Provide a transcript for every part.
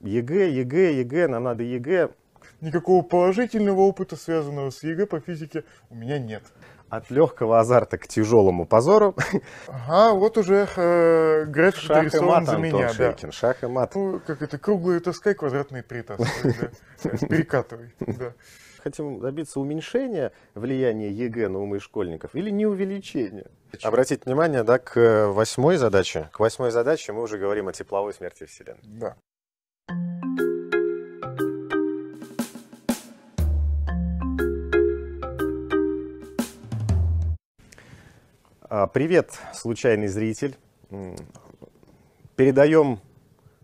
ЕГЭ, ЕГЭ, ЕГЭ, нам надо ЕГЭ. Никакого положительного опыта, связанного с ЕГЭ по физике, у меня нет. От легкого азарта к тяжелому позору. Ага, вот уже э, график шах дорисован и мат, за Антон меня. Шейкин, да. Шах и мат. Ну, как это, круглые таскай, квадратные притаскивай, э, перекатывай. Хотим добиться уменьшения влияния ЕГЭ на умы школьников или не увеличения? Обратите внимание, да, к восьмой задаче. К восьмой задаче мы уже говорим о тепловой смерти Вселенной. Да. А, привет, случайный зритель. Передаем,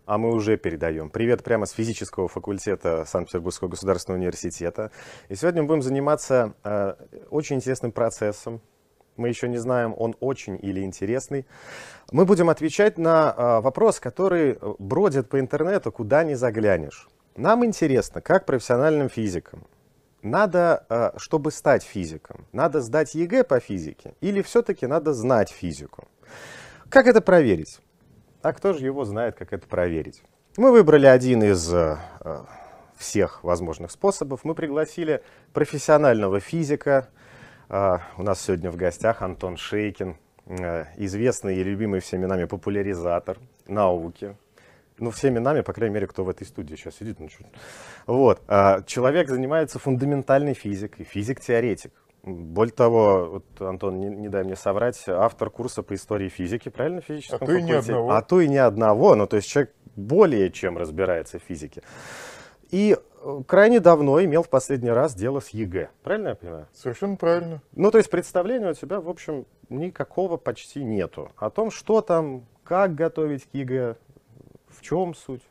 а мы уже передаем. Привет прямо с физического факультета Санкт-Петербургского государственного университета. И сегодня мы будем заниматься а, очень интересным процессом. Мы еще не знаем, он очень или интересный. Мы будем отвечать на а, вопрос, который бродит по интернету, куда не заглянешь. Нам интересно, как профессиональным физикам, надо, э, чтобы стать физиком, надо сдать ЕГЭ по физике или все-таки надо знать физику? Как это проверить? А кто же его знает, как это проверить? Мы выбрали один из э, всех возможных способов. Мы пригласили профессионального физика. Э, у нас сегодня в гостях Антон Шейкин, известный и любимый всеми нами популяризатор науки, ну, всеми нами, по крайней мере, кто в этой студии сейчас сидит. Ну, Вот. А, человек занимается фундаментальной физикой, физик-теоретик. Более того, вот, Антон, не, не дай мне соврать, автор курса по истории физики, правильно, физическом А то и не одного. А то и не одного, ну, то есть человек более чем разбирается в физике. И э, крайне давно имел в последний раз дело с ЕГЭ. Правильно я понимаю? Совершенно правильно. Ну, то есть представления у тебя, в общем, никакого почти нету. О том, что там, как готовить к ЕГЭ, чем суть?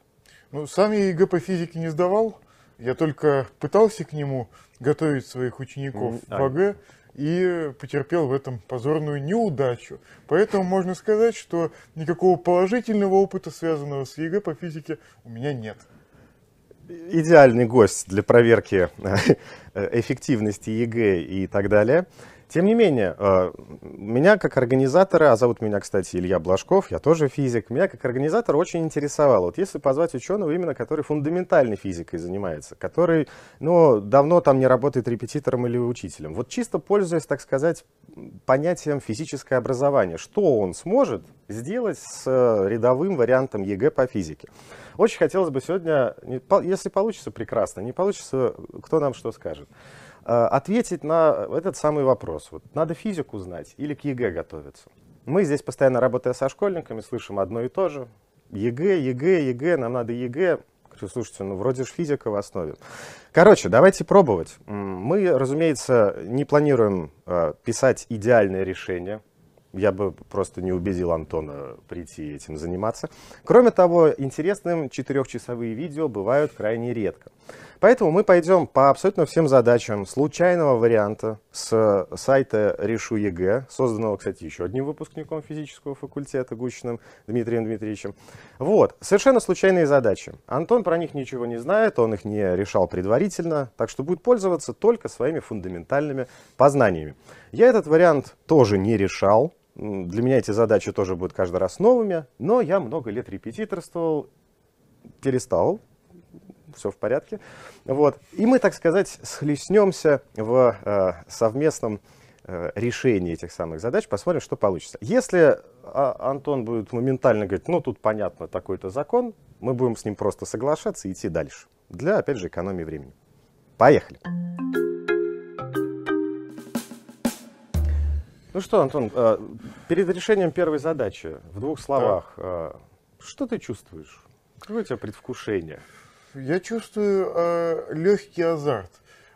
Ну, сам я ЕГЭ по физике не сдавал. Я только пытался к нему готовить своих учеников в АГ и потерпел в этом позорную неудачу. Поэтому можно сказать, что никакого положительного опыта, связанного с ЕГЭ по физике, у меня нет. Идеальный гость для проверки э, эффективности ЕГЭ и так далее. Тем не менее, э, меня как организатора, а зовут меня, кстати, Илья Блажков, я тоже физик, меня как организатора очень интересовало. Вот если позвать ученого, именно который фундаментальной физикой занимается, который ну, давно там не работает репетитором или учителем, вот чисто пользуясь, так сказать, понятием физическое образование, что он сможет сделать с э, рядовым вариантом ЕГЭ по физике. Очень хотелось бы сегодня, если получится, прекрасно, не получится, кто нам что скажет. Э, ответить на этот самый вопрос. Вот, надо физику знать или к ЕГЭ готовиться? Мы здесь постоянно, работая со школьниками, слышим одно и то же. ЕГЭ, ЕГЭ, ЕГЭ, нам надо ЕГЭ. Говорю, слушайте, ну вроде же физика в основе. Короче, давайте пробовать. Мы, разумеется, не планируем э, писать идеальное решение. Я бы просто не убедил Антона прийти этим заниматься. Кроме того, интересным четырехчасовые видео бывают крайне редко. Поэтому мы пойдем по абсолютно всем задачам случайного варианта с сайта «Решу ЕГЭ», созданного, кстати, еще одним выпускником физического факультета Гущиным Дмитрием Дмитриевичем. Вот, совершенно случайные задачи. Антон про них ничего не знает, он их не решал предварительно, так что будет пользоваться только своими фундаментальными познаниями. Я этот вариант тоже не решал, для меня эти задачи тоже будут каждый раз новыми, но я много лет репетиторствовал, перестал все в порядке. Вот. И мы, так сказать, схлестнемся в э, совместном э, решении этих самых задач, посмотрим, что получится. Если а, Антон будет моментально говорить, ну тут понятно такой-то закон, мы будем с ним просто соглашаться и идти дальше. Для, опять же, экономии времени. Поехали. Ну что, Антон, э, перед решением первой задачи, в двух словах, да. Э, что ты чувствуешь? Какое у тебя предвкушение? я чувствую э, легкий азарт.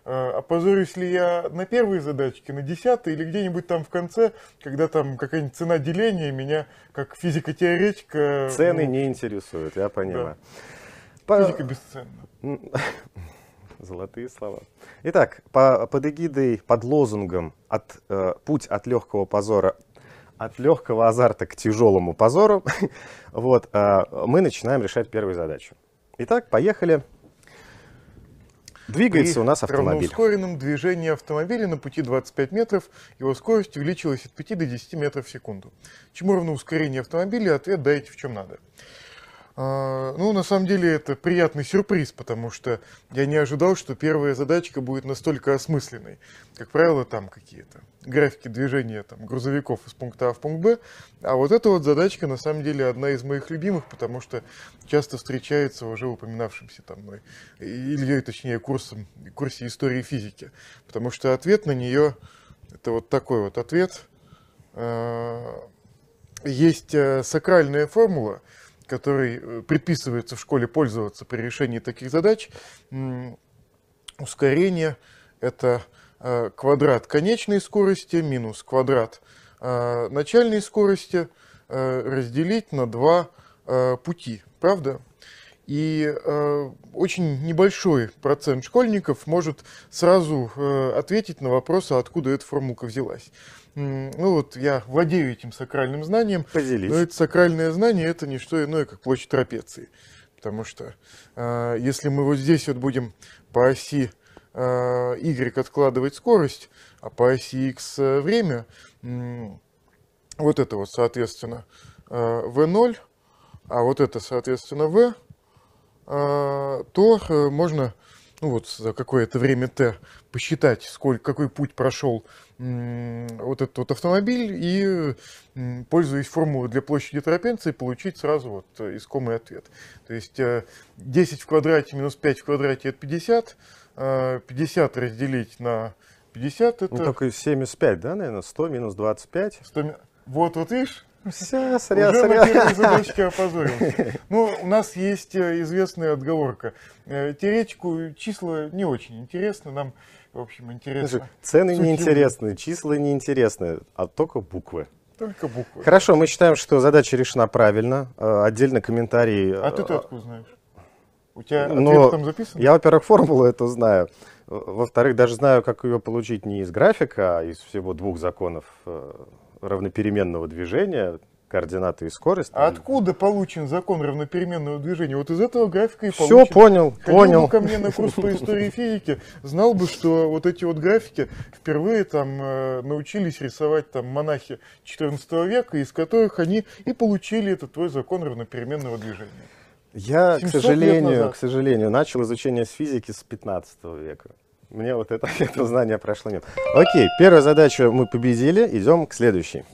Э, опозорюсь ли я на первой задачке, на десятой или где-нибудь там в конце, когда там какая-нибудь цена деления меня, как физико-теоретика... Цены ну, не интересуют, я понимаю. Да. Физика По... бесценна. Золотые слова. Итак, по, под эгидой, под лозунгом от, э, «Путь от легкого позора от легкого азарта к тяжелому позору, вот, э, мы начинаем решать первую задачу. Итак, поехали. Двигается При у нас автомобиль. ускоренном движении автомобиля на пути 25 метров его скорость увеличилась от 5 до 10 метров в секунду. Чему равно ускорение автомобиля, ответ дайте в чем надо. А, ну, на самом деле, это приятный сюрприз, потому что я не ожидал, что первая задачка будет настолько осмысленной. Как правило, там какие-то графики движения там, грузовиков из пункта А в пункт Б. А вот эта вот задачка, на самом деле, одна из моих любимых, потому что часто встречается уже упоминавшимся там мной, или, точнее, курсом, курсе истории физики. Потому что ответ на нее, это вот такой вот ответ. А, есть э, сакральная формула, который э, предписывается в школе пользоваться при решении таких задач, ускорение – это э, квадрат конечной скорости минус квадрат э, начальной скорости разделить на два пути, правда? И э, очень небольшой процент школьников может сразу э, ответить на вопрос, а откуда эта формулка взялась ну вот я владею этим сакральным знанием, Поделись. но это сакральное знание это не что иное, как площадь трапеции. Потому что э, если мы вот здесь вот будем по оси э, Y откладывать скорость, а по оси X э, время, э, вот это вот, соответственно, э, а, V0, а вот это, соответственно, V, э, то можно ну вот за какое-то время Т посчитать, сколько, какой путь прошел вот этот вот автомобиль и, пользуясь формулой для площади Тропенции, получить сразу вот э, искомый ответ. То есть 10 э, в квадрате минус 5 в квадрате это 50, 50 э, разделить на 50 ну, это... Ну, только 75, да, наверное, 100 минус 25. 100... Вот, вот видишь, все, сорян, Уже сорян. на первой задачке опозорился. Ну, у нас есть э, известная отговорка. Э, теоретику э, числа не очень интересны, нам, в общем, интересно. Слушай, цены Суть неинтересны, его. числа неинтересны, а только буквы. Только буквы. Хорошо, мы считаем, что задача решена правильно. Отдельно комментарий. А ты-то откуда знаешь? У тебя ответ Но ну, там записан? Я, во-первых, формулу эту знаю. Во-вторых, даже знаю, как ее получить не из графика, а из всего двух законов равнопеременного движения, координаты и скорость. А там... откуда получен закон равнопеременного движения? Вот из этого графика и Все получен. понял, Ходил понял. Бы ко мне на курс по истории физики, знал бы, что вот эти вот графики впервые там э, научились рисовать там монахи 14 века, из которых они и получили этот твой закон равнопеременного движения. Я, к сожалению, к сожалению, начал изучение с физики с 15 века мне вот это, это знание прошло нет. Окей, первую задачу мы победили, идем к следующей.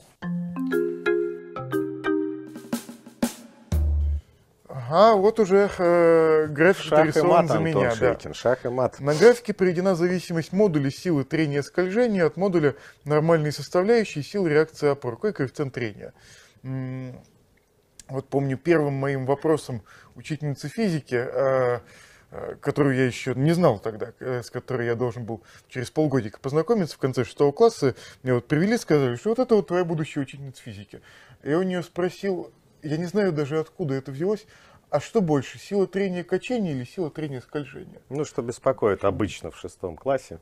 А, вот уже э, график нарисован за меня. да. Шах и мат. На графике приведена зависимость модуля силы трения скольжения от модуля нормальной составляющей силы реакции опор. Какой коэффициент трения? Вот помню первым моим вопросом учительницы физики э, Э, которую я еще не знал тогда, э, с которой я должен был через полгодика познакомиться в конце шестого класса, мне вот привели, сказали, что вот это вот твоя будущая ученица физики. Я у нее спросил, я не знаю даже откуда это взялось, а что больше, сила трения качения или сила трения скольжения? Ну, что беспокоит обычно в шестом классе.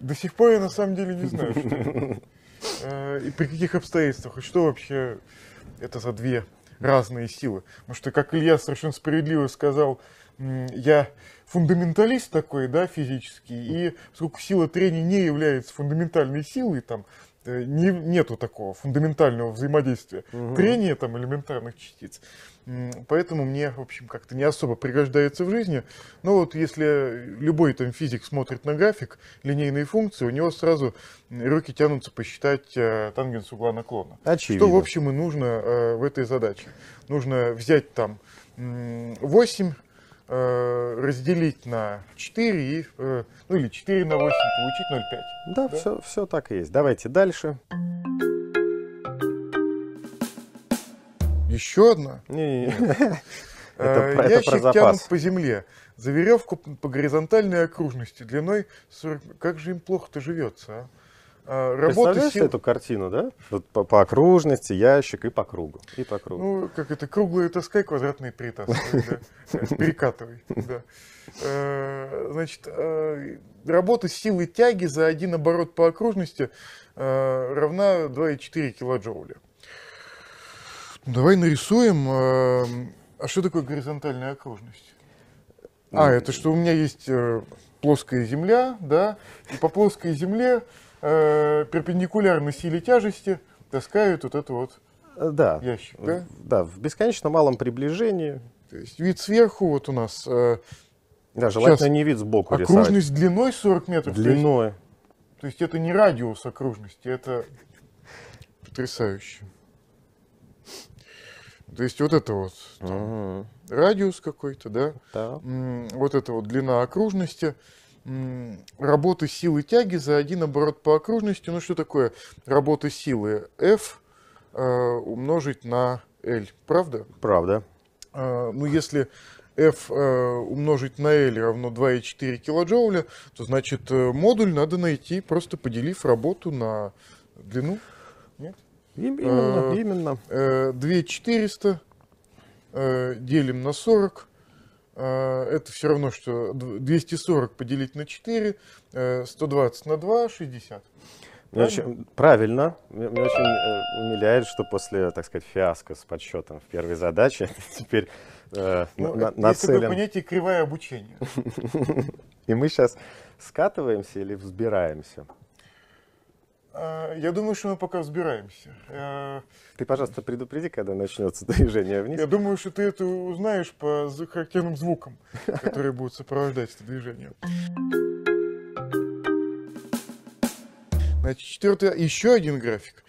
До сих пор я на самом деле не знаю, что э, и при каких обстоятельствах, и что вообще это за две разные силы. Потому что, как Илья совершенно справедливо сказал, я фундаменталист такой, да, физический, и поскольку сила трения не является фундаментальной силой, там, Э, не, нету такого фундаментального взаимодействия, угу. трения там элементарных частиц. Поэтому мне, в общем, как-то не особо пригождается в жизни. Но вот если любой там физик смотрит на график, линейные функции, у него сразу руки тянутся посчитать э, тангенс угла наклона. Очевидно. Что, в общем, и нужно э, в этой задаче. Нужно взять там 8 Э, разделить на 4 и, э, ну, или 4 на 8 получить 0,5. Да, да? Все, все так и есть. Давайте дальше. Еще одна? Не, не, не. Это, Ящик это тянут по земле, за веревку по горизонтальной окружности, длиной 40... Как же им плохо-то живется, а? А, работы сил... эту картину, да? Вот по, по окружности, ящик и по кругу. И по кругу. Ну, как это, круглые таскай, квадратные притаскивай, да? Э, перекатывай, да. Э, значит, э, работа силы тяги за один оборот по окружности равна 2,4 килоджоуля. Ну, давай нарисуем. А что такое горизонтальная окружность? А, ну, это что у меня есть плоская земля, да, и по плоской земле э, перпендикулярно силе тяжести таскают вот это вот э, да. ящик. Да? да, в бесконечно малом приближении. То есть вид сверху вот у нас... Э, да, желательно не вид сбоку окружность рисовать. длиной 40 метров? Длиной. То есть, то есть это не радиус окружности, это потрясающе. То есть вот это вот там, угу. радиус какой-то, да? да? Вот это вот длина окружности работу силы тяги за один оборот по окружности. Ну что такое работа силы? F э, умножить на L, правда? Правда. Э, ну если F э, умножить на L равно 2,4 килоджоуля, то значит э, модуль надо найти, просто поделив работу на длину. Нет? Именно, э, именно. 2400 э, э, делим на 40 а, это все равно, что 240 поделить на 4, 120 э, на 2, 60. Мне очень, правильно. Меня очень э, умиляет, что после, так сказать, фиаско с подсчетом в первой задаче теперь э, ну, на, нацелен... Есть понятие кривое обучение. И мы сейчас скатываемся или взбираемся? А, я думаю, что мы пока взбираемся. А, ты, пожалуйста, предупреди, когда начнется движение вниз. Я думаю, что ты это узнаешь по характерным звукам, которые будут сопровождать это движение. Значит, четвертый, еще один график.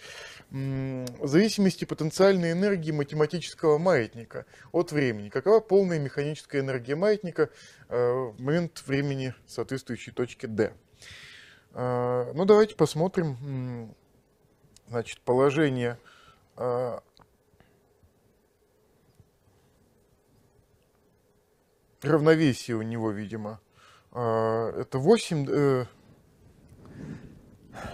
В зависимости потенциальной энергии математического маятника от времени. Какова полная механическая энергия маятника а, в момент времени соответствующей точки D? А, ну, давайте посмотрим, значит, положение а, равновесие у него, видимо. А, это 8, э,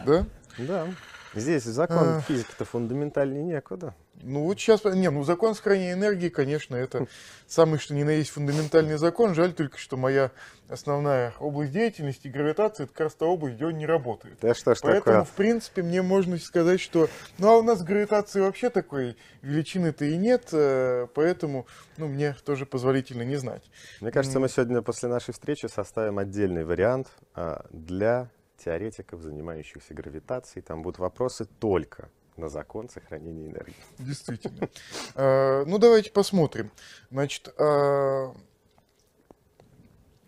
да? Да. Здесь закон а... физики-то фундаментальнее некуда. Ну вот сейчас, не, ну закон сохранения энергии, конечно, это самый что ни на есть фундаментальный закон. Жаль только, что моя основная область деятельности, гравитация, это как раз та область, где он не работает. Да что ж Поэтому, такое? в принципе, мне можно сказать, что, ну а у нас гравитации вообще такой величины-то и нет, э, поэтому, ну, мне тоже позволительно не знать. Мне кажется, мы сегодня после нашей встречи составим отдельный вариант а, для теоретиков, занимающихся гравитацией. Там будут вопросы только на закон сохранения энергии. Действительно. Э, ну, давайте посмотрим. Значит, э,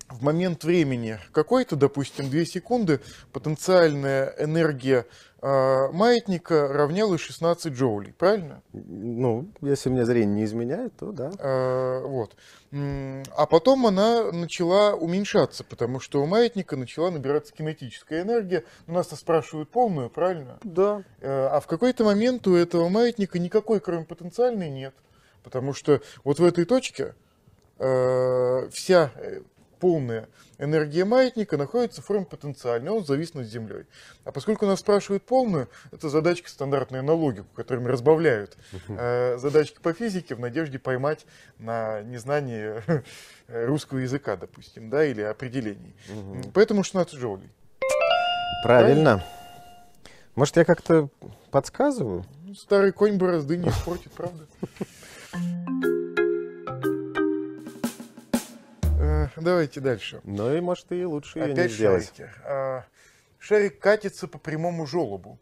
в момент времени какой-то, допустим, 2 секунды, потенциальная энергия э, маятника равнялась 16 джоулей, правильно? Ну, если у меня зрение не изменяет, то да. Э, вот. А потом она начала уменьшаться, потому что у маятника начала набираться кинетическая энергия. У ну, нас-то спрашивают полную, правильно? Да. Э, а в какой-то момент у этого маятника никакой, кроме потенциальной, нет. Потому что вот в этой точке э, вся э, полная энергия маятника находится в форме потенциальной, он завис над Землей. А поскольку нас спрашивают полную, это задачки стандартные на логику, которыми разбавляют э, задачки по физике в надежде поймать на незнании русского языка, допустим, да, или определений. Угу. Поэтому 16 джоулей. Правильно. Правильно? Может, я как-то подсказываю? Старый конь борозды не испортит, правда? давайте дальше. Ну и может и лучше Опять ее не сделать. Шарики. А, шарик катится по прямому желобу.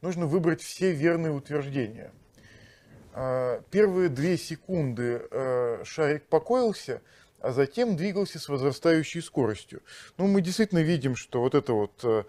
Нужно выбрать все верные утверждения. А, первые две секунды э, шарик покоился – а затем двигался с возрастающей скоростью. Ну, мы действительно видим, что вот это вот, э,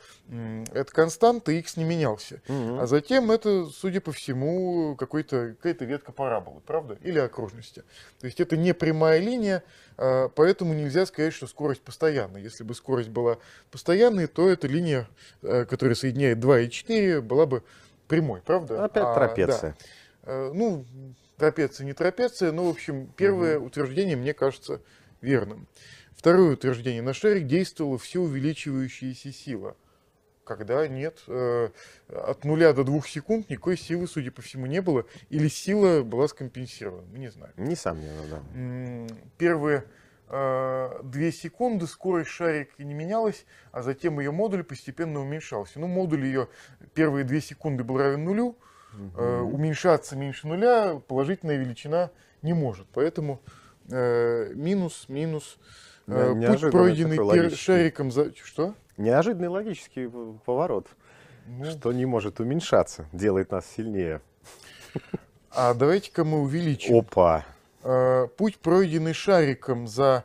это константа, x не менялся. Угу. А затем это, судя по всему, какой-то, какая-то ветка параболы, правда? Или окружности. То есть это не прямая линия, а поэтому нельзя сказать, что скорость постоянна. Если бы скорость была постоянной, то эта линия, э, которая соединяет 2 и 4, была бы прямой, правда? Опять а, трапеция. Да. Э, ну, трапеция, не трапеция, но, в общем, первое угу. утверждение, мне кажется, верным. Второе утверждение. На шарик действовала все увеличивающаяся сила. Когда нет, э, от нуля до двух секунд никакой силы, судя по всему, не было. Или сила была скомпенсирована, не знаю. Несомненно, да. Первые э, две секунды скорость шарика не менялась, а затем ее модуль постепенно уменьшался. Ну, модуль ее первые две секунды был равен нулю, угу. э, уменьшаться меньше нуля положительная величина не может. Поэтому Э, минус, минус. Э, не, Путь, пройденный шариком за... Что? Неожиданный логический поворот, ну... что не может уменьшаться, делает нас сильнее. А давайте-ка мы увеличим. Опа! Э, путь, пройденный шариком за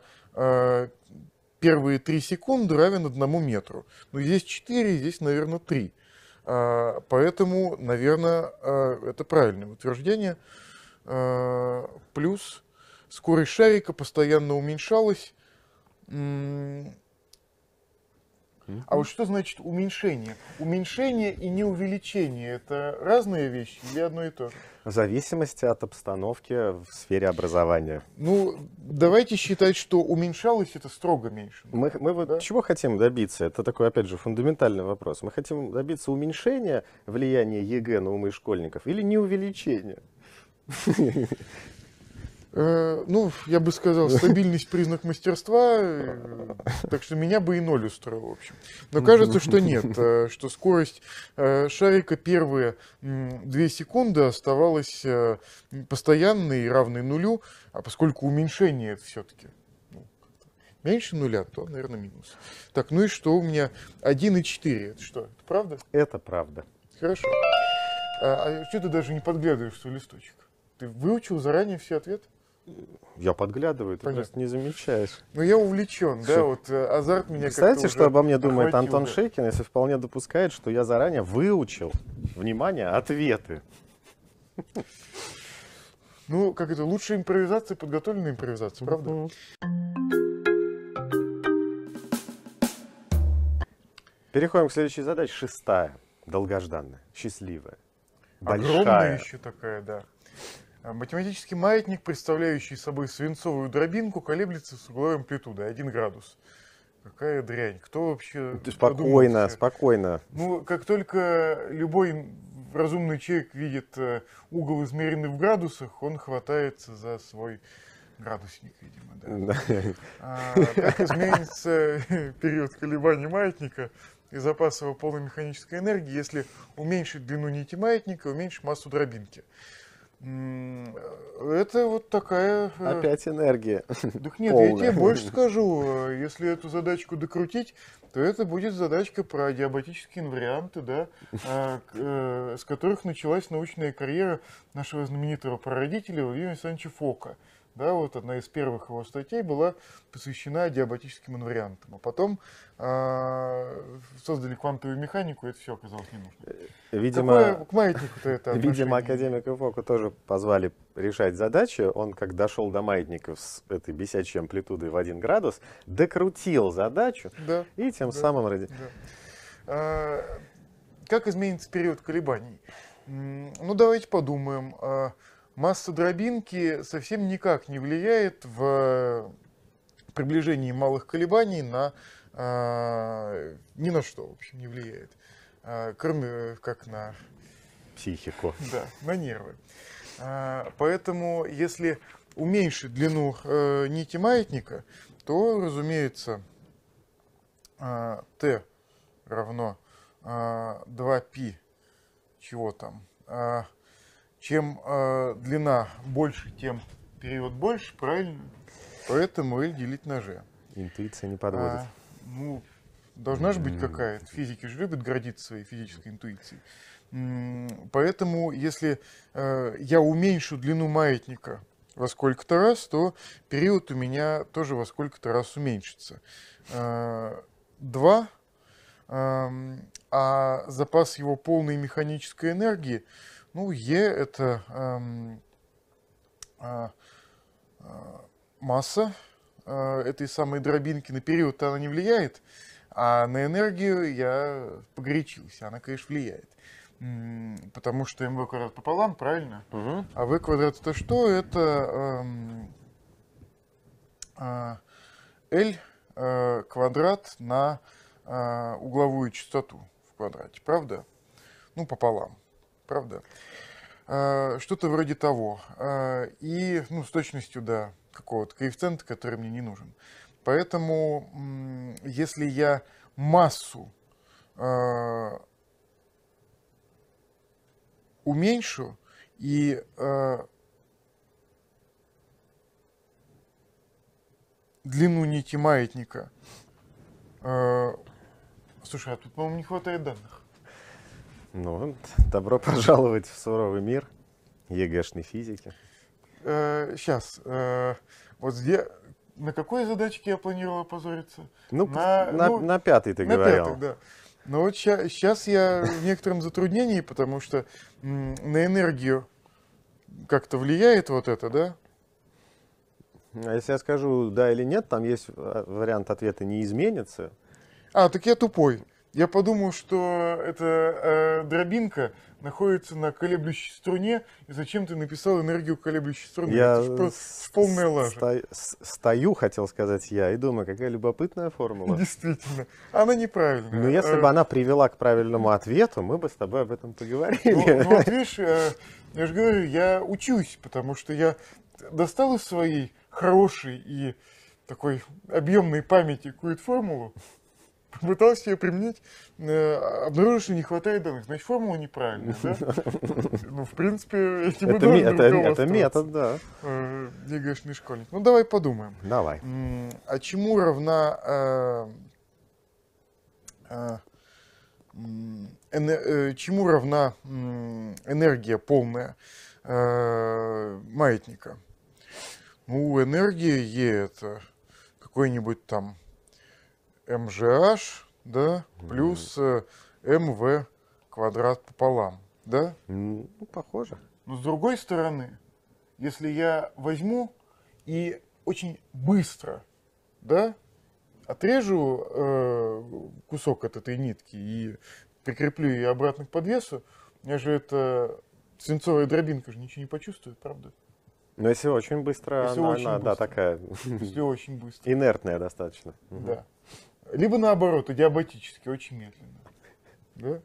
первые 3 секунды, равен 1 метру. Ну, здесь 4, здесь, наверное, 3. Поэтому, наверное, это правильное утверждение. Плюс скорость шарика постоянно уменьшалась. А вот что значит уменьшение? Уменьшение и не увеличение – это разные вещи или одно и то же? В зависимости от обстановки в сфере образования. Ну, давайте считать, что уменьшалось это строго меньше. Мы, мы вот да? чего хотим добиться? Это такой, опять же, фундаментальный вопрос. Мы хотим добиться уменьшения влияния ЕГЭ на умы школьников или не увеличения? Э, ну, я бы сказал, стабильность признак мастерства, э, так что меня бы и ноль устроил, в общем. Но кажется, что нет, э, что скорость шарика первые две секунды оставалась постоянной, и равной нулю, а поскольку уменьшение все-таки ну, меньше нуля, то, наверное, минус. Так, ну и что у меня 1,4, это что, это правда? Это правда. Хорошо. А, а что ты даже не подглядываешь в свой листочек? Ты выучил заранее все ответы? я подглядываю, ты просто не замечаешь. Ну, я увлечен, Все. да, вот э, азарт меня Кстати, что обо мне думает охватил, Антон да. Шейкин, если вполне допускает, что я заранее выучил, внимание, ответы. Ну, как это, лучше импровизация, подготовленная импровизация, правда? Mm Переходим к следующей задаче, шестая, долгожданная, счастливая. Большая. Огромная еще такая, да. А математический маятник, представляющий собой свинцовую дробинку, колеблется с угловой амплитудой 1 градус. Какая дрянь. Кто вообще... Спокойно, спокойно. Ну, как только любой разумный человек видит э, угол, измеренный в градусах, он хватается за свой градусник, видимо, да. А, так изменится период колебаний маятника и запаса его полной механической энергии, если уменьшить длину нити маятника, уменьшить массу дробинки. Это вот такая... Э, Опять энергия. Так нет, Полная. я тебе больше скажу. Э, если эту задачку докрутить, то это будет задачка про диабетические инварианты, да, а, э, с которых началась научная карьера нашего знаменитого прародителя Владимира Александровича Фока. Да, вот одна из первых его статей была посвящена диабатическим инвариантам. А потом э, создали квантовую механику, и это все оказалось не нужно. Э, видимо, Какое, к маятнику-то это Видимо, академика Фоку тоже позвали решать задачу. Он, как дошел до маятников с этой бесячей амплитудой в один градус, докрутил задачу да, и тем да, самым... Ради... Да. А, как изменится период колебаний? Ну, давайте подумаем. А, масса дробинки совсем никак не влияет в э, приближении малых колебаний на э, ни на что, в общем, не влияет. Э, кроме э, как на... Психику. Да, на нервы. Э, поэтому, если уменьшить длину э, нити маятника, то, разумеется, э, равно э, 2π чего там, э, чем э, длина больше, тем период больше, правильно? Поэтому L делить на G. Интуиция не подводит. А, ну, должна же быть какая-то. Физики же любят градить своей физической интуицией. Поэтому, если э, я уменьшу длину маятника во сколько-то раз, то период у меня тоже во сколько-то раз уменьшится. Э, два, э, а запас его полной механической энергии – ну, Е – это эм, э, масса э, этой самой дробинки. На период-то она не влияет, а на энергию я погорячился. Она, конечно, влияет. Потому что МВ квадрат пополам, правильно? Угу. А В квадрат это что? Это Л эм, э, а, L э, квадрат на э, угловую частоту в квадрате, правда? Ну, пополам правда? А, что-то вроде того. А, и ну, с точностью до какого-то коэффициента, который мне не нужен. Поэтому, если я массу а, уменьшу и длину нити маятника. Слушай, а тут, по-моему, не хватает данных. Ну, добро пожаловать в суровый мир ЕГЭшной физики. сейчас, э, э, вот где, на какой задачке я планировал позориться? Ну, на, на, ну, на пятый ты на говорил. Пятый, да. Но ну вот сейчас я в некотором затруднении, потому что на энергию как-то влияет вот это, да? А если я скажу да или нет, там есть э, вариант ответа не изменится. А, так я тупой. Я подумал, что эта э, дробинка находится на колеблющей струне, и зачем ты написал энергию колеблющей струны? Я это с... полная лажа. Сто... Стою, хотел сказать я, и думаю, какая любопытная формула. Действительно, она неправильная. Но ну, если э, бы она привела к правильному ответу, мы бы с тобой об этом поговорили. Ну, ну вот видишь, э, я же говорю, я учусь, потому что я достал из своей хорошей и такой объемной памяти какую-то формулу, попытался ее применить, э, обнаружил, что не хватает данных. Значит, формула неправильная, да? Ну, в принципе, эти это, ми- это, это метод, да. Э, ЕГЭшный школьник. Ну, давай подумаем. Давай. А чему равна... Э, чему равна энергия полная маятника? Ну, энергия Е это какой-нибудь там МЖH, да, плюс э, МВ квадрат пополам, да? Ну, похоже. Но с другой стороны, если я возьму и очень быстро, да, отрежу э, кусок от этой нитки и прикреплю ее обратно к подвесу, у меня же это свинцовая дробинка же ничего не почувствует, правда? Ну, если очень быстро, если она, очень она быстро. да, такая... Если очень быстро. Инертная достаточно. Да. Либо наоборот, диабетически, очень медленно. Да?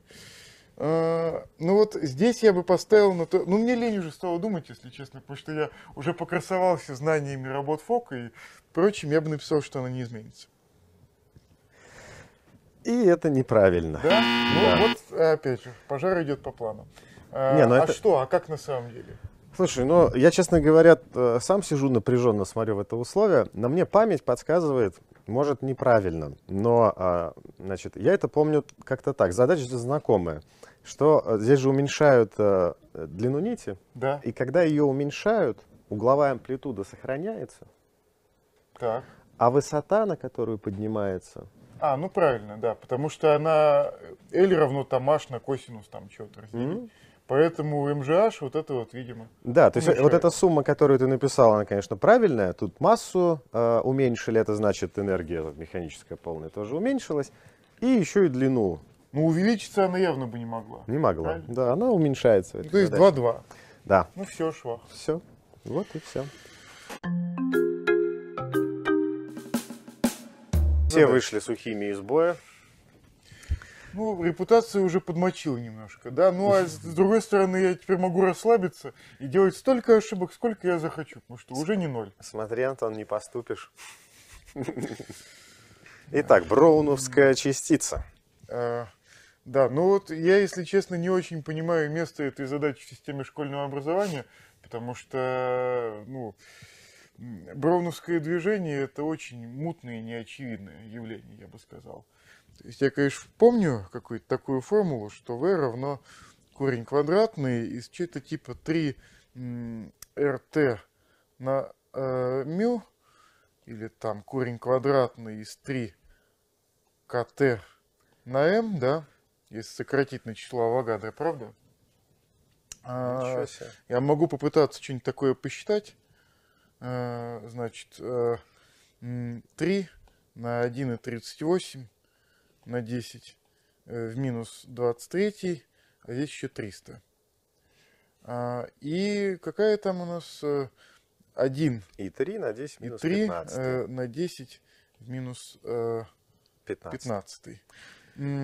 А, ну вот здесь я бы поставил на то... Ну мне лень уже стало думать, если честно, потому что я уже покрасовался знаниями работ ФОК и прочим, я бы написал, что она не изменится. И это неправильно. Да? Ну да. Ну вот опять же, пожар идет по плану. А, не, ну а это... что, а как на самом деле? Слушай, ну я, честно говоря, э, сам сижу напряженно, смотрю в это условие. но мне память подсказывает, может, неправильно, но, а, значит, я это помню как-то так. Задача знакомая, что э, здесь же уменьшают э, длину нити, да. и когда ее уменьшают, угловая амплитуда сохраняется, так. а высота, на которую поднимается... А, ну правильно, да, потому что она э, L равно там H на косинус там чего-то разделить. Mm -hmm. Поэтому МЖАш вот это вот, видимо. Да, то есть вот эта сумма, которую ты написал, она, конечно, правильная. Тут массу э, уменьшили, это значит энергия механическая полная тоже уменьшилась. И еще и длину. Ну, увеличиться она явно бы не могла. Не могла, правильно? да, она уменьшается. Ну, то есть 2-2. Да. Ну, все, швах. Все, вот и все. Все вышли сухими из боя ну, репутацию уже подмочил немножко, да. Ну, а с другой стороны, я теперь могу расслабиться и делать столько ошибок, сколько я захочу, потому что уже не ноль. Смотри, Антон, не поступишь. Итак, броуновская частица. А, да, ну вот я, если честно, не очень понимаю место этой задачи в системе школьного образования, потому что, ну, броуновское движение – это очень мутное и неочевидное явление, я бы сказал. То есть я, конечно, помню какую-то такую формулу, что v равно корень квадратный из чего-то типа 3 rt на э, или там корень квадратный из 3 kt на m, да, если сократить на число Авогадро, правда? А, я могу попытаться что-нибудь такое посчитать. А, значит, 3 э, на 1,38 на 10 э, в минус 23, а здесь еще 300. А, и какая там у нас 1? Э, и 3 на 10 минус и 3 15. на 10 в минус 15. Э, 15. Ну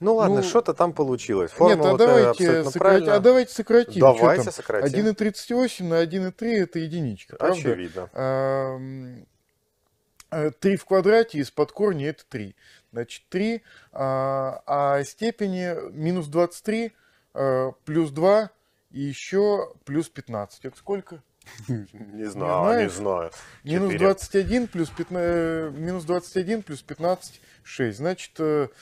ладно, ну, что-то там получилось. Формула нет, а давайте, сократи, а давайте сократим. Давайте сократим. 1,38 на 1,3 это единичка, правда? Очевидно. 3 в квадрате из-под корня это 3 значит 3, а, а степени минус 23 э, плюс 2 и еще плюс 15. Это сколько? Не знаю, не, не знаю. Минус 21 плюс, 15, э, минус 21 плюс 15, 6. Значит, 3 э,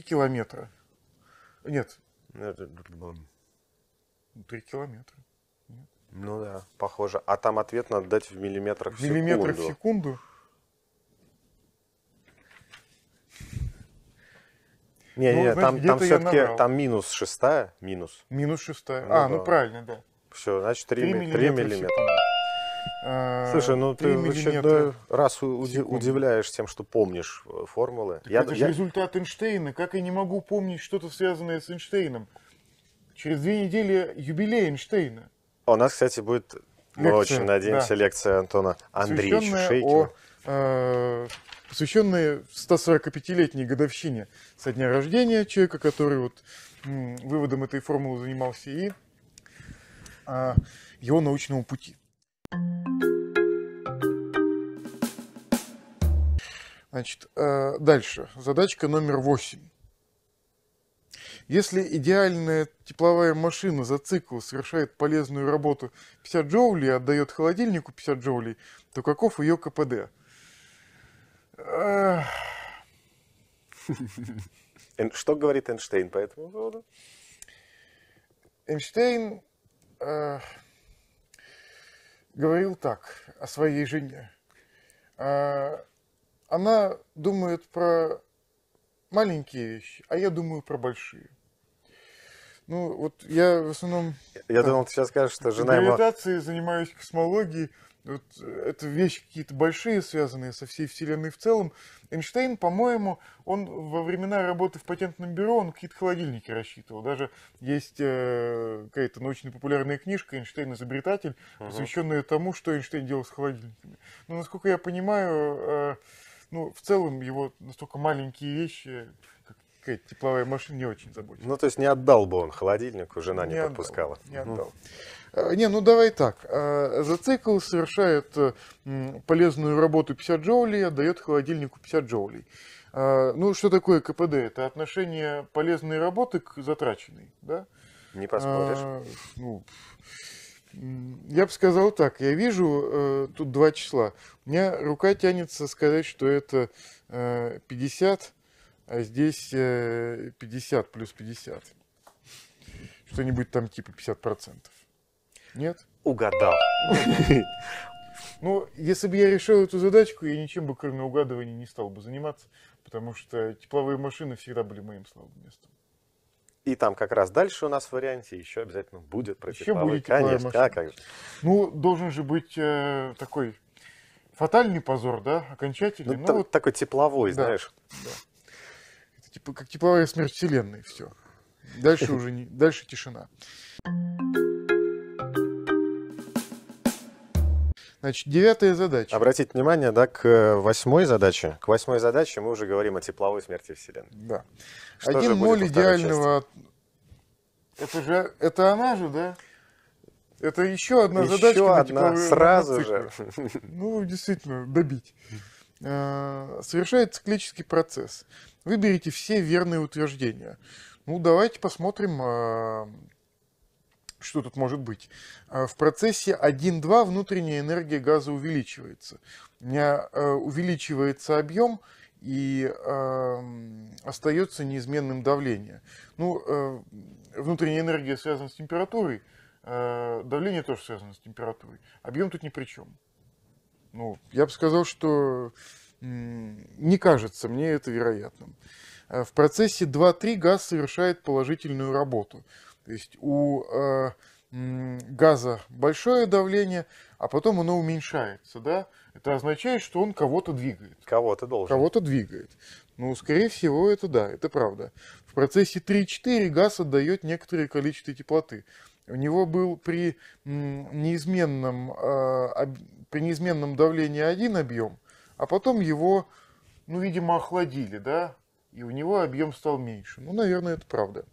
километра. Нет. 3 километра. Ну да, похоже. А там ответ надо дать в миллиметрах в секунду. В миллиметрах в секунду? Не, ну, не, знаете, там, там все-таки там минус шестая, минус. Минус шестая. Ну, а, да. ну правильно, да. Все, значит 3, 3 миллиметра. миллиметра. Э, а, слушай, ну ты вообще очередной раз уди- удивляешь тем, что помнишь э, формулы. я, это я... результат Эйнштейна. Как я не могу помнить что-то связанное с Эйнштейном? Через две недели юбилей Эйнштейна. А у нас, кстати, будет, лекция, мы очень надеемся, да. лекция Антона Андреевича Шейкина. О Э, посвященные 145-летней годовщине со дня рождения человека, который вот выводом этой формулы занимался, и а, его научному пути. Значит, э, дальше. Задачка номер восемь. Если идеальная тепловая машина за цикл совершает полезную работу 50 джоулей и отдает холодильнику 50 джоулей, то каков ее КПД? Что говорит Эйнштейн по этому поводу? Эйнштейн э, говорил так о своей жене. Э, она думает про маленькие вещи, а я думаю про большие. Ну, вот я в основном... Я так, думал, ты сейчас скажешь, что жена его... занимаюсь космологией, вот э, это вещи какие-то большие, связанные со всей Вселенной в целом. Эйнштейн, по-моему, он во времена работы в патентном бюро, он какие-то холодильники рассчитывал. Даже есть э, какая-то научно-популярная книжка «Эйнштейн-изобретатель», посвященная тому, что Эйнштейн делал с холодильниками. Но, насколько я понимаю, э, ну, в целом его настолько маленькие вещи, как какая-то тепловая машина, не очень заботит. Ну, то есть не отдал бы он холодильник, жена не, не отдал, Не отдал. Ну. Э, не, ну давай так. Э, за цикл совершает э, полезную работу 50 джоулей, отдает холодильнику 50 джоулей. Ну, что такое КПД? Это отношение полезной работы к затраченной, да? Не поспоришь. А, ну, я бы сказал так, я вижу тут два числа. У меня рука тянется сказать, что это 50, а здесь 50 плюс 50. Что-нибудь там типа 50 процентов. Нет. Угадал. Ну, если бы я решил эту задачку, я ничем бы, кроме угадывания, не стал бы заниматься, потому что тепловые машины всегда были моим слабым местом. И там как раз дальше у нас в варианте еще обязательно будет про еще тепловые. Будет Конечно, а, как Ну, должен же быть э, такой фатальный позор, да, окончательный. Ну, ну, там, вот... Такой тепловой, да, знаешь. Да. Это типа, как тепловая смерть Вселенной, все. Дальше уже не, дальше тишина. Значит, девятая задача. Обратите внимание, да, к э, восьмой задаче. К восьмой задаче мы уже говорим о тепловой смерти Вселенной. Да. Что Один моль идеального... Это же, это она же, да? Это еще одна еще задачка. Еще одна, сразу же. Ну, действительно, добить. А, совершает циклический процесс. Выберите все верные утверждения. Ну, давайте посмотрим, а, что тут может быть? А, в процессе 1-2 внутренняя энергия газа увеличивается. У меня э, увеличивается объем и эм, остается неизменным давление. Ну, э, внутренняя энергия связана с температурой, э, давление тоже связано с температурой. Объем тут ни при чем. Ну, я бы сказал, что не кажется мне это вероятным. В процессе 2-3 газ совершает положительную работу. То есть у э, газа большое давление, а потом оно уменьшается, да? Это означает, что он кого-то двигает. Кого-то должен. Кого-то двигает. Ну, скорее всего, это да, это правда. В процессе 3-4 газ отдает некоторое количество теплоты. У него был при неизменном, э, при неизменном давлении один объем, а потом его, ну, видимо, охладили, да, и у него объем стал меньше. Ну, наверное, это правда.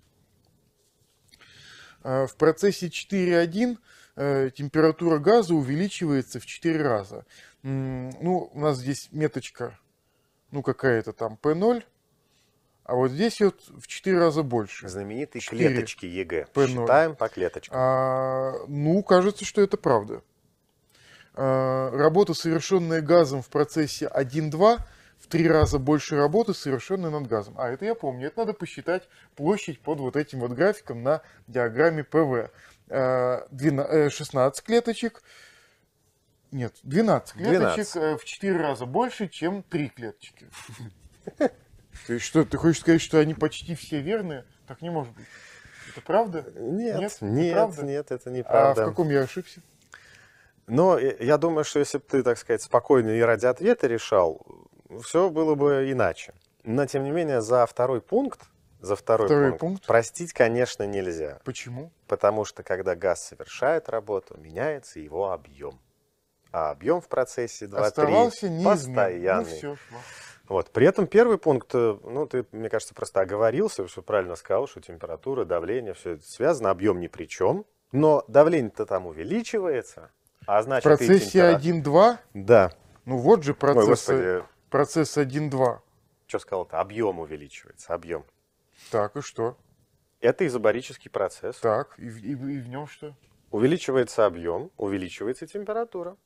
А в процессе 4.1 э, температура газа увеличивается в 4 раза. Ну, у нас здесь меточка, ну, какая-то там P0, а вот здесь вот в 4 раза больше. Знаменитые 4 клеточки ЕГЭ. P0. Считаем по клеточкам. А, ну, кажется, что это правда. А, работа, совершенная газом в процессе 1.2, в три раза больше работы, совершенной над газом. А это я помню, это надо посчитать площадь под вот этим вот графиком на диаграмме ПВ. 16 а, э, клеточек, нет, 12 клеточек 12. Э, в 4 раза больше, чем 3 клеточки. То есть что, ты хочешь сказать, что они почти все верные? Так не может быть. Это правда? Нет, нет, нет, Это правда? нет это не а правда. А в каком я ошибся? Но ну, я думаю, что если бы ты, так сказать, спокойно и ради ответа решал, все было бы иначе. Но, тем не менее, за второй пункт, за второй, второй пункт, пункт простить, конечно, нельзя. Почему? Потому что, когда газ совершает работу, меняется его объем. А объем в процессе 2-3 постоянный. Ну, все, вот. При этом первый пункт, э, ну, ты, мне кажется, просто оговорился, все правильно сказал, что температура, давление, все это связано, объем ни при чем. Но давление-то там увеличивается, а значит... В процессе температура... 1-2? Да. Ну вот же процесс... Ой, э, господи, процесс 1.2. Что сказал-то? Объем увеличивается, объем. Так, и что? Это изобарический процесс. Так, и, и, и в нем что? Увеличивается объем, увеличивается температура.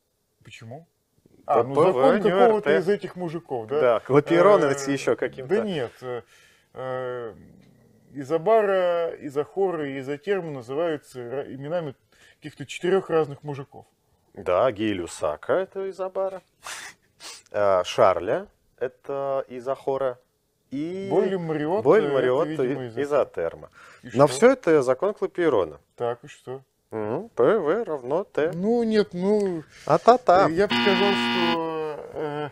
Почему? А, ну закон какого-то из этих мужиков, да? Да, Клапейрон это еще каким-то. Да нет, э, э, Изобара, Изохора и Изотерма называются именами каких-то четырех разных мужиков. Да, Гейлюсака это Изобара. Э, Шарля, это из Ахора, и Бойль Мариот, Бойль Мариот это, видимо, из, Атерма. И Но что? все это закон Клапейрона. Так, и что? ПВ равно Т. Ну, нет, ну... А-та-та. Э, я бы сказал, что э,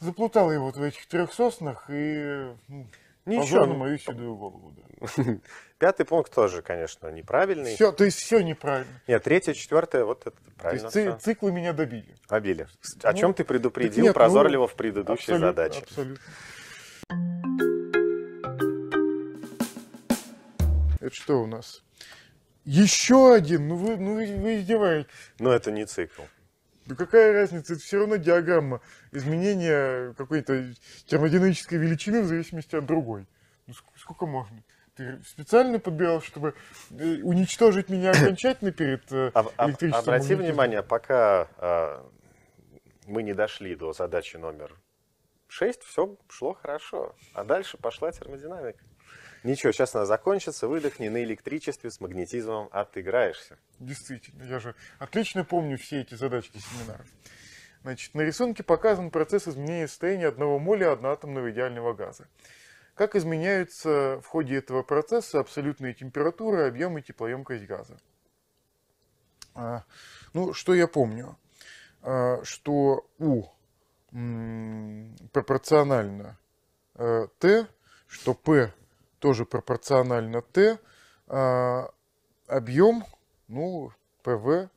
заплутал его вот в этих трех соснах и... Э, ну, Ничего. Позор мою седую голову, да. Пятый пункт тоже, конечно, неправильный. Все, то есть все неправильно. Нет, третье, четвертое, вот это правильно. То есть циклы меня добили. Обили. Ну, О ну, чем ты предупредил нет, ну, прозорливо ну, в предыдущей абсолютно, задаче? Абсолютно. Это что у нас? Еще один. Ну вы, ну вы, вы издеваетесь. Но это не цикл. Ну какая разница, это все равно диаграмма изменения какой-то термодинамической величины в зависимости от другой. Ну сколько можно? Ты специально подбирал, чтобы э, уничтожить меня окончательно перед э, а а электричеством? обрати внимание, пока а, мы не дошли до задачи номер 6, все шло хорошо. А дальше пошла термодинамика. Ничего, сейчас она закончится, выдохни, на электричестве с магнетизмом отыграешься. Действительно, я же отлично помню все эти задачки семинаров. Значит, на рисунке показан процесс изменения состояния одного моля одноатомного идеального газа. Как изменяются в ходе этого процесса абсолютные температуры, объемы и теплоемкость газа? А, ну, что я помню? А, что U пропорционально T, э, что P тоже пропорционально T, а, объем, ну, PV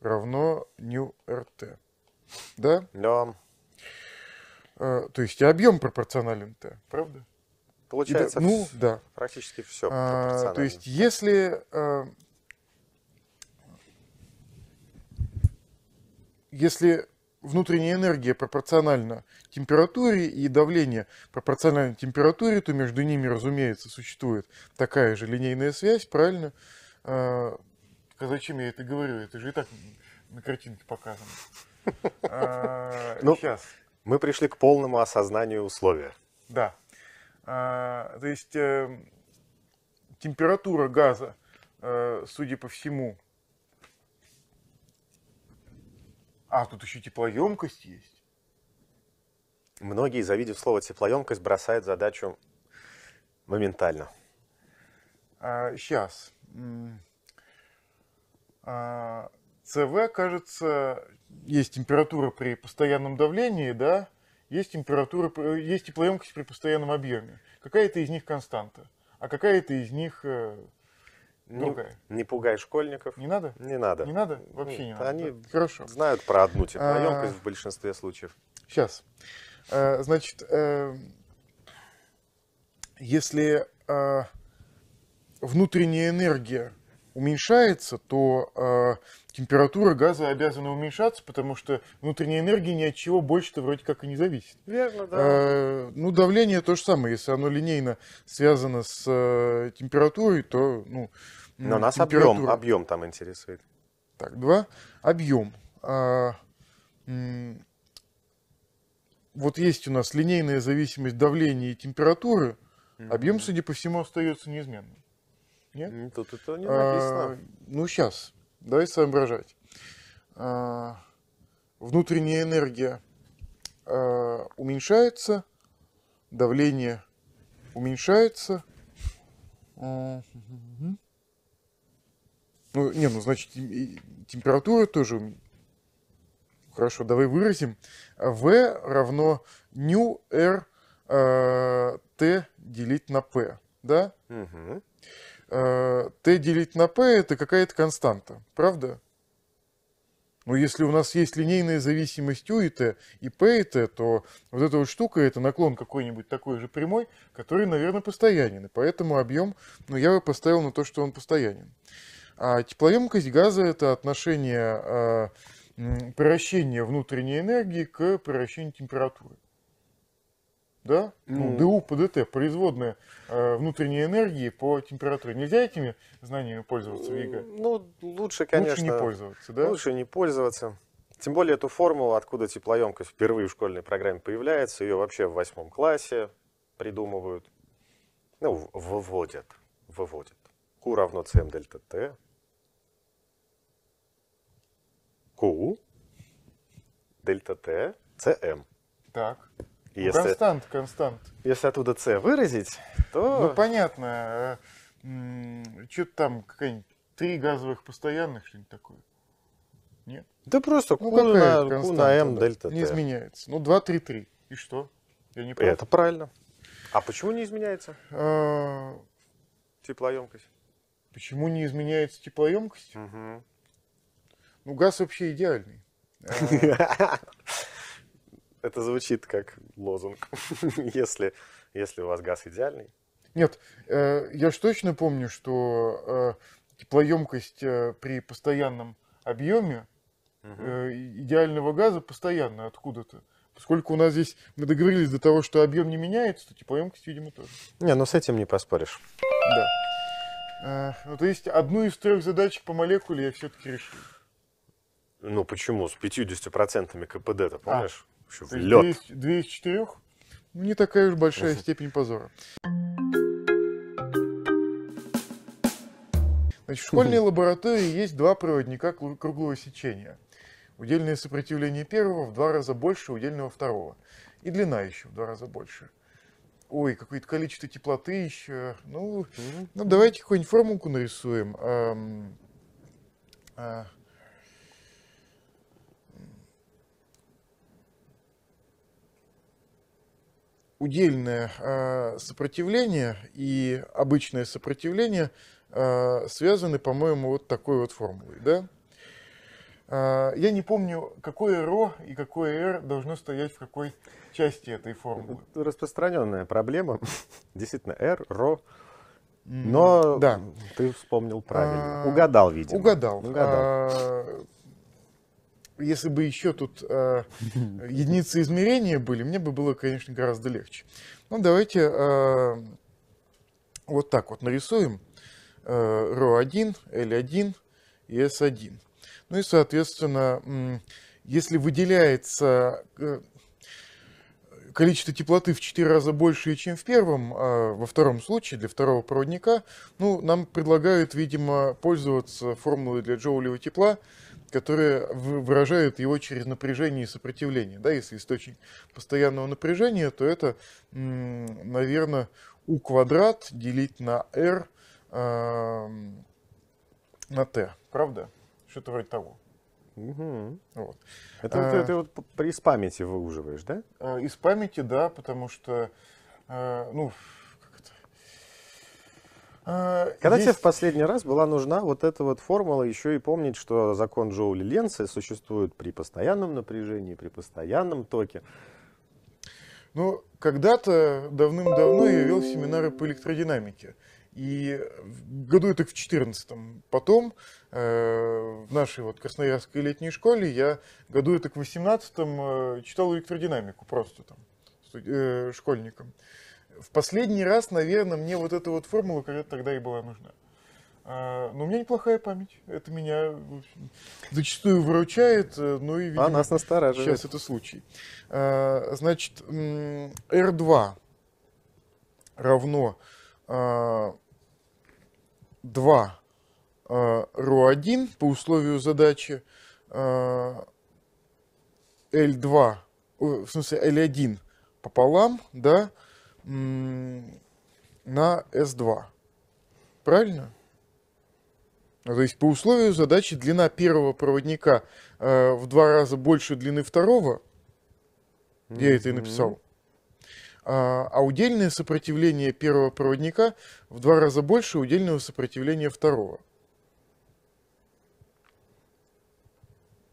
равно ню РТ. Да? Да. Э, то есть объем пропорционален Т, правда? Получается, и, ну, все, да. практически все а, То есть, если... А, если внутренняя энергия пропорциональна температуре и давление пропорционально температуре, то между ними, разумеется, существует такая же линейная связь, правильно? А, зачем я это говорю? Это же и так на картинке показано. А, ну, сейчас. Мы пришли к полному осознанию условия. Да. А, то есть э, температура газа, э, судя по всему. А, тут еще теплоемкость есть. Многие, завидев слово теплоемкость, бросают задачу моментально. А, сейчас. А, ЦВ, кажется, есть температура при постоянном давлении, да? есть температура, э, есть теплоемкость при постоянном объеме. Какая-то из них константа, а какая-то из них э, ну, другая. Не, не пугай школьников. Не надо? Не надо. Не надо? Вообще Нет, не надо. Они да? Хорошо. знают про одну а, теплоемкость а... в большинстве случаев. Сейчас. А, э, значит, а... если а... внутренняя энергия уменьшается, то э, температура газа обязана уменьшаться, потому что внутренняя энергия ни от чего больше-то вроде как и не зависит. Верно, да. Э, ну, давление то же самое. Если оно линейно связано с э, температурой, то... Ну, Но ну, нас температура... объем, объем там интересует. Так, два. Объем. Э, вот есть у нас линейная зависимость давления и температуры, объем, судя по всему, остается неизменным. Нет? Тут это не а, написано. А, ну, сейчас. Давай соображать. А, внутренняя энергия а, уменьшается, давление уменьшается. Ну, не, ну, значит, температура тоже... Хорошо, давай выразим. В равно ню R э, T делить на P, да? Угу t э, делить на p это какая-то константа, правда? Но ну, если у нас есть линейная зависимость u и t и p и t, то вот эта вот штука это наклон какой-нибудь такой же прямой, который, наверное, постоянен. И поэтому объем, ну, я бы поставил на то, что он постоянен. А теплоемкость газа это отношение э, превращения внутренней энергии к превращению температуры да? Ну, mm. ДУ, ПДТ, производная э, внутренней энергии по температуре. Нельзя этими знаниями пользоваться в Ну, лучше, конечно. Лучше не пользоваться, да? Лучше не пользоваться. Тем более эту формулу, откуда теплоемкость впервые в школьной программе появляется, ее вообще в восьмом классе придумывают, ну, выводят, выводят. Q равно CM эм дельта Т. Q дельта Т CM. Эм. Так. Если, констант, констант. Если оттуда c выразить, то... Ну, понятно. А, Что-то там какая-нибудь три газовых постоянных, что-нибудь такое. Нет? Да просто ну, Q, какая на, на M дельта Не изменяется. Ну, 2, 3, 3. И что? Я не прав. Это правильно. А почему не изменяется? А, теплоемкость. Почему не изменяется теплоемкость? Угу. Ну, газ вообще идеальный. Это звучит как лозунг, если, если у вас газ идеальный. Нет, э, я же точно помню, что э, теплоемкость э, при постоянном объеме угу. идеального газа постоянно откуда-то. Поскольку у нас здесь, мы договорились до того, что объем не меняется, то теплоемкость, видимо, тоже. Не, ну с этим не поспоришь. Да. Ну, то есть одну из трех задач по молекуле я все-таки решил. Ну почему? С 50% КПД, то а, помнишь? Еще в лед. Две, две из четырех? Не такая уж большая степень позора. Значит, в школьной лаборатории есть два проводника круглого сечения. Удельное сопротивление первого в два раза больше удельного второго. И длина еще в два раза больше. Ой, какое-то количество теплоты еще. Ну, ну давайте какую-нибудь формулку нарисуем. А, а, удельное а, сопротивление и обычное сопротивление а, связаны, по-моему, вот такой вот формулой. Да? А, я не помню, какое ро и какое r должно стоять в какой части этой формулы. Распространенная проблема. Действительно, r, ро. Но да. ты вспомнил правильно. А, угадал, видимо. Угадал. угадал. А, если бы еще тут э, единицы измерения были, мне бы было, конечно, гораздо легче. Ну, давайте э, вот так вот нарисуем э, ρ1, L1 и S1. Ну и, соответственно, если выделяется э, количество теплоты в 4 раза больше, чем в первом, а во втором случае для второго проводника, ну, нам предлагают, видимо, пользоваться формулой для джоулевого тепла, которое выражает его через напряжение и сопротивление. Да, если источник постоянного напряжения, то это, наверное, у квадрат делить на r эм, на t, правда? Что-то вроде того. Угу. Вот. Это, а, это, это вот из памяти выуживаешь, да? Э, из памяти, да, потому что, э, ну, а, Когда есть... тебе в последний раз была нужна вот эта вот формула, еще и помнить, что закон Джоули Ленца существует при постоянном напряжении, при постоянном токе. Ну, когда-то давным-давно я вел семинары по электродинамике. И году это в 14-м. Потом э, в нашей вот Красноярской летней школе я году это к 18-м э, читал электродинамику просто там э, школьникам. Э, в последний раз, наверное, мне вот эта вот формула когда раз тогда и была нужна. А, но у меня неплохая память. Это меня зачастую выручает. Ну и, видимо, а нас настораживает. Сейчас это случай. А, значит, R2 равно 2 а, ρ1 по условию задачи L2, в смысле L1 пополам, да, на S2. Правильно? Ну, то есть по условию задачи длина первого проводника э, в два раза больше длины второго. Mm-hmm. Я это и написал. А, а удельное сопротивление первого проводника в два раза больше удельного сопротивления второго.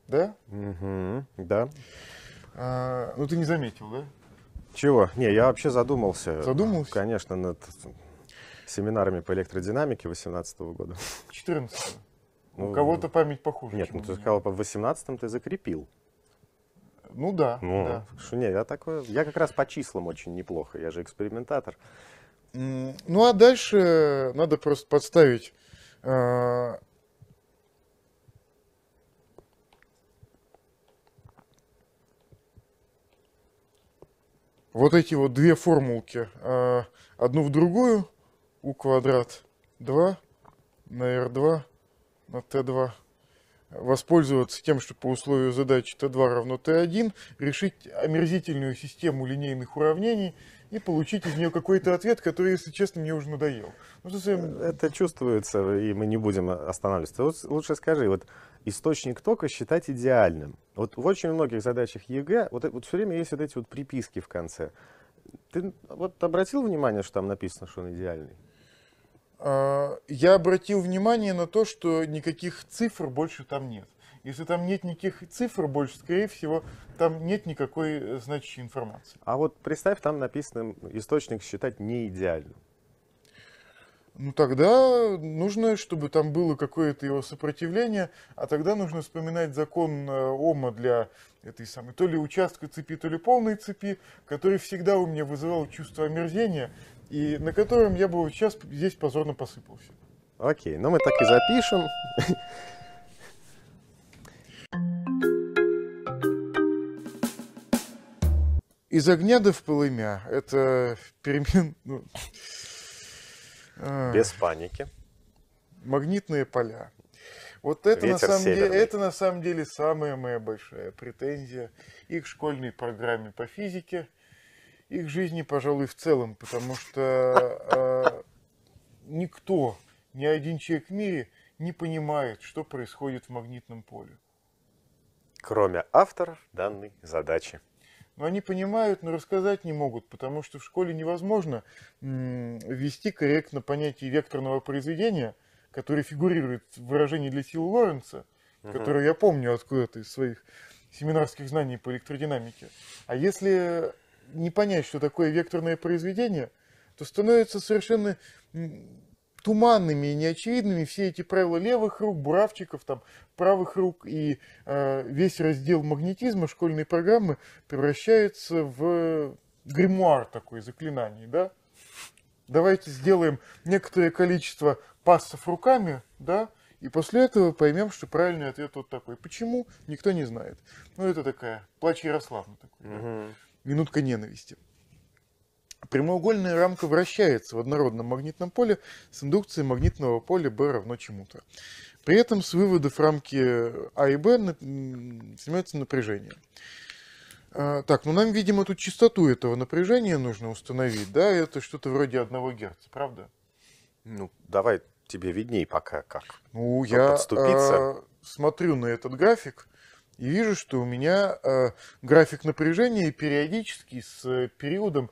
Да? mm-hmm. да. А, ну ты не заметил, да? Чего? Не, я вообще задумался. Задумался? Конечно, над семинарами по электродинамике 18 года. 14 ну, У кого-то память похуже. Нет, ну ты сказал, по 18 ты закрепил. Ну да. Ну, да. Что, не, я такое. Я как раз по числам очень неплохо. Я же экспериментатор. Ну а дальше надо просто подставить а, вот эти вот две формулки, а, одну в другую, у квадрат 2 на r2 на t2, воспользоваться тем, что по условию задачи t2 равно t1, решить омерзительную систему линейных уравнений и получить из нее какой-то ответ, который, если честно, мне уже надоел. Ну, совсем... Это чувствуется, и мы не будем останавливаться. лучше скажи, вот источник тока считать идеальным. Вот в очень многих задачах ЕГЭ вот, вот все время есть вот эти вот приписки в конце. Ты вот обратил внимание, что там написано, что он идеальный? А, я обратил внимание на то, что никаких цифр больше там нет. Если там нет никаких цифр больше, скорее всего, там нет никакой э, значащей информации. А вот представь, там написано источник считать не идеальным ну тогда нужно, чтобы там было какое-то его сопротивление, а тогда нужно вспоминать закон э, Ома для этой самой, то ли участка цепи, то ли полной цепи, который всегда у меня вызывал чувство омерзения, и на котором я бы вот сейчас здесь позорно посыпался. Окей, ну мы так и запишем. Из огня до в полымя. Это перемен... Ну, а. без паники. Магнитные поля. Вот это на, самом деле, это на самом деле самая моя большая претензия и к школьной программе по физике, и к жизни, пожалуй, в целом, потому что э, никто, ни один человек в мире не понимает, что происходит в магнитном поле. Кроме авторов данной задачи но они понимают, но рассказать не могут, потому что в школе невозможно ввести корректно понятие векторного произведения, которое фигурирует в выражении для силы Лоренца, угу. которое я помню откуда-то из своих семинарских знаний по электродинамике. А если не понять, что такое векторное произведение, то становится совершенно туманными и неочевидными все эти правила левых рук, буравчиков, там, правых рук и э, весь раздел магнетизма школьной программы превращается в гримуар такой заклинаний, да? Давайте сделаем некоторое количество пассов руками, да, и после этого поймем, что правильный ответ вот такой. Почему? Никто не знает. Ну, это такая плач Ярославна такой. Угу. Да? Минутка ненависти. Прямоугольная рамка вращается в однородном магнитном поле с индукцией магнитного поля B равно чему-то. При этом с выводов рамки А и Б снимается напряжение. А, так, ну нам, видимо, тут частоту этого напряжения нужно установить, да? Это что-то вроде одного герца, правда? Ну, давай тебе видней пока как. Ну, я подступиться. А, смотрю на этот график и вижу, что у меня а, график напряжения периодически с периодом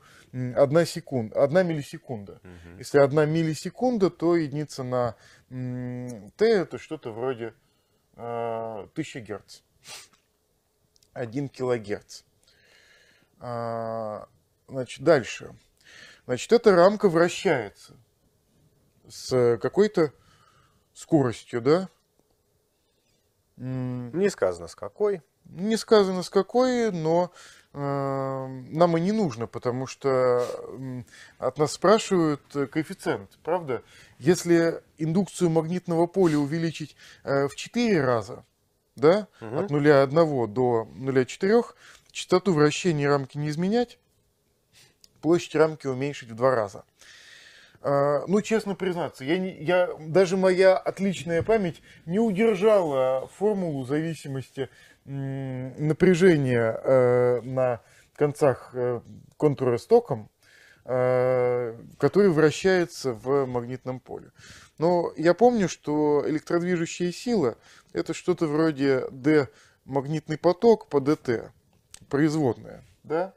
одна секунда, одна миллисекунда. Угу. Если одна миллисекунда, то единица на Т это что-то вроде э, 1000 Гц. 1 килогерц. А, значит, дальше. Значит, эта рамка вращается с э, какой-то скоростью, да? Не сказано с какой. Не сказано с какой, но Эм, нам и не нужно, потому что от нас спрашивают э, коэффициент, правда? Если индукцию магнитного поля увеличить э, в 4 раза, да, угу. от 0,1 до 0,4, частоту вращения рамки не изменять, площадь рамки уменьшить в два раза. Э, ну, честно признаться, я, не, я, даже моя отличная память не удержала формулу зависимости напряжение э, на концах э, контура с током, э, который вращается в магнитном поле. Но я помню, что электродвижущая сила – это что-то вроде D магнитный поток по ДТ, производная, да?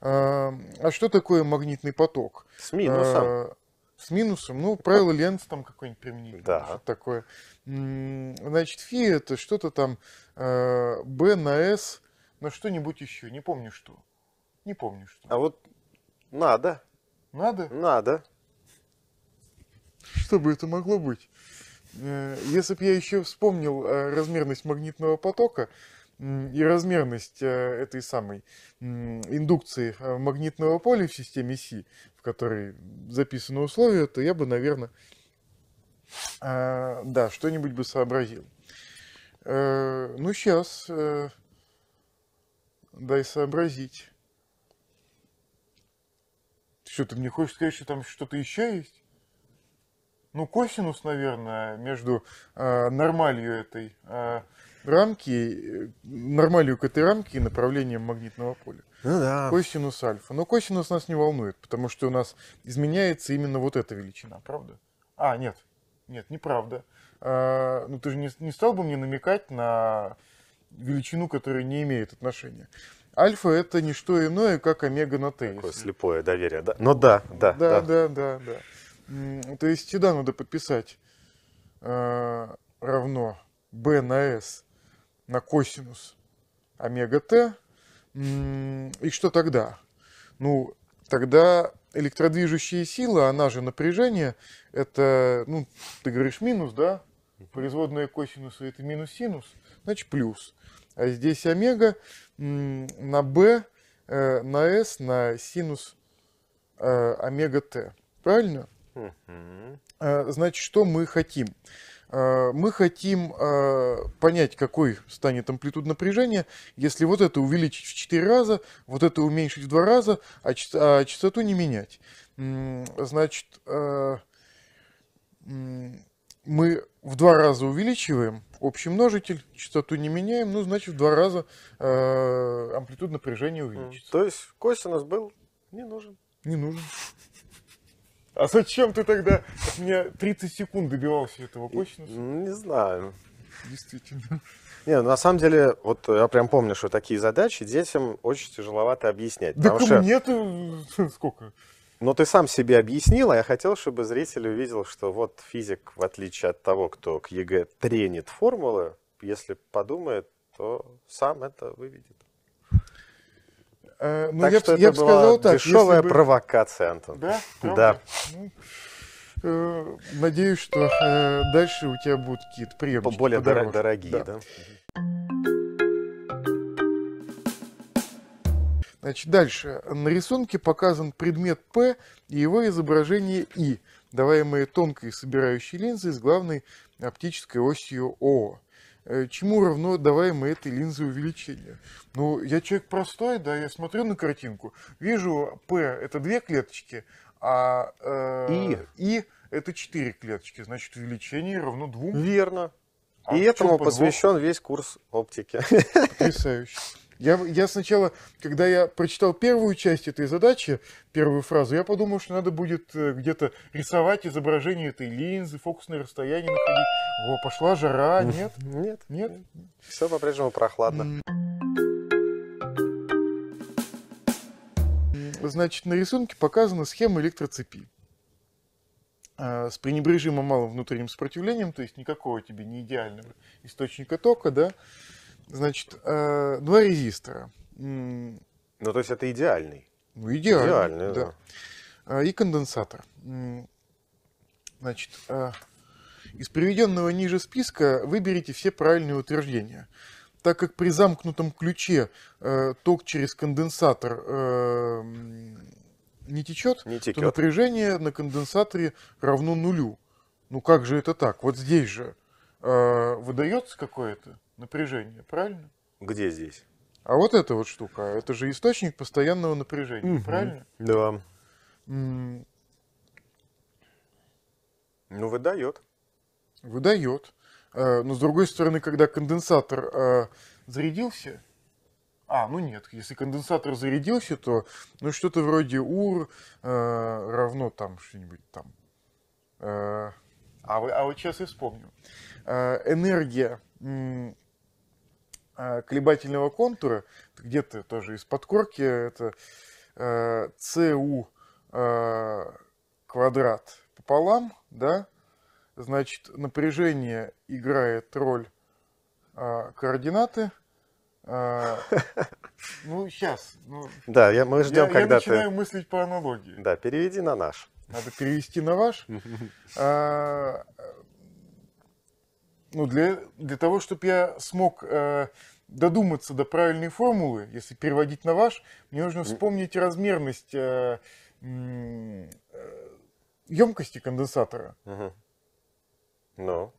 А что такое магнитный поток? С минусом. А, с минусом, ну, правило Ленц там какое-нибудь применить, да. что такое. Значит, фи это что-то там э, на s на что-нибудь еще, не помню что. Не помню что. А вот надо. Надо? Надо. Что бы это могло быть? Э, если бы я еще вспомнил э, размерность магнитного потока и размерность э, этой самой индукции магнитного поля в системе Си, которой записаны условия, то я бы, наверное, э, а, да, что-нибудь бы сообразил. Э, ну, сейчас э, дай сообразить. Что, ты мне хочешь сказать, что там что-то еще есть? Ну, косинус, наверное, между э, нормалью этой э, рамки, э, нормалью к этой рамке и направлением магнитного поля. Ну да. Косинус альфа. Но косинус нас не волнует, потому что у нас изменяется именно вот эта величина, правда? А, нет, нет, неправда. А, ну ты же не, не стал бы мне намекать на величину, которая не имеет отношения. Альфа это не что иное, как омега на Т. Такое если... слепое доверие, да? Но ну да, да. Да, да, да, да. да. То есть сюда надо подписать э, равно B на S на косинус омега-т. И что тогда? Ну, тогда электродвижущая сила, она же напряжение, это, ну, ты говоришь минус, да? Производная косинуса это минус синус, значит плюс. А здесь омега на b, э, на s, на синус э, омега т Правильно? Э, значит, что мы хотим? Э, мы хотим э, понять, какой станет амплитуд напряжения, если вот это увеличить в 4 раза, вот это уменьшить в 2 раза, а, а частоту не менять. Значит, э, мы в 2 раза увеличиваем общий множитель, частоту не меняем, ну, значит, в 2 раза амплитуд напряжения увеличится. То есть кость у нас был не нужен. Не нужен. А зачем ты тогда от меня 30 секунд добивался этого кочнуса? Ну, не знаю. Действительно. Не, ну, на самом деле, вот я прям помню, что такие задачи детям очень тяжеловато объяснять. Да ко что... мне сколько? Но ну, ты сам себе объяснил, а я хотел, чтобы зритель увидел, что вот физик, в отличие от того, кто к ЕГЭ тренит формулы, если подумает, то сам это выведет. Э, ну, так я, что б, я бы сказал так. Дешевая бы... провокация, Антон. Да? Да. Ну, э, надеюсь, что э, дальше у тебя будут какие-то приемы. Более дорог, дорогие, да? да? Значит, дальше. На рисунке показан предмет P и его изображение I, даваемые тонкой собирающей линзой с главной оптической осью О. Э, чему равно давай мы этой линзы увеличение. Ну, я человек простой, да, я смотрю на картинку, вижу P это две клеточки, а э, и. и это четыре клеточки, значит увеличение равно двум. Верно. А и этому посвящен весь курс оптики. Потрясающе. Я, я сначала, когда я прочитал первую часть этой задачи, первую фразу, я подумал, что надо будет э, где-то рисовать изображение этой линзы, фокусное расстояние находить. О, пошла жара, нет? Нет. Нет? Все по-прежнему прохладно. Значит, на рисунке показана схема электроцепи а, с пренебрежимо малым внутренним сопротивлением, то есть никакого тебе не идеального источника тока, да, Значит, э, два резистора. Ну, то есть это идеальный. Ну, идеальный, идеальный да. да. Э, и конденсатор. Значит, э, из приведенного ниже списка выберите все правильные утверждения. Так как при замкнутом ключе э, ток через конденсатор э, не течет, не текет. то напряжение на конденсаторе равно нулю. Ну как же это так? Вот здесь же э, выдается какое-то напряжение, правильно? Где здесь? А вот эта вот штука, это же источник постоянного напряжения, угу. правильно? Да. ну, выдает. Выдает. А, но с другой стороны, когда конденсатор а, зарядился, а, ну нет, если конденсатор зарядился, то ну что-то вроде ур а, равно там что-нибудь там. А, вы, а вот сейчас я вспомню. Энергия а, колебательного контура, где-то тоже из подкорки это э, э квадрат пополам, да, значит, напряжение играет роль а, координаты, а, ну, сейчас. Ну, да, мы ждем, когда ты. я начинаю мыслить по аналогии. Да, переведи на наш. Надо перевести на ваш. ну, для, для того, чтобы я смог э, додуматься до правильной формулы, если переводить на ваш, мне нужно вспомнить размерность э, э, емкости конденсатора. Угу. Ну?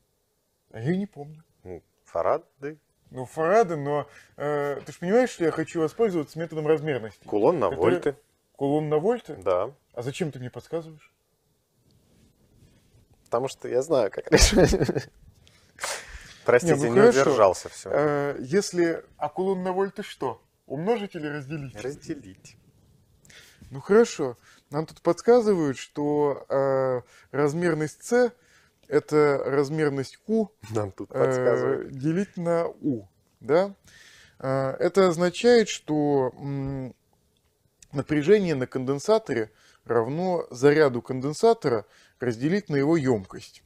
А я не помню. Фарады? Ну, фарады, но э, ты же понимаешь, что я хочу воспользоваться методом размерности. Кулон на Это... вольты. Кулон на вольты? Да. А зачем ты мне подсказываешь? Потому что я знаю, как решать. Простите, не, ну, не удержался все. Э, если, а кулон на вольты что? Умножить или разделить? Разделить. Ну хорошо. Нам тут подсказывают, что э, размерность С это размерность Q Нам тут э, делить на U. Да? Э, это означает, что м, напряжение на конденсаторе равно заряду конденсатора разделить на его емкость.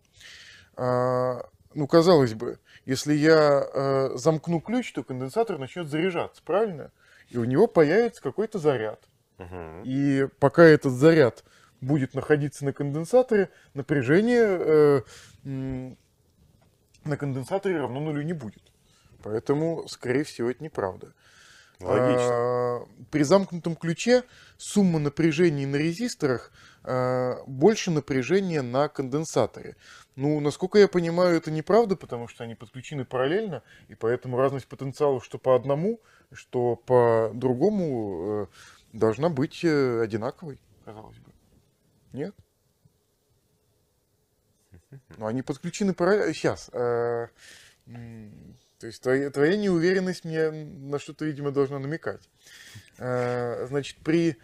Э, ну, казалось бы, если я э, замкну ключ, то конденсатор начнет заряжаться, правильно? И у него появится какой-то заряд. Угу. И пока этот заряд будет находиться на конденсаторе, напряжение э, на конденсаторе равно нулю не будет. Поэтому, скорее всего, это неправда. Логично. А, при замкнутом ключе сумма напряжений на резисторах а, больше напряжения на конденсаторе. Ну, насколько я понимаю, это неправда, потому что они подключены параллельно, и поэтому разность потенциалов что по одному, что по другому э, должна быть э, одинаковой, казалось бы. Нет? Ну, они подключены параллельно. Сейчас. Э, то есть твоя, твоя неуверенность мне на что-то, видимо, должна намекать. значит, при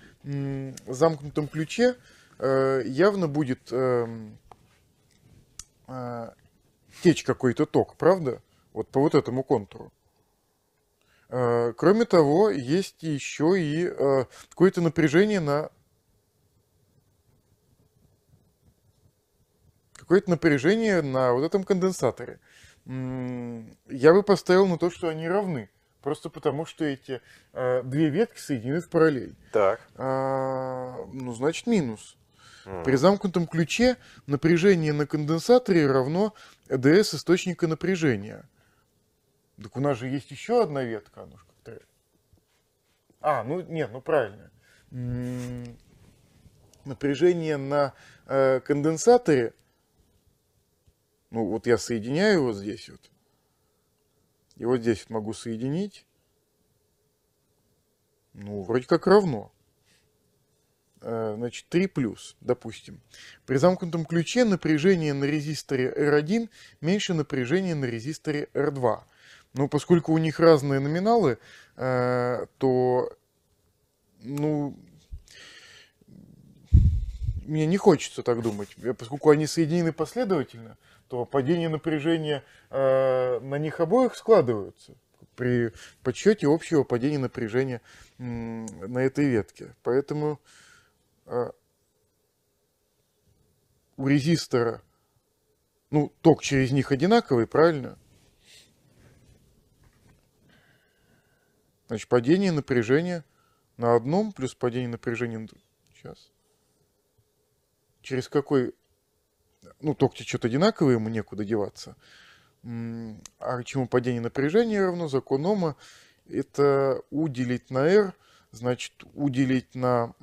замкнутом ключе явно будет эм, э, течь какой-то ток, правда? Вот по вот этому контуру. Э, кроме того, есть еще и э, какое-то напряжение на какое-то напряжение на вот этом конденсаторе. Я бы поставил на то, что они равны. Просто потому, что эти э, две ветки соединены в параллель. Так. А, ну, значит, минус. При замкнутом ключе напряжение на конденсаторе равно ЭДС источника напряжения. Так у нас же есть еще одна ветка, ну как-то. А, ну нет, ну правильно. Напряжение на э, конденсаторе. Ну вот я соединяю его здесь вот. И вот здесь вот могу соединить. Ну, вроде как равно. Э, значит, 3+, допустим. При замкнутом ключе напряжение на резисторе R1 меньше напряжения на резисторе R2. Но поскольку у них разные номиналы, э, то ну, мне не хочется так думать. Э, поскольку они соединены последовательно, то падение напряжения на них обоих складываются при подсчете общего падения напряжения на этой ветке. Поэтому Э, у резистора, ну, ток через них одинаковый, правильно? Значит, падение напряжения на одном плюс падение напряжения на другом. Сейчас. Через какой... Ну, ток течет одинаковый, ему некуда деваться. А чему падение напряжения равно? Закон Ома – это уделить на R, значит, уделить делить на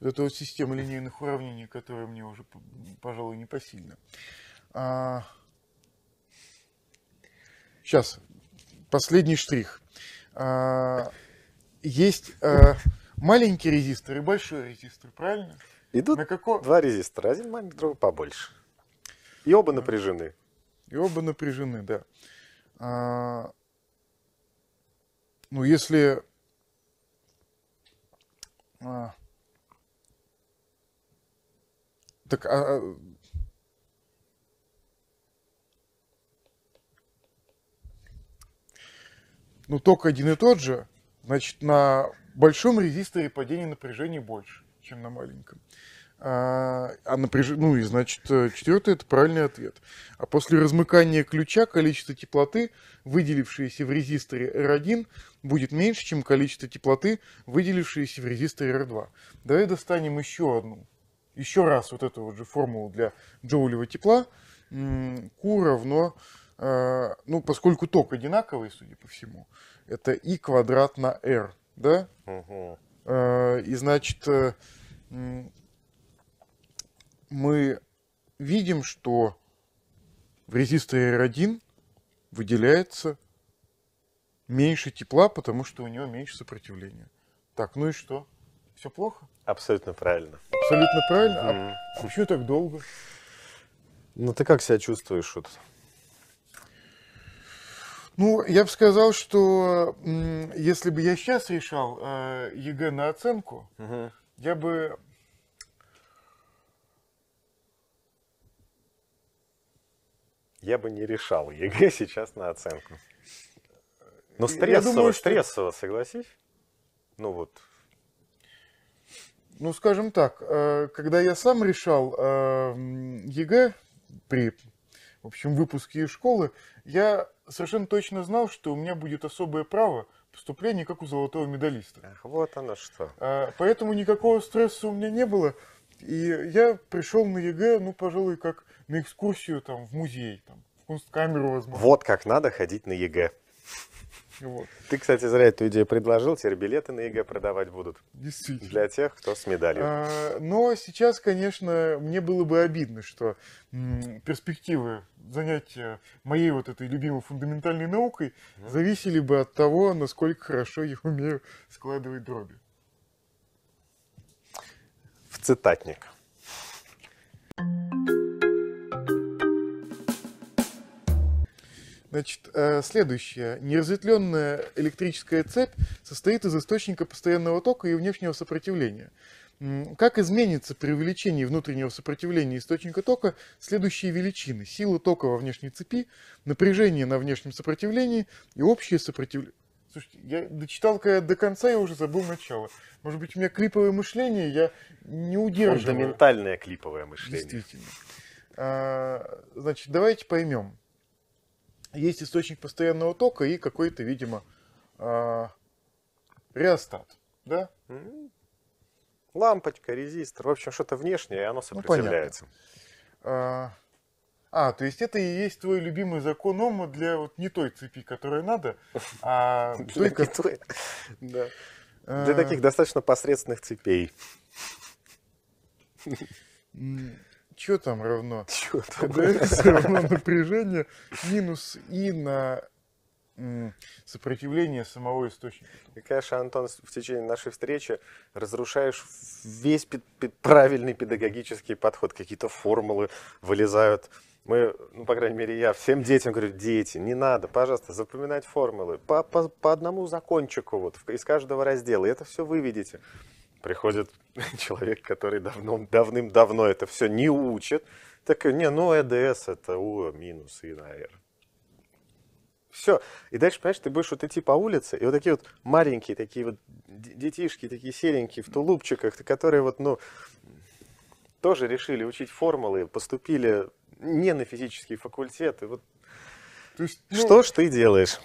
вот эта вот система линейных уравнений, которая мне уже, пожалуй, не посильна. А... Сейчас, последний штрих. А... Есть а... маленький резистор и большой резистор, правильно? Идут На какого... два резистора, один маленький, другой побольше. И оба напряжены. И оба напряжены, да. А... Ну, если... А Так а, а... Ну, только один и тот же, значит, на большом резисторе падение напряжения больше, чем на маленьком. А, а напряж... Ну и значит, э, четвертый это правильный ответ. А после размыкания ключа количество теплоты, выделившееся в резисторе R1, будет меньше, чем количество теплоты, выделившееся в резисторе R2. Давай достанем еще одну еще раз вот эту вот же формулу для джоулевого тепла, Q равно, э, ну, поскольку ток одинаковый, судя по всему, это I квадрат на R, да? Угу. И значит, э, мы видим, что в резисторе R1 выделяется меньше тепла, потому что у него меньше сопротивления. Так, ну и что? Все плохо? Абсолютно правильно. Абсолютно правильно? Mm-hmm. А, почему так долго? Ну ты как себя чувствуешь, вот? Ну, я бы сказал, что если бы я сейчас решал э, ЕГЭ на оценку, угу. я бы... Я бы не решал ЕГЭ сейчас на оценку. Но стрессово, я думаю, что... стрессово, согласись? Ну вот, ну, скажем так, э, когда я сам решал э, ЕГЭ при, в общем, выпуске из школы, я совершенно точно знал, что у меня будет особое право поступления, как у золотого медалиста. Ах, вот оно что. Э, поэтому никакого стресса у меня не было. И я пришел на ЕГЭ, ну, пожалуй, как на экскурсию там, в музей, там, в кунсткамеру, возможно. Вот как надо ходить на ЕГЭ. Вот. Ты, кстати, зря эту идею предложил. Теперь билеты на ЕГЭ продавать будут. Действительно. Для тех, кто с медалью. А, но сейчас, конечно, мне было бы обидно, что м, перспективы занятия моей вот этой любимой фундаментальной наукой mm. зависели бы от того, насколько хорошо я умею складывать дроби. В цитатник. Значит, э, следующее. Неразветвленная электрическая цепь состоит из источника постоянного тока и внешнего сопротивления. Как изменится при увеличении внутреннего сопротивления источника тока следующие величины? Сила тока во внешней цепи, напряжение на внешнем сопротивлении и общее сопротивление. Слушайте, я дочитал когда до конца я уже забыл начало. Может быть, у меня клиповое мышление, я не удерживаю. Фундаментальное клиповое мышление. Действительно. А, значит, давайте поймем есть источник постоянного тока и какой-то, видимо, а, реостат, да? Лампочка, резистор, в общем, что-то внешнее, и оно ну, сопротивляется. Ну, а, то есть это и есть твой любимый закон Ома для вот не той цепи, которая надо, а той, которая... Да. Для таких а. достаточно посредственных цепей что там равно? Что там? Да, равно напряжение минус и на сопротивление самого источника. И, конечно, Антон, в течение нашей встречи разрушаешь весь пед пед правильный педагогический подход. Какие-то формулы вылезают. Мы, ну, по крайней мере, я всем детям говорю, дети, не надо, пожалуйста, запоминать формулы. По, по, по одному закончику вот из каждого раздела. И это все выведите. Приходит человек, который давно, давным-давно это все не учит. Так, не, ну, ЭДС это у минус И, наверное. Все. И дальше, понимаешь, ты будешь вот идти по улице, и вот такие вот маленькие, такие вот детишки, такие серенькие в тулупчиках, которые вот, ну, тоже решили учить формулы, поступили не на физический факультет. И вот... То есть, ну... Что ж ты делаешь?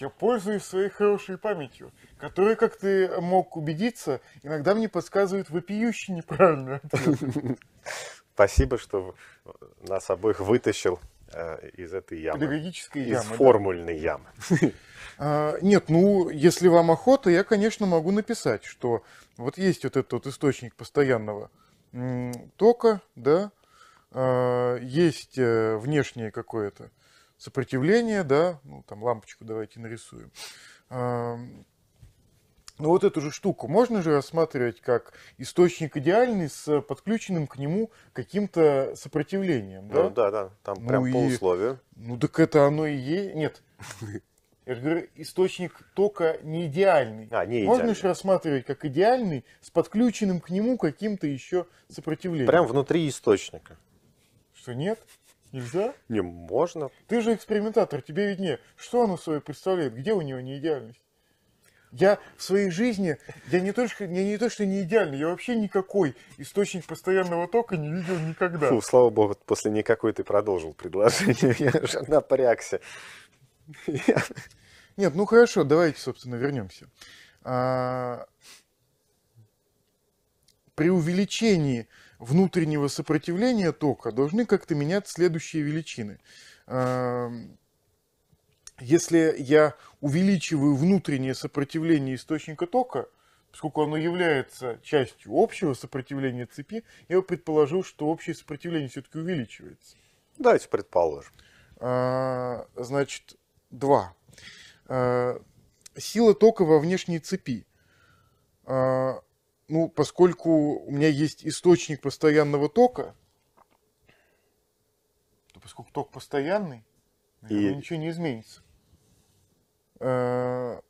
Я пользуюсь своей хорошей памятью, которая, как ты мог убедиться, иногда мне подсказывает вопиющий неправильный ответ. Спасибо, что нас обоих вытащил э, из этой ямы. Педагогической из ямы. Из формульной да. ямы. А, нет, ну, если вам охота, я, конечно, могу написать, что вот есть вот этот вот источник постоянного тока, да, а, есть э, внешнее какое-то сопротивление, да, ну, там лампочку давайте нарисуем. Но ну, вот эту же штуку можно же рассматривать как источник идеальный с подключенным к нему каким-то сопротивлением, да? Ну, да, да, там ну, прям и... по условию. Ну так это оно и есть. Нет. Я же говорю, источник тока не идеальный. А, не идеальный. Можно же рассматривать как идеальный с подключенным к нему каким-то еще сопротивлением. Прям внутри источника. Что нет? Нельзя? Не, можно. Ты же экспериментатор, тебе виднее. Что оно свое представляет? Где у него неидеальность? Я в своей жизни, я не, только, я не то, что не идеальный, я вообще никакой источник постоянного тока не видел никогда. Фу, слава богу, после никакой ты продолжил предложение, я уже напрягся. Я... Нет, ну хорошо, давайте, собственно, вернемся. А... При увеличении внутреннего сопротивления тока должны как-то менять следующие величины. Если я увеличиваю внутреннее сопротивление источника тока, поскольку оно является частью общего сопротивления цепи, я бы предположил, что общее сопротивление все-таки увеличивается. Давайте предположим. А, значит, два. А, сила тока во внешней цепи. А, ну, поскольку у меня есть источник постоянного тока, то поскольку ток постоянный, и... ничего не изменится. А,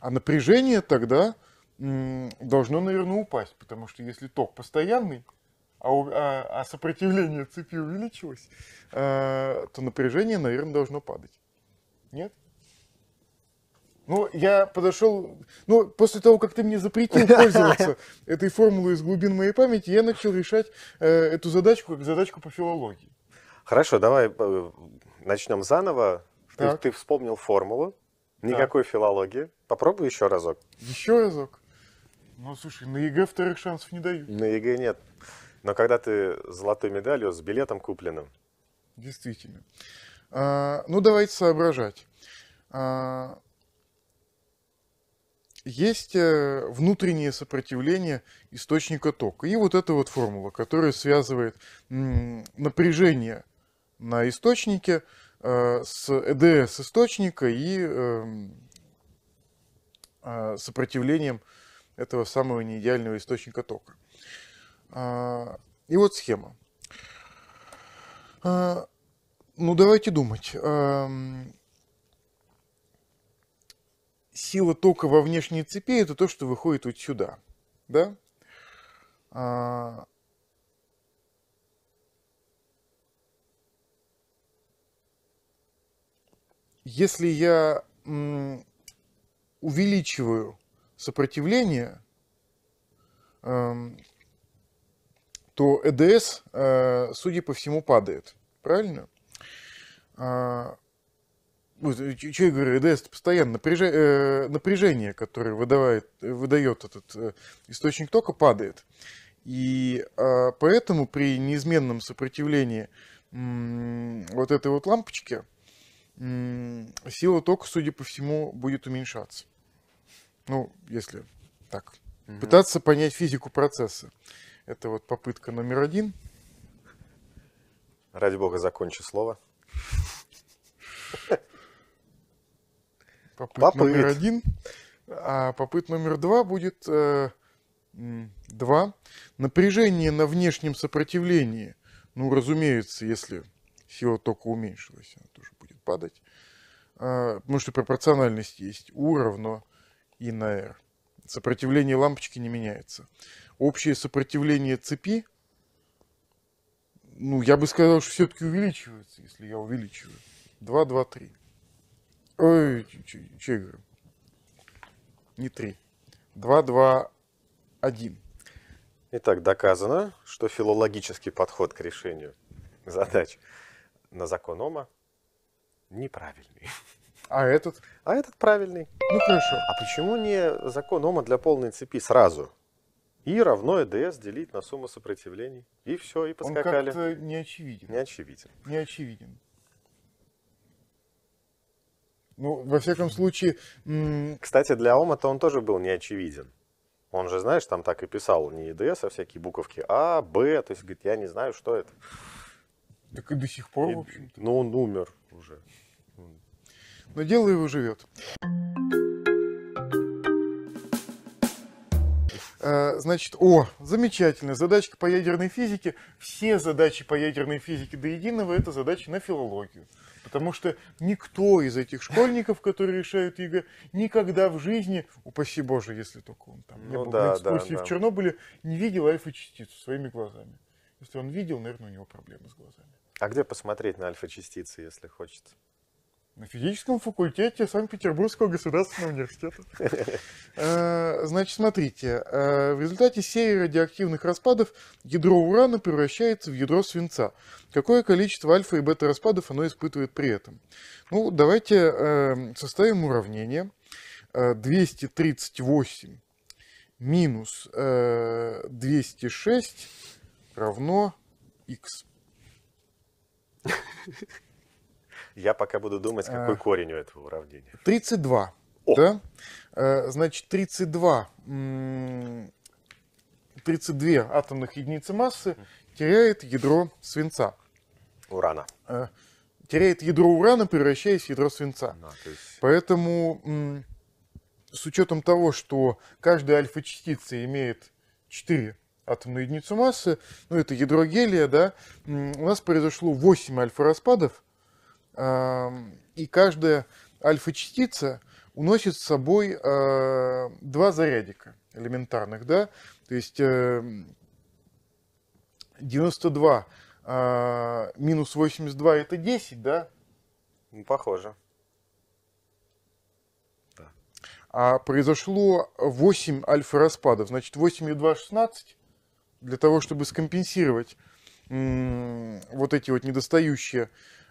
а напряжение тогда должно, наверное, упасть, потому что если ток постоянный, а, а, а сопротивление цепи увеличилось, а, то напряжение, наверное, должно падать. Нет? Ну, я подошел, ну, после того, как ты мне запретил пользоваться этой формулой из глубин моей памяти, я начал решать э, эту задачку как задачку по филологии. Хорошо, давай э, начнем заново. Ты, ты вспомнил формулу, никакой филологии. Попробуй еще разок. Еще разок. Ну, слушай, на ЕГЭ вторых шансов не дают. На ЕГЭ нет. Но когда ты с золотой медалью, с билетом купленным, Действительно. А, ну, давайте соображать. А, есть э, внутреннее сопротивление источника тока. И вот эта вот формула, которая связывает напряжение на источнике э, с ЭДС источника и эм, э, сопротивлением этого самого неидеального источника тока. А, и вот схема. А, ну, давайте думать. Эм, сила тока во внешней цепи – это то, что выходит вот сюда. Да? А, если я увеличиваю сопротивление, эм, то ЭДС, э, судя по всему, падает. Правильно? А, ну, что я говорю, ЭДС это постоянно напряжение, э, напряжение которое выдавает, выдает этот э, источник тока, падает. И а, поэтому при неизменном сопротивлении вот этой вот лампочки сила тока, судя по всему, будет уменьшаться. Ну, если так. Угу. Пытаться понять физику процесса. Это вот попытка номер один. Ради бога, закончи слово. Попыт, попыт. номер один. А попыт номер два будет э, два. Напряжение на внешнем сопротивлении. Ну, разумеется, если сила тока уменьшилась, она тоже будет падать. А, потому что пропорциональность есть. У равно И на R. Сопротивление лампочки не меняется. Общее сопротивление цепи, ну, я бы сказал, что все-таки увеличивается, если я увеличиваю. 2, 2, 3. Ой, что я говорю? Не три. Два, два, один. Итак, доказано, что филологический подход к решению задач на закон Ома неправильный. А этот? А этот правильный. Ну хорошо. А почему не закон Ома для полной цепи сразу? И равно ЭДС делить на сумму сопротивлений. И все, и поскакали. Он как-то не очевиден. Не очевиден. Не очевиден. Ну, во всяком случае... Кстати, для Ома-то он тоже был неочевиден. Он же, знаешь, там так и писал не ЕДС, а всякие буковки А, Б. То есть, говорит, я не знаю, что это. Так и до сих пор, и, в общем-то. Но ну, он умер уже. Но дело его живет. Э, значит, о, замечательно, задачка по ядерной физике. Все задачи по ядерной физике до единого – это задачи на филологию. Потому что никто из этих школьников, которые решают ЕГЭ, никогда в жизни, упаси Боже, если только он там не ну был да, на экскурсии да, в Чернобыле, не видел альфа-частицу своими глазами. Если он видел, наверное, у него проблемы с глазами. А где посмотреть на альфа-частицы, если хочется? На физическом факультете Санкт-Петербургского государственного университета. Э, значит, смотрите. Э, в результате серии радиоактивных распадов ядро урана превращается в ядро свинца. Какое количество альфа и бета распадов оно испытывает при этом? Ну, давайте э, составим уравнение. 238 минус 206 равно x. Я пока буду думать, э, какой корень у этого уравнения. 32. О! Да? Э, значит, 32, 32 атомных единицы массы теряет ядро свинца. Урана. Э, теряет ядро урана, превращаясь в ядро свинца. Да, есть... Поэтому с учетом того, что каждая альфа-частица имеет 4 атомную единицу массы, ну это ядро гелия, да, у нас произошло 8 альфа-распадов, и каждая альфа-частица уносит с собой э, два зарядика элементарных, да, то есть 92 эм, э, минус 82 это 10, да? Ну, похоже. А произошло 8 альфа-распадов, значит 8 и 2 16 для того, чтобы скомпенсировать вот эти вот недостающие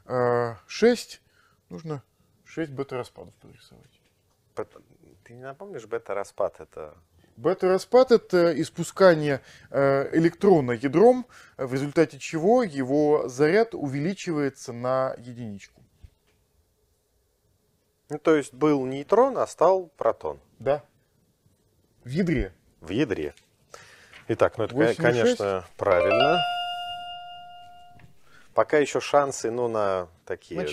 6, а нужно 6 бета-распадов подрисовать. Ты не напомнишь, бета-распад это... Бета-распад это испускание э, электрона ядром, в результате чего его заряд увеличивается на единичку. Ну, то есть был нейтрон, а стал протон. Да. В ядре. В ядре. Итак, ну это, 86. конечно, правильно. Пока еще шансы ну, на такие на,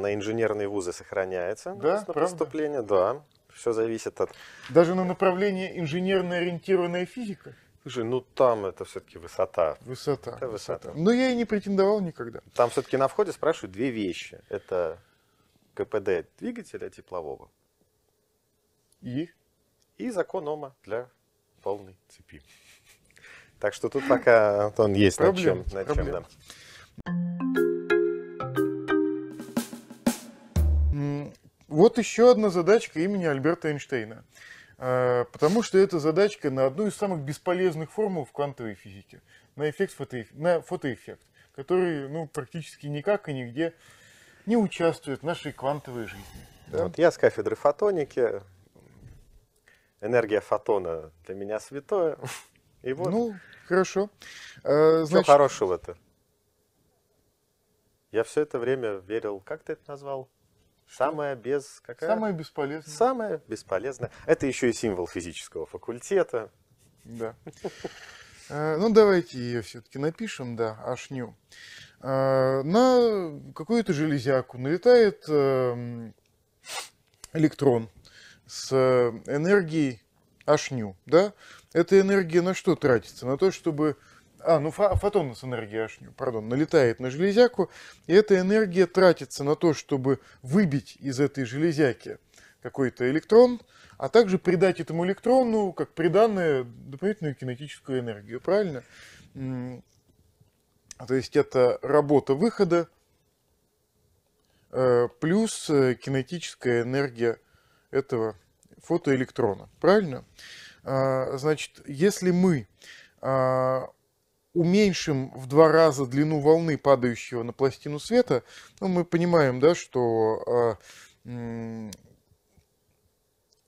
на инженерные вузы сохраняются. Да, на поступление, да. Все зависит от... Даже на направление инженерно-ориентированная физика? Слушай, ну там это все-таки высота. Высота. Это высота. Но я и не претендовал никогда. Там все-таки на входе спрашивают две вещи. Это КПД двигателя теплового. И? И закон ОМА для полной цепи. Так что тут пока, Антон, есть проблем, над чем, над чем да. Вот еще одна задачка имени Альберта Эйнштейна. А, потому что это задачка на одну из самых бесполезных формул в квантовой физике. На эффект фотоэффект, на фотоэффект который ну, практически никак и нигде не участвует в нашей квантовой жизни. Да? Вот я с кафедры фотоники. Энергия фотона для меня святое. И вот. Ну, хорошо. А, значит... Что хорошего-то? Я все это время верил, как ты это назвал? Самое без... Какая? Самое бесполезное. Самое бесполезное. Это еще и символ физического факультета. Да. Э, ну, давайте ее все-таки напишем, да, ашню. Э, на какую-то железяку налетает эм, электрон с энергией ашню, да? Эта энергия на что тратится? На то, чтобы а, ну фотон с энергией H, пардон, налетает на железяку, и эта энергия тратится на то, чтобы выбить из этой железяки какой-то электрон, а также придать этому электрону, как приданное, дополнительную кинетическую энергию, правильно? То есть это работа выхода э, плюс э, кинетическая энергия этого фотоэлектрона, правильно? А, значит, если мы а, уменьшим в два раза длину волны, падающего на пластину света, ну, мы понимаем, да, что э,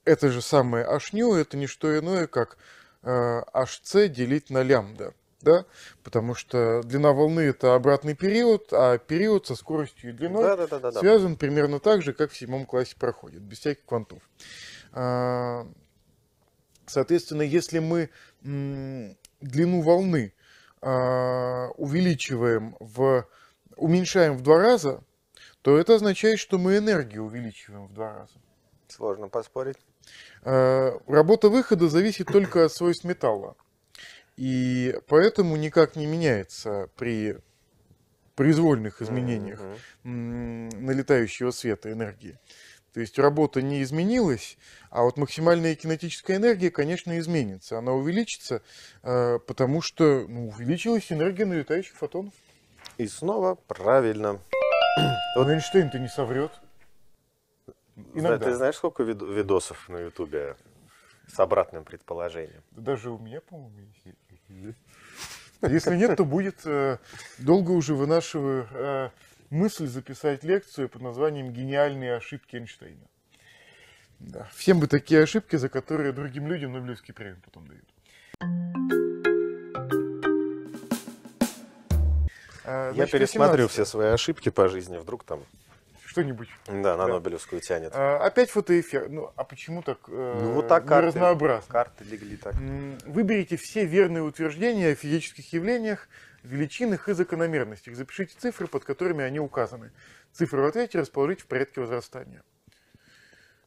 это же самое hν, это не что иное, как э, а, hc делить на лямбда. Да? Потому что длина волны это обратный период, а период со скоростью и длиной да, да, да, да, да. связан примерно так же, как в седьмом классе проходит, без всяких квантов. А, соответственно, если мы длину волны а, увеличиваем в, уменьшаем в два раза, то это означает, что мы энергию увеличиваем в два раза. Сложно поспорить. А, работа выхода зависит только от свойств металла. И поэтому никак не меняется при произвольных изменениях mm-hmm. налетающего света энергии. То есть работа не изменилась, а вот максимальная кинетическая энергия, конечно, изменится. Она увеличится, э, потому что ну, увеличилась энергия налетающих фотонов. И снова правильно. А вот эйнштейн ты не соврет. Иногда. ты знаешь, сколько видосов на Ютубе с обратным предположением? Даже у меня, по-моему, есть. Если нет, то будет. Э, долго уже вынашиваю э, мысль записать лекцию под названием «Гениальные ошибки Эйнштейна». Да. Всем бы такие ошибки, за которые другим людям Нобелевский премию потом дают. А, значит, Я пересмотрю 18. все свои ошибки по жизни, вдруг там что-нибудь. Да, на да. Нобелевскую тянет. А, опять фотоэффект. Ну, а почему так э, ну, вот так карты, разнообразно? Карты легли так. Выберите все верные утверждения о физических явлениях, величин их и закономерностей. Запишите цифры, под которыми они указаны. Цифры в ответе расположить в порядке возрастания.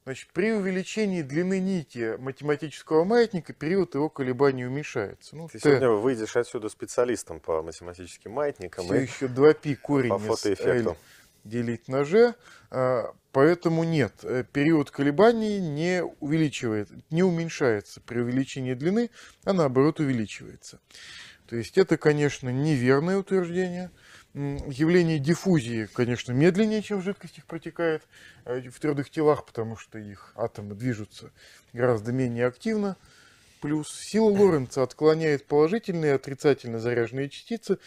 Значит, при увеличении длины нити математического маятника период его колебаний уменьшается. Ну, ты, ты сегодня выйдешь отсюда специалистом по математическим маятникам. Все и еще 2π корень по фотоэффекту. L делить на g, поэтому нет, э, период колебаний не увеличивает, не уменьшается при увеличении длины, а наоборот увеличивается. То есть это, конечно, неверное утверждение. Явление диффузии, конечно, медленнее, чем в жидкостях протекает э, в твердых телах, потому что их атомы движутся гораздо менее активно. Плюс сила Лоренца отклоняет положительные и отрицательно заряженные частицы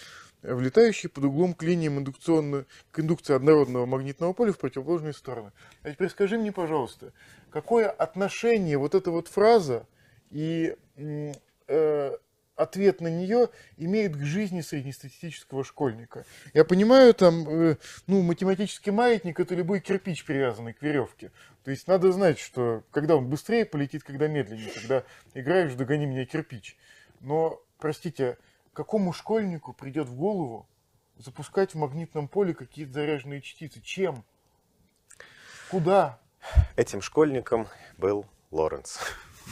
влетающие под углом к линиям индукционно, к индукции однородного магнитного поля в противоположные стороны. А теперь скажи мне, пожалуйста, какое отношение вот эта вот фраза и э, ответ на нее имеет к жизни среднестатистического школьника. Я понимаю, там, э, ну, математический маятник – это любой кирпич, привязанный к веревке. То есть надо знать, что когда он быстрее полетит, когда медленнее, когда играешь, догони меня кирпич. Но, простите, какому школьнику придет в голову запускать в магнитном поле какие-то заряженные частицы? Чем? Куда? Этим школьником был Лоренс.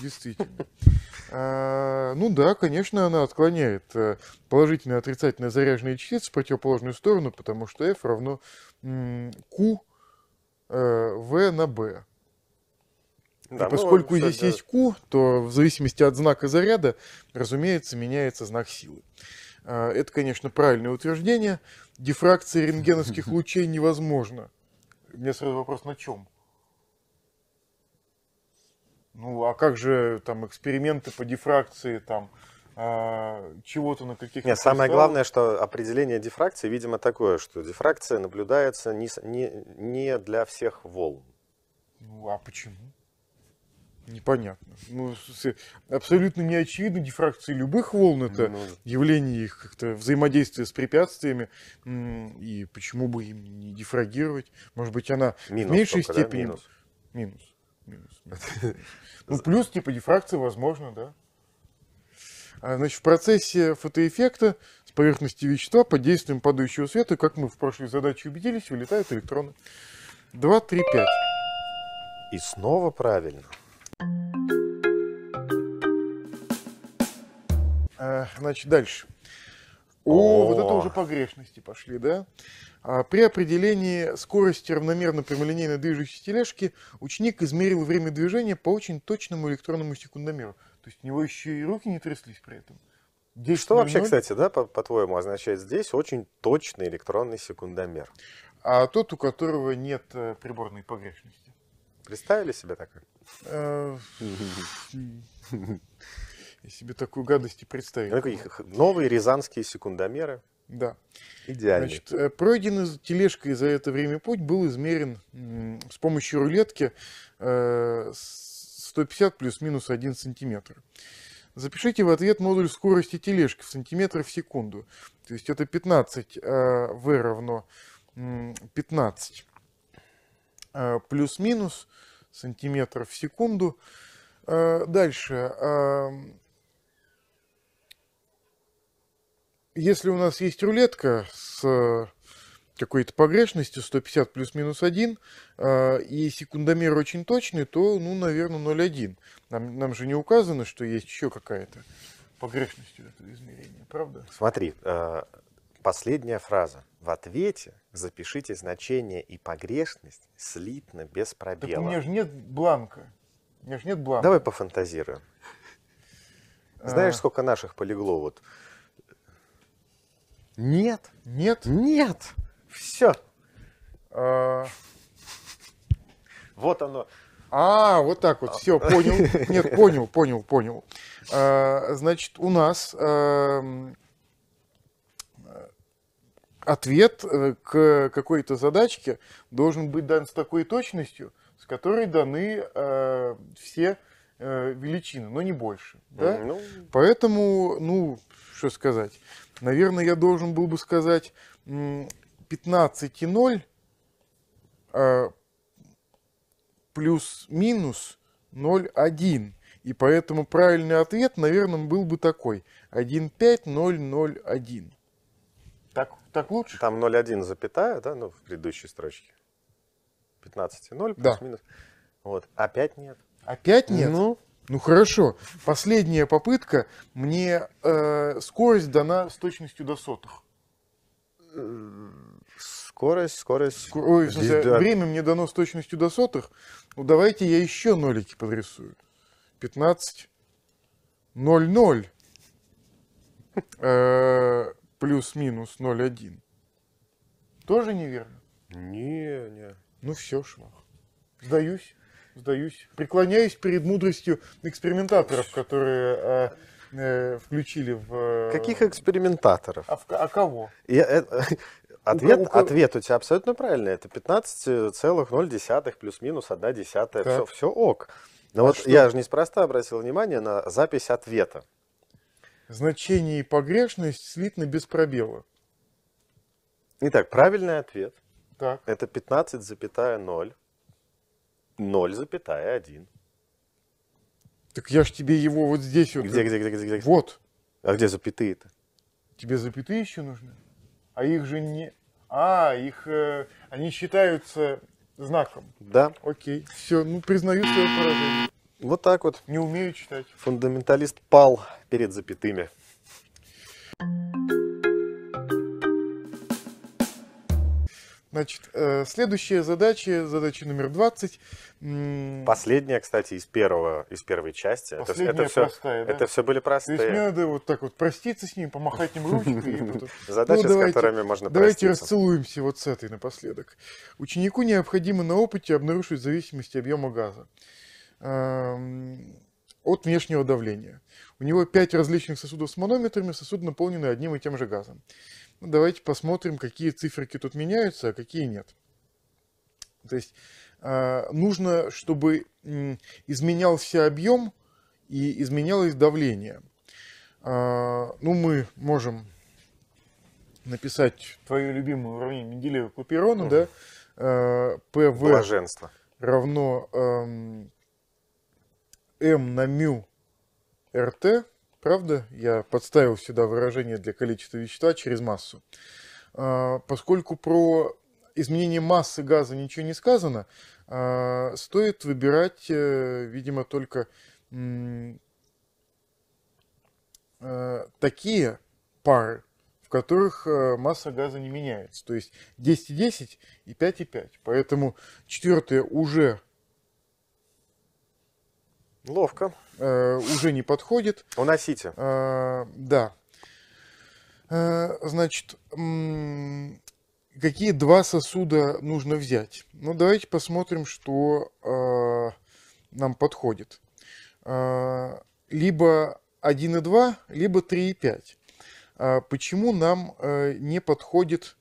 Действительно. А, ну да, конечно, она отклоняет э, положительные и отрицательные заряженные частицы в противоположную сторону, потому что F равно Q э, V на B. Да, и ну, поскольку ну, здесь да. есть Q, то в зависимости от знака заряда, разумеется, меняется знак силы. А, это, конечно, правильное утверждение. Дифракция рентгеновских лучей невозможна. У меня сразу вопрос, на чем? Ну, а как же там эксперименты по дифракции, там, а, чего-то на каких-то... Нет, самое стал... главное, что определение дифракции, видимо, такое, что дифракция наблюдается не, не, не для всех волн. Ну, а почему? Непонятно. Ну, абсолютно не очевидно дифракции любых волн. Это ну явление их как-то взаимодействия с препятствиями. И почему бы им не дифрагировать? Может быть, она минус в меньшей только, степени... Да? Минус. Минус. Ну, плюс, типа, дифракция возможно, да. А, значит, в процессе фотоэффекта с поверхности вещества под действием падающего света, как мы в прошлой задаче убедились, вылетают электроны. 2, 3, 5. И снова правильно. Э, значит, дальше. О, О, вот это уже погрешности пошли, да? А, при определении скорости равномерно прямолинейно движущейся тележки ученик измерил время движения по очень точному электронному секундомеру. То есть у него еще и руки не тряслись при этом. 10 Что вообще, 0. кстати, да, по-твоему, по означает здесь очень точный электронный секундомер? А тот, у которого нет э, приборной погрешности. Представили себе такое? Э, Я себе такую гадость и представил. Ну, новые рязанские секундомеры. Да. Идеально. Значит, э, пройденный тележкой за это время путь был измерен с помощью рулетки 150 э, плюс-минус 1 сантиметр. Запишите в ответ модуль скорости тележки в сантиметрах в секунду. То есть это 15, а э, равно 15 плюс-минус сантиметров в секунду. Дальше. если у нас есть рулетка с э, какой-то погрешностью 150 плюс-минус 1, э, и секундомер очень точный, то, ну, наверное, 0,1. Нам, нам же не указано, что есть еще какая-то погрешность у этого измерения, правда? Смотри, э, последняя фраза. В ответе запишите значение и погрешность слитно, без пробела. Так у меня же нет бланка. У меня же нет бланка. Давай пофантазируем. Знаешь, а. сколько наших полегло вот нет. Нет? Нет. Все. А... Вот оно. А, вот так вот, а. все, понял. Нет, понял, понял, понял. А, значит, у нас а, ответ э, к какой-то задачке должен быть дан с такой точностью, с которой даны а, все величины, но не больше. Да? Ну... Поэтому, ну, что сказать. Наверное, я должен был бы сказать 15,0 а плюс-минус 0,1. И поэтому правильный ответ, наверное, был бы такой. 1,5001. Так, так лучше? Там 0,1 запятая, да, ну, в предыдущей строчке. 15,0 плюс-минус. Да. Вот. Опять нет. Опять нет? Ну, ну хорошо, последняя попытка, мне э, скорость дана с точностью до сотых. Скорость, скорость. Скор... Ой, в смысле, да. время мне дано с точностью до сотых. Ну давайте я еще нолики подрисую. 15, 0, 0, э, плюс-минус 0,1. Тоже неверно? Не, не. Ну все, шмах. Сдаюсь сдаюсь, преклоняюсь перед мудростью экспериментаторов, которые а, э, включили в... Э, Каких экспериментаторов? А, в, а кого? Я, э, ответ, у, у... ответ у тебя абсолютно правильный. Это 15,0 плюс-минус 1 десятая. Все, все ок. Но а вот что? я же неспроста обратил внимание на запись ответа. Значение и погрешность слитны без пробела. Итак, правильный ответ. Так. Это 15,0 0,1. Так я ж тебе его вот здесь вот... Где, где, где, где, где? Вот. А где запятые-то? Тебе запятые еще нужны? А их же не... А, их... Э, они считаются знаком. Да. Окей. Все, ну признаю свое поражение. Вот так вот. Не умею читать. Фундаменталист пал перед запятыми. Значит, э, следующая задача, задача номер 20. Последняя, кстати, из, первого, из первой части. Последняя это, это, все, простая, да? это все были простые. То есть надо вот так вот проститься с ним, помахать им ручкой. Задача ну, с которыми можно проститься. Давайте расцелуемся вот с этой напоследок. Ученику необходимо на опыте обнаружить зависимость объема газа от внешнего давления. У него пять различных сосудов с манометрами, сосуд наполнены одним и тем же газом. Ну, давайте посмотрим, какие циферки тут меняются, а какие нет. То есть а, нужно, чтобы изменялся объем и изменялось давление. А, ну, мы можем написать твое любимое уравнение Менделеева Куперона, да? А, ПВ Блаженство. равно М на мю РТ. Правда, я подставил сюда выражение для количества вещества через массу. А, поскольку про изменение массы газа ничего не сказано, а, стоит выбирать, э, видимо, только э, такие пары, в которых э, масса газа не меняется. То есть 10,10 и 5,5. Поэтому четвертое уже Ловко. Э, уже не подходит. Уносите. Э, да. Э, значит, какие два сосуда нужно взять? Ну, давайте посмотрим, что э, нам подходит. Э, либо 1,2, либо 3,5. Э, почему нам э, не подходит,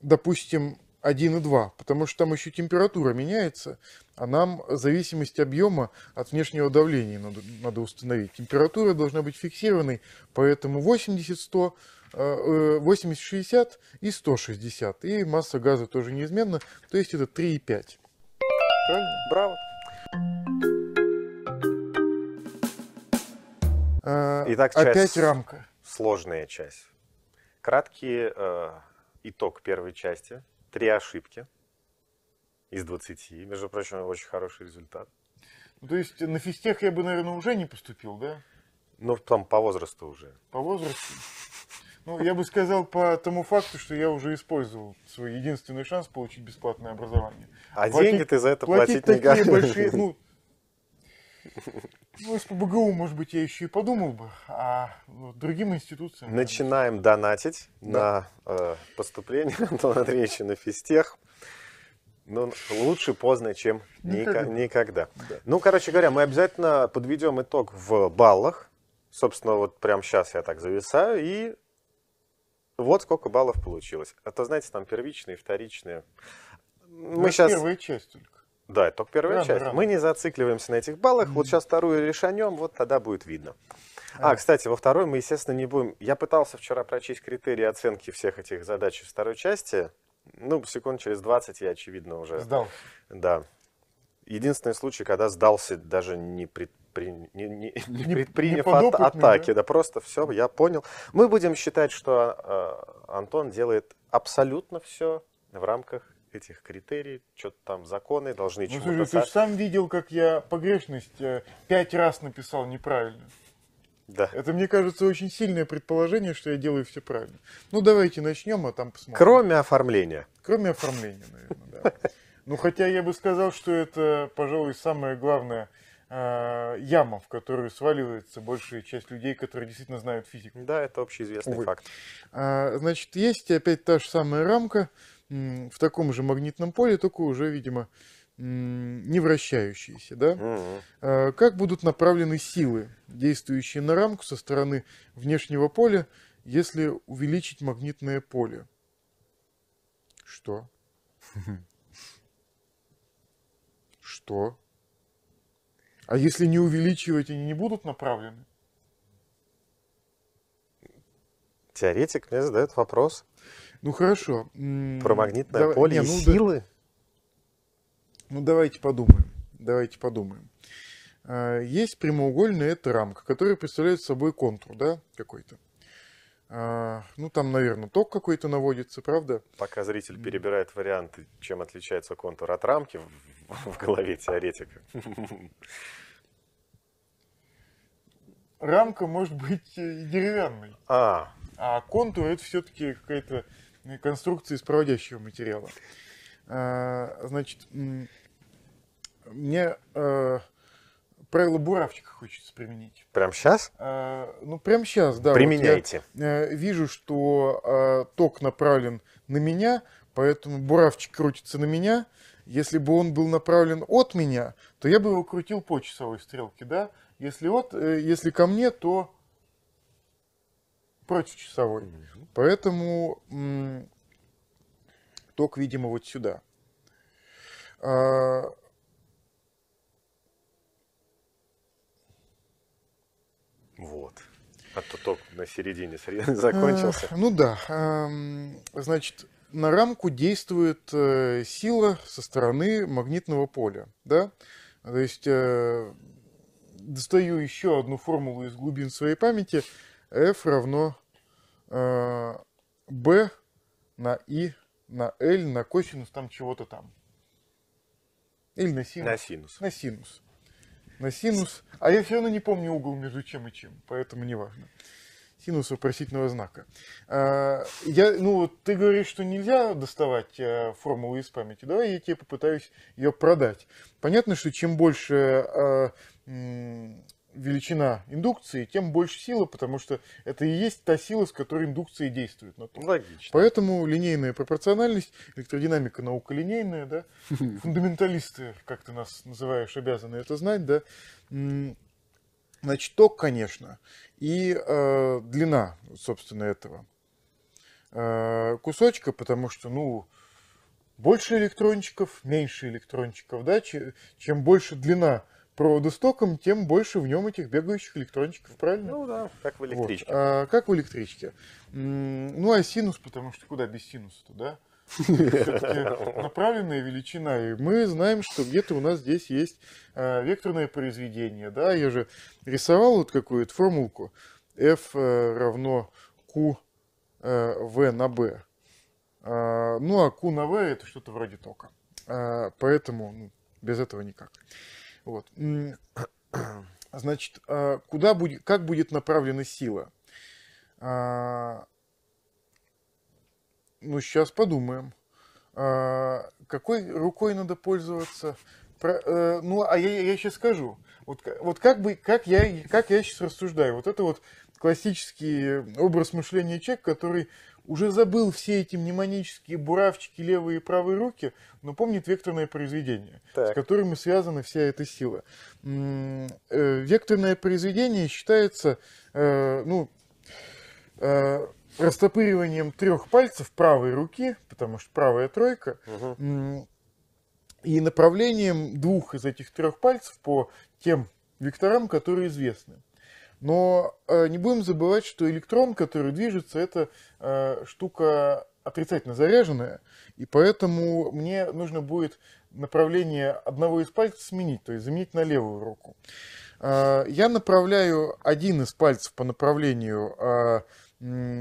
допустим, 1,2, потому что там еще температура меняется, а нам зависимость объема от внешнего давления надо, надо установить. Температура должна быть фиксированной, поэтому 80-100, 80-60 э, э, и 160. И масса газа тоже неизменна, то есть это 3,5. Правильно? Браво! Э, Итак, часть Опять рамка. Сложная часть. Краткий э, итог первой части. Три ошибки из 20. Между прочим, очень хороший результат. Ну, то есть на физтех я бы, наверное, уже не поступил, да? Ну, там по возрасту уже. По возрасту? Ну, я бы сказал по тому факту, что я уже использовал свой единственный шанс получить бесплатное образование. А платить, деньги ты за это платить, платить не такие готов. большие, ну, Ну, если по БГУ, может быть, я еще и подумал бы, а другим институциям... Начинаем наверное. донатить да. на э, поступление Антона Андреевича на физтех. Ну, лучше поздно, чем никогда. никогда. Да. Ну, короче говоря, мы обязательно подведем итог в баллах. Собственно, вот прямо сейчас я так зависаю. И вот сколько баллов получилось. Это, а знаете, там первичные, вторичные. Мы сейчас... Первая часть только. Да, это только первая рано, часть. Рано. Мы не зацикливаемся на этих баллах. mm Вот сейчас вторую решанем, вот тогда будет видно. А, кстати, во второй мы, естественно, не будем... Я пытался вчера прочесть критерии оценки всех этих задач в второй части. Ну, секунд через 20 я, очевидно, уже... Сдал. Да. Единственный случай, когда сдался, даже не, предпри... не, не, не, не предприняв не от... атаки. Да? да, просто все, я понял. Мы будем считать, что э, Антон делает абсолютно все в рамках этих критерий, что-то там законы должны ну, чему-то... Слушай, ты же сам видел, как я погрешность э, пять раз написал неправильно. Да. Это, мне кажется, очень сильное предположение, что я делаю все правильно. Ну, давайте начнем, а там посмотрим. Кроме оформления. Кроме оформления, наверное, да. Ну, хотя я бы сказал, что это, пожалуй, самое главное э, яма, в которую сваливается большая часть людей, которые действительно знают физику. Да, это общеизвестный Увы. факт. А, значит, есть опять та же самая рамка, в таком же магнитном поле, только уже, видимо, не вращающиеся. Да? Угу. Как будут направлены силы, действующие на рамку со стороны внешнего поля, если увеличить магнитное поле? Что? Что? А если не увеличивать, они не будут направлены? Теоретик мне задает вопрос. Ну хорошо. Про магнитное Давай, поле не, и ну, силы? Да... Ну давайте подумаем. Давайте подумаем. А, есть прямоугольная эта рамка, которая представляет собой контур, да, какой-то. А, ну, там, наверное, ток какой-то наводится, правда? Пока зритель перебирает варианты, чем отличается контур от рамки в, в голове теоретика. Рамка может быть э, и деревянной. А. А контур это все-таки какая-то конструкции из проводящего материала. А, значит, мне э, правило буравчика хочется применить. Прям сейчас? А, ну, прям сейчас, да. Применяйте. Вот я, э, вижу, что а, ток направлен на меня, поэтому буравчик крутится на меня. Если бы он был направлен от меня, то я бы его крутил по часовой стрелке, да? Если, от, э, если ко мне, то против часовой. Угу. Поэтому ток, видимо, вот сюда. А... Вот. А то ток на середине закончился. А, ну да. А, значит, на рамку действует э, сила со стороны магнитного поля. Да? То есть э, достаю еще одну формулу из глубин своей памяти. F равно b э, на И на L, на косинус там чего-то там. Или на синус. На синус. На синус. На синус. А я все равно не помню угол между чем и чем, поэтому не важно. Синус вопросительного знака. Э, я, ну, ты говоришь, что нельзя доставать а, формулу из памяти. Давай я тебе попытаюсь ее продать. Понятно, что чем больше величина индукции, тем больше сила, потому что это и есть та сила, с которой индукция действует. Ну, Логично. Поэтому линейная пропорциональность, электродинамика наука линейная, да, фундаменталисты, как ты нас называешь, обязаны это знать, да, значит, ток, конечно, и э, длина, собственно, этого э, кусочка, потому что, ну, больше электрончиков, меньше электрончиков, да, чем больше длина проводостоком, тем больше в нем этих бегающих электрончиков, правильно? Ну да, как в электричке. Вот. А, как в электричке. Ну а синус, потому что куда без синуса-то, да? направленная величина. И мы знаем, что где-то у нас здесь есть э, векторное произведение. Да? Я же рисовал вот какую-то формулку. F э, равно Q э, V на B. А, ну, а Q на V это что-то вроде тока. А, поэтому ну, без этого никак. Вот. Значит, а, куда будет, как будет направлена сила? А, ну, сейчас подумаем. А, какой рукой надо пользоваться? Э, ну, а я, я сейчас скажу. Вот, вот как бы, как я, как я сейчас рассуждаю. Вот это вот классический образ мышления человека, который уже забыл все эти мнемонические буравчики левые и правые руки, но помнит векторное произведение, так. с которым и связана вся эта сила. Э, векторное произведение считается, э, ну, э, растопыриванием трех пальцев правой руки, потому что правая тройка, угу. и направлением двух из этих трех пальцев по тем векторам, которые известны. Но э, не будем забывать, что электрон, который движется, это э, штука отрицательно заряженная, и поэтому мне нужно будет направление одного из пальцев сменить, то есть заменить на левую руку. Э, я направляю один из пальцев по направлению э,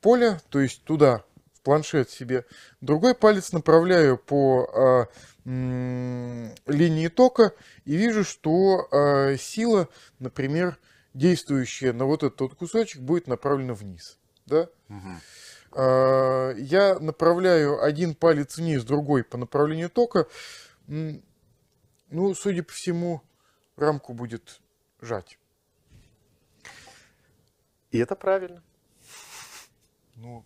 поля, то есть туда, в планшет себе. Другой палец направляю по э, линии тока и вижу, что э, сила, например, действующее на вот этот кусочек будет направлено вниз. Да? Угу. Я направляю один палец вниз, другой по направлению тока. Ну, судя по всему, рамку будет жать. И это правильно. Ну,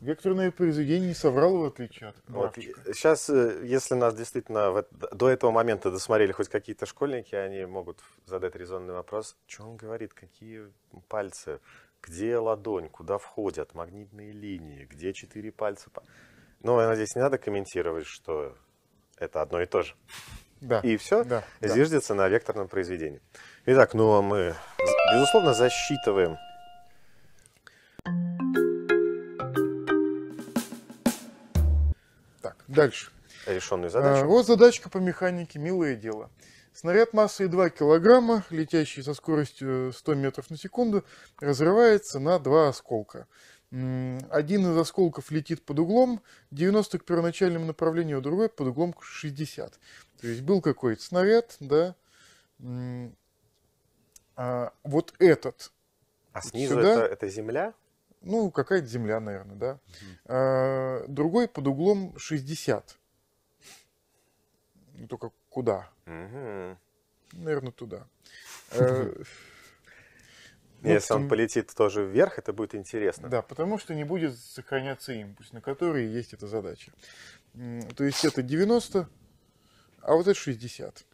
Векторное произведение не соврало, в отличие от вот, Сейчас, э, если нас действительно до этого момента досмотрели хоть какие-то школьники, они могут задать резонный вопрос, что он говорит, какие пальцы, где ладонь, куда входят магнитные линии, где четыре пальца. Ну, я надеюсь, не надо комментировать, что это одно и то же. Да. И все да, зиждется да. на векторном произведении. Итак, ну а мы, безусловно, засчитываем Дальше. Решенную задачу. А, вот задачка по механике, милое дело. Снаряд массой 2 килограмма, летящий со скоростью 100 э, метров на секунду, разрывается на два осколка. Один из осколков летит под углом 90 к первоначальному направлению, а другой под углом 60. То есть был какой-то снаряд, да. А вот этот. А снизу сюда. это, это земля? ну, какая-то земля, наверное, да. Угу. другой под углом 60. Ну, только куда? Угу. Наверное, туда. Э, Если он полетит тоже вверх, это будет интересно. Да, потому что не будет сохраняться импульс, на который есть эта задача. То есть это 90, а вот это 60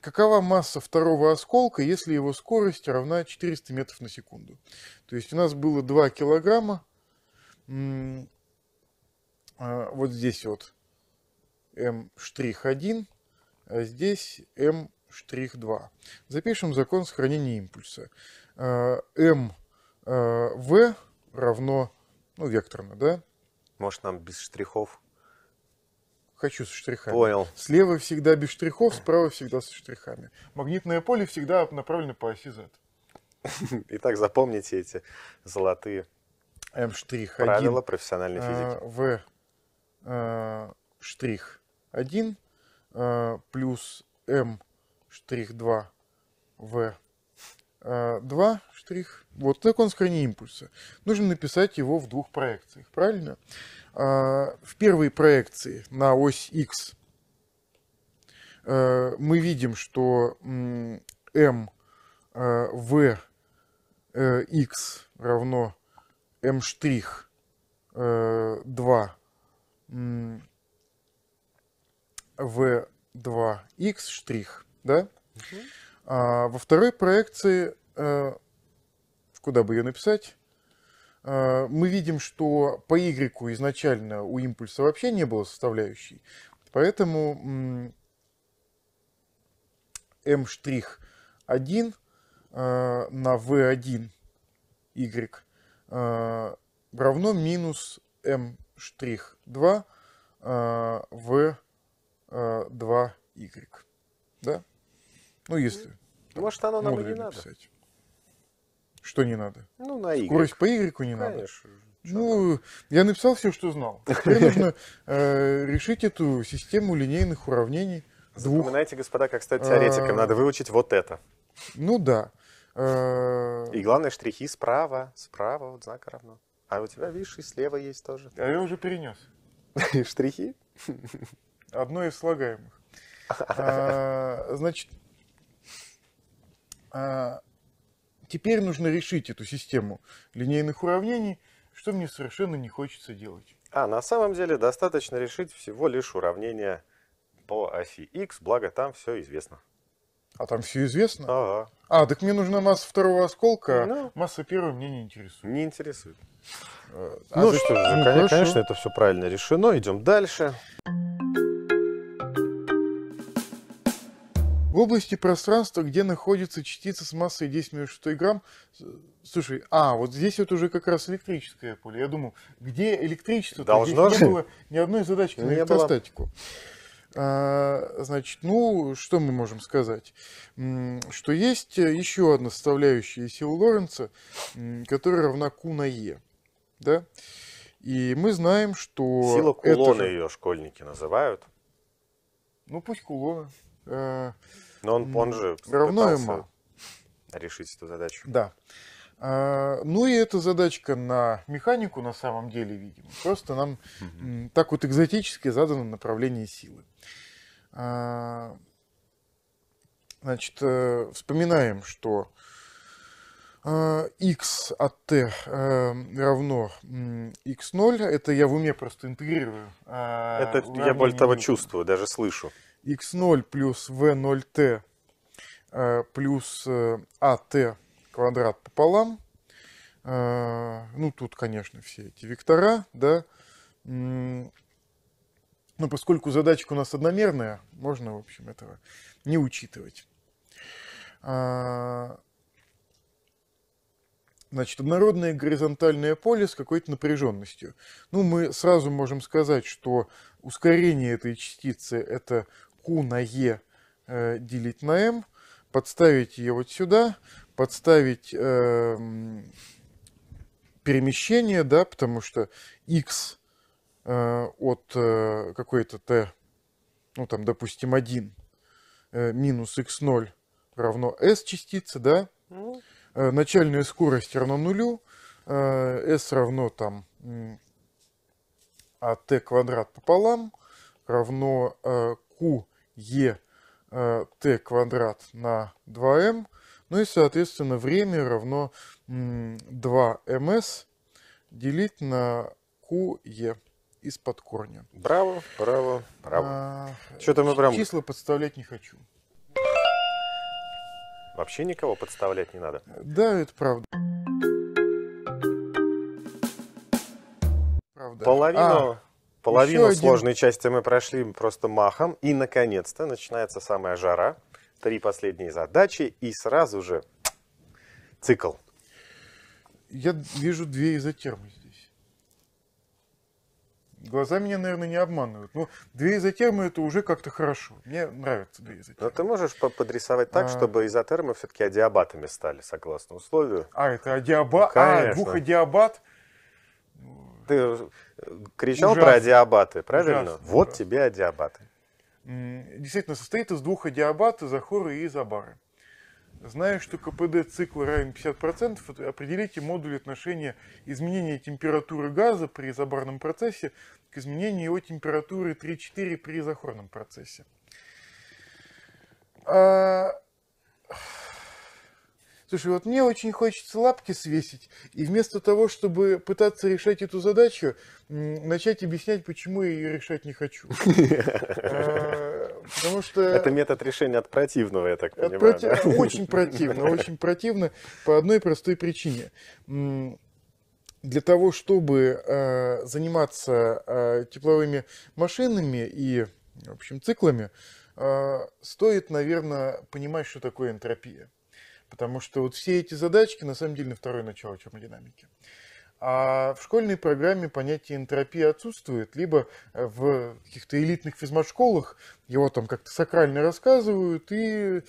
какова масса второго осколка, если его скорость равна 400 метров на секунду. То есть у нас было 2 килограмма, а, вот здесь вот m'1, а здесь штрих m'2. Запишем закон сохранения импульса. m а, v а, равно, ну, векторно, да? Может, нам без штрихов? хочу со штрихами. Понял. Слева всегда без штрихов, справа всегда со штрихами. Магнитное поле всегда направлено по оси Z. Итак, запомните эти золотые М штрих правила профессиональной а, физики. В а, штрих 1 а, плюс М штрих 2 В 2 штрих. Вот так он сохранение импульса. Нужно написать его в двух проекциях, правильно? Э, в первой проекции на ось X э, мы видим, что m в э, x равно m штрих 2 в 2 x штрих, да? Угу. А во второй проекции, куда бы ее написать? А, мы видим, что по Y изначально у импульса вообще не было составляющей, поэтому M'1 эм а, на V1 Y а, равно минус M'2 эм V2Y. Да? Ну, если... Может, оно нам и не надо. Писать. Что не надо? Ну, на Y. Скорость по Y не Конечно. Ну, надо. Ну, я написал все, что знал. Теперь нужно э, решить эту систему линейных уравнений. Двух. Запоминайте, господа, как стать э, теоретиком. Надо выучить вот это. Ну да. Э, и главное, штрихи справа, справа вот знака равно. А у тебя, видишь, и слева есть тоже. А я уже перенес. Штрихи? Одно из слагаемых. Значит, Теперь нужно решить эту систему линейных уравнений, что мне совершенно не хочется делать. А на самом деле достаточно решить всего лишь уравнение по оси x, благо там все известно. А там все известно? Ага. А, так мне нужна масса второго осколка, а ну, масса первого мне не интересует. Не интересует. Э, а ну что ж, ну, конечно, конечно, это все правильно решено. Идем Дальше. В области пространства, где находится частица с массой 10 минус 6 грамм, слушай, а, вот здесь вот уже как раз электрическое поле. Я думал, где электричество? Должно здесь не было ни одной задачки на электростатику. Было. А, значит, ну, что мы можем сказать? Что есть еще одна составляющая силы Лоренца, которая равна Q на e, Да? И мы знаем, что... Сила кулона это... ее школьники называют. Ну, пусть кулона. Э, Но он, он же равно ему решить эту задачу. Да. Э, ну и эта задачка на механику на самом деле, видимо. Просто нам угу. так вот экзотически задано направление силы. Э, значит, вспоминаем, что x от t равно x0. Это я в уме просто интегрирую. Это я более того чувствую, даже слышу x0 плюс v0t э, плюс at э, а квадрат пополам. Э, ну, тут, конечно, все эти вектора, да. Но ну, поскольку задачка у нас одномерная, можно, в общем, этого не учитывать. А, значит, однородное горизонтальное поле с какой-то напряженностью. Ну, мы сразу можем сказать, что ускорение этой частицы – это Q на E делить на M, подставить ее вот сюда, подставить эм, перемещение, да, потому что X э, от э, какой-то T, ну там, допустим, 1 минус X0 равно S частицы, да, ну. начальная скорость равна нулю, э, S равно там а t квадрат пополам равно э, q e t э, квадрат на 2m. Ну и, соответственно, время равно 2ms делить на qe из-под корня. Браво, браво, браво. А, Что-то мы прям... Числа подставлять не хочу. Вообще никого подставлять не надо. Да, это правда. правда. Половину... А, Половину Еще сложной один. части мы прошли просто махом. И, наконец-то, начинается самая жара. Три последние задачи и сразу же цикл. Я вижу две изотермы здесь. Глаза меня, наверное, не обманывают. Но ну, две изотермы это уже как-то хорошо. Мне нравятся две изотермы. Но ты можешь подрисовать так, а... чтобы изотермы все-таки адиабатами стали, согласно условию. А, это адиаба... А, Конечно. А, двухадиабат? ты э, кричал Ужасно. про адиабаты, правильно? Ужасно. Вот Ужасно. тебе адиабаты. Действительно, состоит из двух адиабат, Захора и изобары. Зная, что КПД цикла равен 50%, определите модуль отношения изменения температуры газа при изобарном процессе к изменению его температуры 3-4 при захорном процессе. А... Слушай, вот мне очень хочется лапки свесить, и вместо того, чтобы пытаться решать эту задачу, начать объяснять, почему я ее решать не хочу. Э, потому что... Это метод решения от противного, я так понимаю. Очень противно, очень противно по одной простой причине. Для того, чтобы э, заниматься э, тепловыми машинами и, в общем, циклами, стоит, наверное, понимать, что такое энтропия. Потому что вот все эти задачки на самом деле на второе начало термодинамики. А в школьной программе понятие энтропии отсутствует, либо э, в каких-то элитных физмат-школах его там как-то сакрально рассказывают и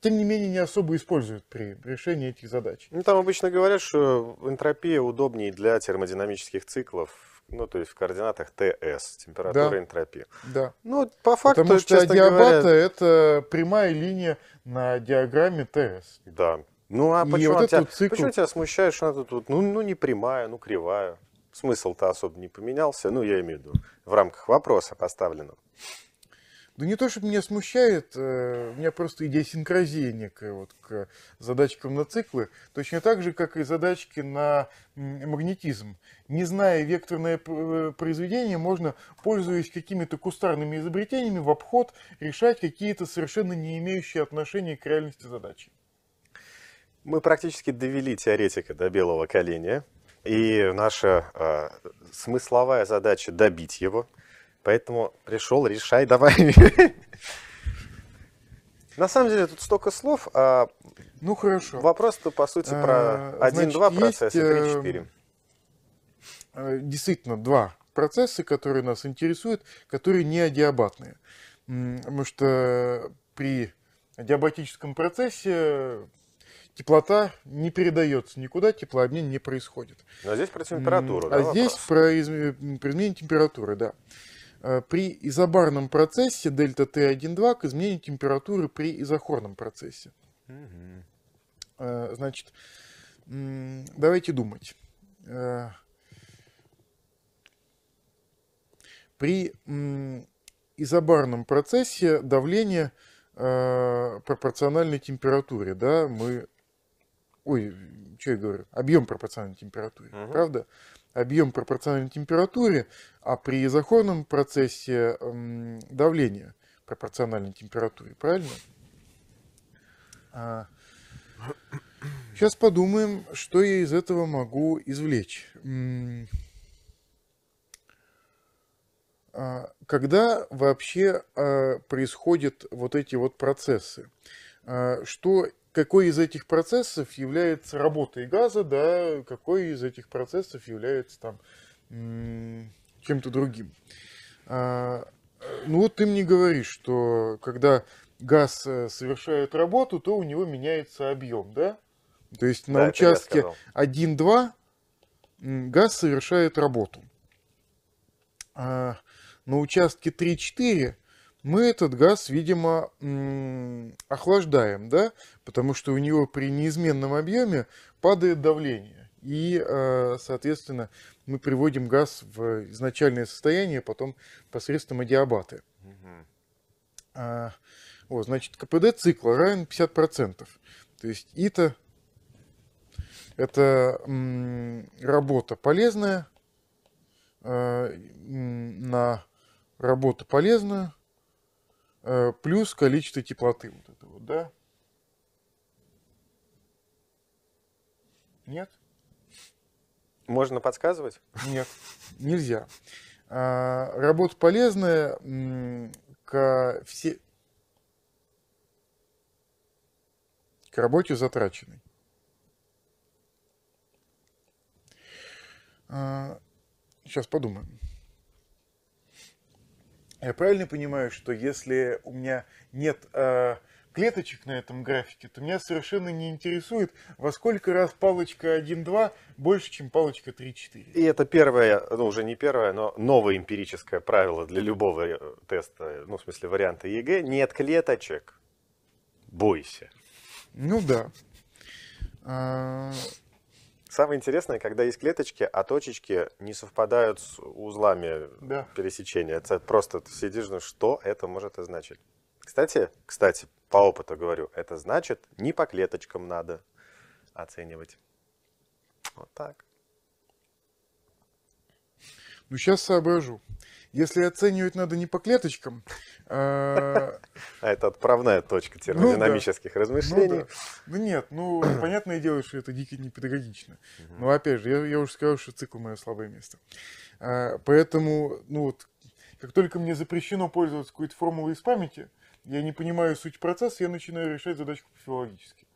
тем не менее, не особо используют при решении этих задач. Ну, там обычно говорят, что энтропия удобнее для термодинамических циклов, ну, то есть в координатах ТС, температура да. энтропия. Да. Ну, по факту, Потому что адиабата говоря... это прямая линия на диаграмме ТС. Да. Ну, а почему, вот тебя, цикл... почему тебя смущает, что она тут, ну, ну, не прямая, ну, кривая? Смысл-то особо не поменялся, ну, я имею в виду, в рамках вопроса поставленного. Да ну, не то, чтобы меня смущает, э, у меня просто идиосинкразия некая вот к задачкам на циклы, точно так же, как и задачки на магнетизм. Не зная векторное э, произведение, можно, пользуясь какими-то кустарными изобретениями, в обход решать какие-то совершенно не имеющие отношения к реальности задачи. Мы практически довели теоретика до белого коленя, и наша э, смысловая задача добить его – Поэтому пришел, решай, давай. На самом деле тут столько слов, а ну хорошо. Вопрос-то, по сути, про 1-2 а, процесса, 3-4. Э, а, действительно, два процесса, которые нас интересуют, которые не адиабатные. Потому что при адиабатическом процессе теплота не передается никуда, теплообмен не происходит. А здесь про температуру, А да, здесь про, изм... про изменение температуры, да. Э, при изобарном процессе дельта Т1,2 к изменению температуры при изохорном процессе. Э, значит, давайте думать. Э, при изобарном процессе давление пропорциональной температуре, да, мы, ой, что я говорю, объем пропорциональной температуре, угу. правда? объем пропорциональной температуре, а при изохорном процессе эм, давление пропорциональной температуре, правильно? Сейчас а, подумаем, что я из этого могу извлечь. А, когда вообще э, происходят вот эти вот процессы? А что какой из этих процессов является работой газа, да, какой из этих процессов является там чем-то другим. А, ну вот ты мне говоришь, что когда газ э, совершает работу, то у него меняется объем, да? То есть на да, участке 1-2 газ совершает работу. А на участке 3-4 мы этот газ, видимо, охлаждаем, да, потому что у него при неизменном объеме падает давление. И, э, соответственно, мы приводим газ в изначальное состояние, потом посредством адиабаты. Угу. Вот, а, значит, КПД цикла равен 50%. То есть ИТА – это работа полезная э, на работу полезную Э, плюс количество теплоты вот это вот, да? Нет? Можно подсказывать? Нет, нельзя. А, работа полезная к все к работе затраченной. Сейчас а, подумаем. А я правильно понимаю, что если у меня нет э, клеточек на этом графике, то меня совершенно не интересует, во сколько раз палочка 1.2 больше, чем палочка 3.4. И это первое, ну уже не первое, но новое эмпирическое правило для любого э, теста, ну в смысле варианта ЕГЭ, нет клеточек, бойся. Ну да. А, Самое интересное, когда есть клеточки, а точечки не совпадают с узлами да. пересечения. Это просто ты сидишь, ну что это может означать? Кстати, кстати, по опыту говорю, это значит, не по клеточкам надо оценивать. Вот так. Ну, сейчас соображу. Если оценивать надо не по клеточкам... А, а это отправная точка ну термодинамических размышлений. Ну, ну нет, ну понятное дело, что это дико непедагогично. Но опять же, я уже сказал, что цикл мое слабое место. А, поэтому, ну вот, как только мне запрещено пользоваться какой-то формулой из памяти, я не понимаю суть процесса, я начинаю решать задачку по филологически.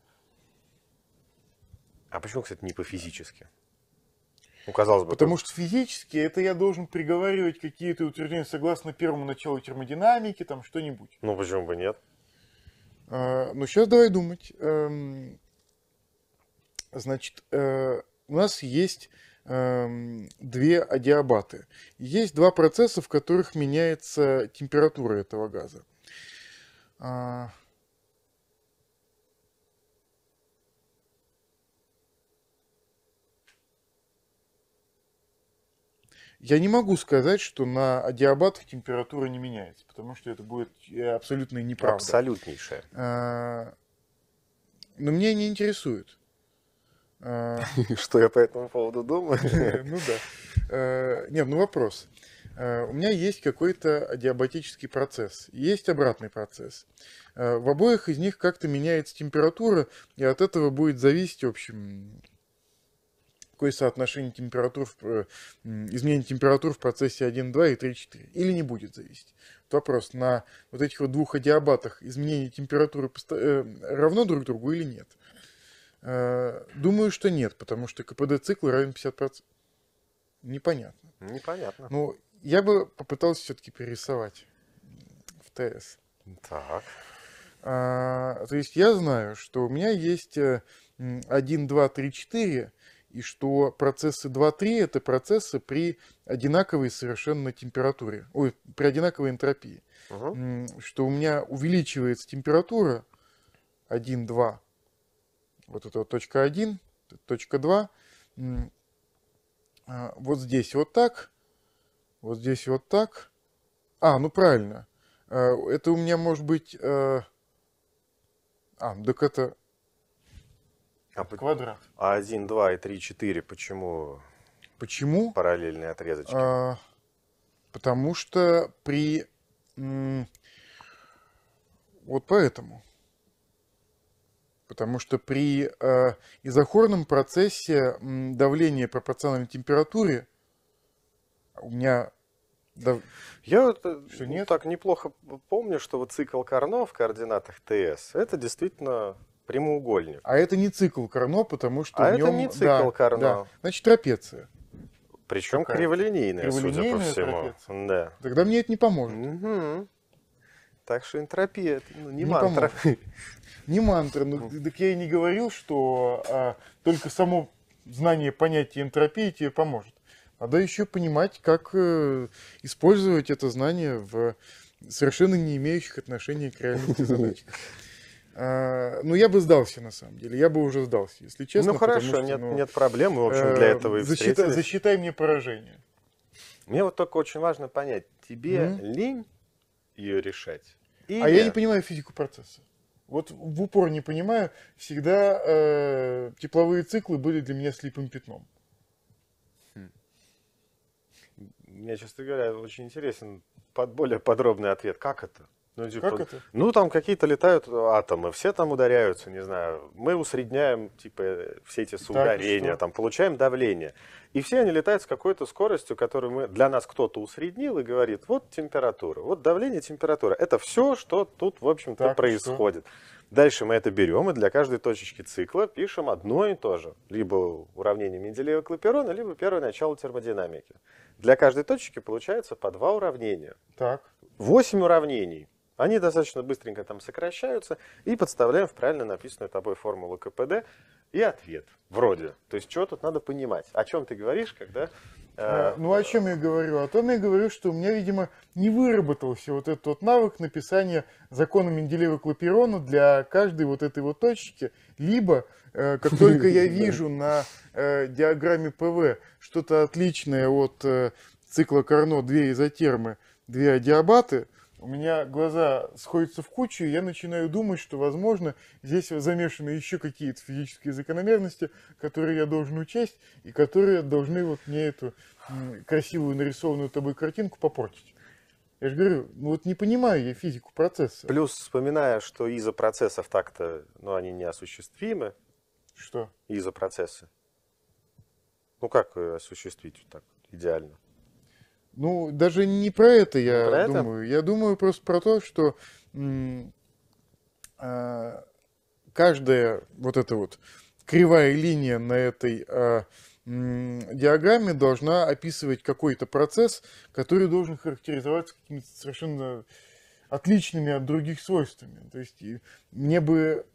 А почему, кстати, не по физически? Ну, казалось бы. Потому что физически это я должен приговаривать какие-то утверждения согласно первому началу термодинамики, там что-нибудь. Ну, почему бы нет? А, ну, сейчас давай думать. Эм, значит, э, у нас есть эм, две адиабаты. Есть два процесса, в которых меняется температура этого газа. А, Я не могу сказать, что на адиабатах температура не меняется, потому что это будет э, абсолютно неправда. Абсолютнейшая. А, но меня не интересует. А, что я по этому поводу думаю? Ну да. А, нет, ну вопрос. У меня есть какой-то адиабатический процесс, есть обратный процесс. В обоих из них как-то меняется температура, и от этого будет зависеть, в общем, какое соотношение температур, э, изменение температур в процессе 1, 2 и 3, 4. Или не будет зависеть. вопрос на вот этих вот двух адиабатах изменение температуры э, равно друг другу или нет. Э, думаю, что нет, потому что КПД цикла равен 50%. Непонятно. Непонятно. Ну, я бы попытался все-таки перерисовать в ТС. Так. А, то есть я знаю, что у меня есть 1, 2, 3, 4 и что процессы 2-3 это процессы при одинаковой совершенно температуре, ой, при одинаковой энтропии. Угу. Что у меня увеличивается температура 1-2, вот это вот точка 1, точка 2, а, вот здесь вот так, вот здесь вот так. А, ну правильно. А, это у меня может быть... Э, а, так это... А по квадрат. А 1, 2 и 3, 4 почему? Почему? Параллельные отрезочки. А, потому что при... Вот поэтому. Потому что при э, изохорном процессе давление пропорционально температуре у меня да. Я Все, э, нет? так неплохо помню, что вот цикл Карно в координатах ТС, это действительно прямоугольник. А это не цикл Карно, потому что а в нем... это не цикл да, Карно. Да. Значит, трапеция. Причем Такая. криволинейная, криволинейная, судя по всему. Трапеция. Да. Тогда мне это не поможет. Угу. Так что энтропия это, ну, не, не мантра. Не мантра. Ну, так я и не говорил, что а, только само знание понятия энтропии тебе поможет. Надо еще понимать, как э, использовать это знание в совершенно не имеющих отношения к реальности задачах. А, ну, я бы сдался, на самом деле. Я бы уже сдался, если честно. Ну, хорошо, что, нет, ну, нет проблем. Мы, в общем, э, для этого и засчитай, засчитай мне поражение. Мне вот только очень важно понять, тебе mm-hmm. лень ее решать? А или... А я не понимаю физику процесса. Вот в упор не понимаю, всегда э, тепловые циклы были для меня слепым пятном. Хм. Мне, честно говоря, очень интересен под, более подробный ответ. Как это? Ну, типа, как это? Ну, там какие-то летают атомы, все там ударяются, не знаю. Мы усредняем, типа, все эти соударения, так, там, получаем давление. И все они летают с какой-то скоростью, которую мы, для нас кто-то усреднил и говорит, вот температура, вот давление, температура. Это все, что тут, в общем-то, происходит. Что? Дальше мы это берем и для каждой точечки цикла пишем одно и то же. Либо уравнение Менделеева-Клапперона, либо первое начало термодинамики. Для каждой точки получается по два уравнения. Так. Восемь уравнений. Они достаточно быстренько там сокращаются и подставляем в правильно написанную тобой формулу КПД и ответ. Вроде. То есть, что тут надо понимать? О чем ты говоришь, когда... Э, э ну, о чем я говорю? О том я говорю, что у меня, видимо, не выработался вот этот вот навык написания закона Менделеева-Клапирона для каждой вот этой вот точки. Либо, э, как только я вижу на э, диаграмме ПВ что-то отличное от э, цикла Карно, две изотермы, две адиабаты – у меня глаза сходятся в кучу, и я начинаю думать, что, возможно, здесь замешаны еще какие-то физические закономерности, которые я должен учесть, и которые должны вот мне эту красивую нарисованную тобой картинку попортить. Я же говорю, ну вот не понимаю я физику процесса. Плюс, вспоминая, что процессов так-то, ну, они неосуществимы. Что? Изопроцессы. Ну, как э, осуществить вот так идеально? Ну, даже не про это я про думаю. Это? Я думаю просто про то, что а, каждая вот эта вот кривая линия на этой а, диаграмме должна описывать какой-то процесс, который должен характеризоваться какими-то совершенно отличными от других свойствами. То есть мне бы,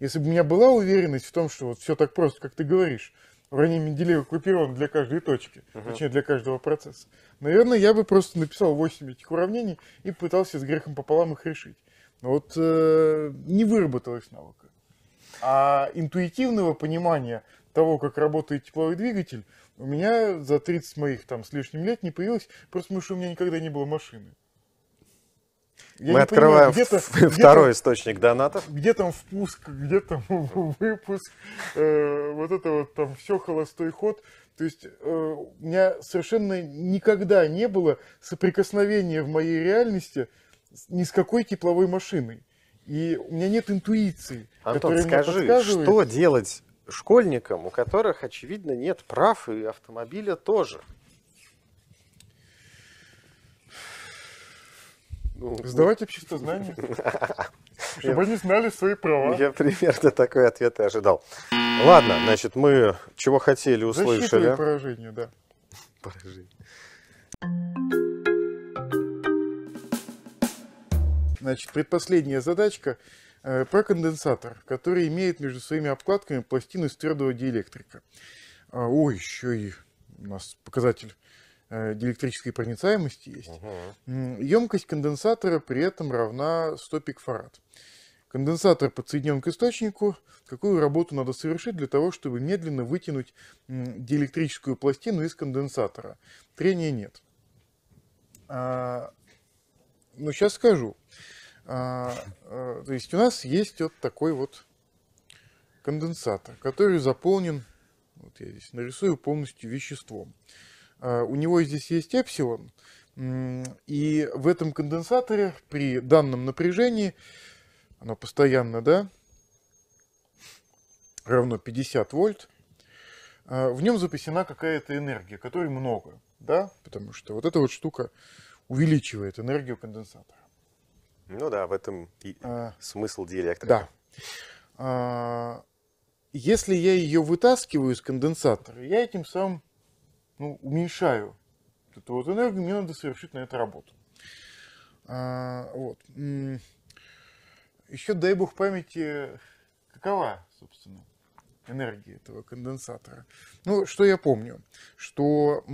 если бы у меня была уверенность в том, что вот все так просто, как ты говоришь, Уровень Менделеева группирован для каждой точки, uh-huh. точнее для каждого процесса. Наверное, я бы просто написал 8 этих уравнений и пытался с грехом пополам их решить. Но вот э, не выработалось навыка. А интуитивного понимания того, как работает тепловой двигатель, у меня за 30 моих там с лишним лет не появилось, просто потому что у меня никогда не было машины. Я Мы открываем понимаю, второй где источник донатов. Где там впуск, где там выпуск, э, вот это вот там все холостой ход. То есть э, у меня совершенно никогда не было соприкосновения в моей реальности ни с какой тепловой машиной. И у меня нет интуиции. Антон, скажи, что делать школьникам, у которых, очевидно, нет прав и автомобиля тоже? Ну, Сдавать общество знаний, чтобы они знали свои права. Я примерно такой ответ и ожидал. Ладно, значит, мы чего хотели, услышали. Защита поражение, да. Поражение. Значит, предпоследняя задачка э, про конденсатор, который имеет между своими обкладками пластину из твердого диэлектрика. А, о, еще и у нас показатель Э, диэлектрической проницаемости есть, угу. емкость конденсатора при этом равна 100 пикфарад. Конденсатор подсоединен к источнику. Какую работу надо совершить для того, чтобы медленно вытянуть диэлектрическую пластину из конденсатора? Трения нет. А, ну, сейчас скажу. А, а, то есть у нас есть вот такой вот конденсатор, который заполнен, вот я здесь нарисую полностью веществом. А, у него здесь есть эпсилон, и в этом конденсаторе при данном напряжении, оно постоянно, да, равно 50 вольт, а, в нем запасена какая-то энергия, которой много, да, потому что вот эта вот штука увеличивает энергию конденсатора. Ну да, в этом и а, смысл диэлектрика. Да. А, если я ее вытаскиваю из конденсатора, я этим самым ну, уменьшаю эту вот энергию, мне надо совершить на это работу. А, вот. Еще, дай бог памяти, какова, собственно, энергии этого конденсатора. Ну, что я помню, что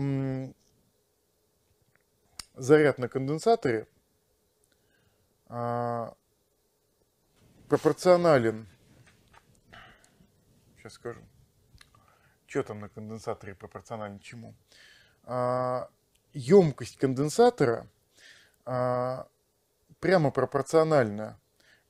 заряд на конденсаторе а, пропорционален, сейчас скажу, что там на конденсаторе пропорционально чему, емкость а, конденсатора а, прямо пропорциональна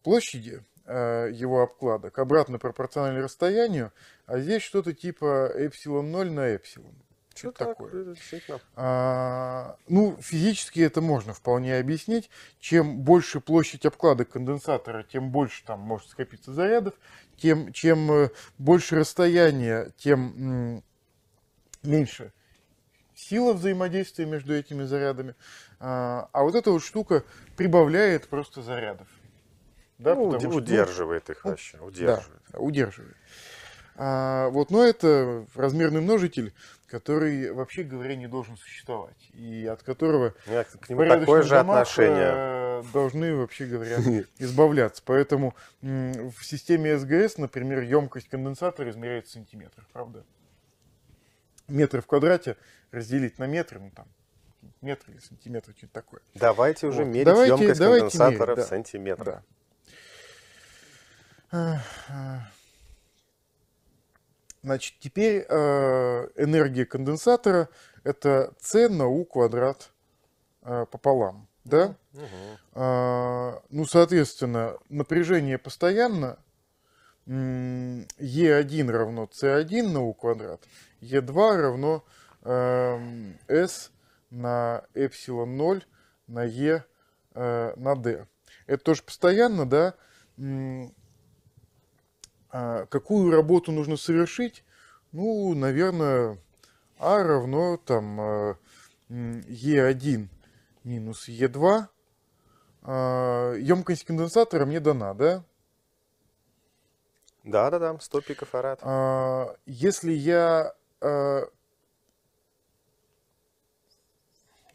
площади а, его обкладок, обратно пропорционально расстоянию, а здесь что-то типа эпсилон 0 на эпсилон. Что ну, такое? Так, а, ну, физически это можно вполне объяснить. Чем больше площадь обкладок конденсатора, тем больше там может скопиться зарядов, тем, чем э, больше расстояние, тем меньше сила взаимодействия между этими зарядами. А, а вот эта вот штука прибавляет просто зарядов. Да, ну, что ну, удерживает что, их ну, вообще, удерживает. Да, удерживает. А, вот, но это размерный множитель, который, вообще говоря, не должен существовать. И от которого... К нему такое же домах, отношение э, должны, вообще говоря, хм. избавляться. Поэтому в системе СГС, например, емкость конденсатора измеряется в сантиметрах, правда? Метр в квадрате разделить на метры, ну там, метр или сантиметр, что-то такое. Давайте уже вот. мерить давайте, емкость давайте конденсатора мерить, да. в сантиметрах. Да. Значит, теперь э, энергия конденсатора это c на u квадрат э, пополам да? Угу. А, ну, соответственно, напряжение постоянно. Е1 равно С1 на У квадрат, Е2 равно э, С на эпсилон 0 на Е э, на д. Это тоже постоянно, да? А какую работу нужно совершить? Ну, наверное, А равно там э, Е1 минус Е2. А, емкость конденсатора мне дана, да? Да, да, да, 100 пикофарад. А, если я а,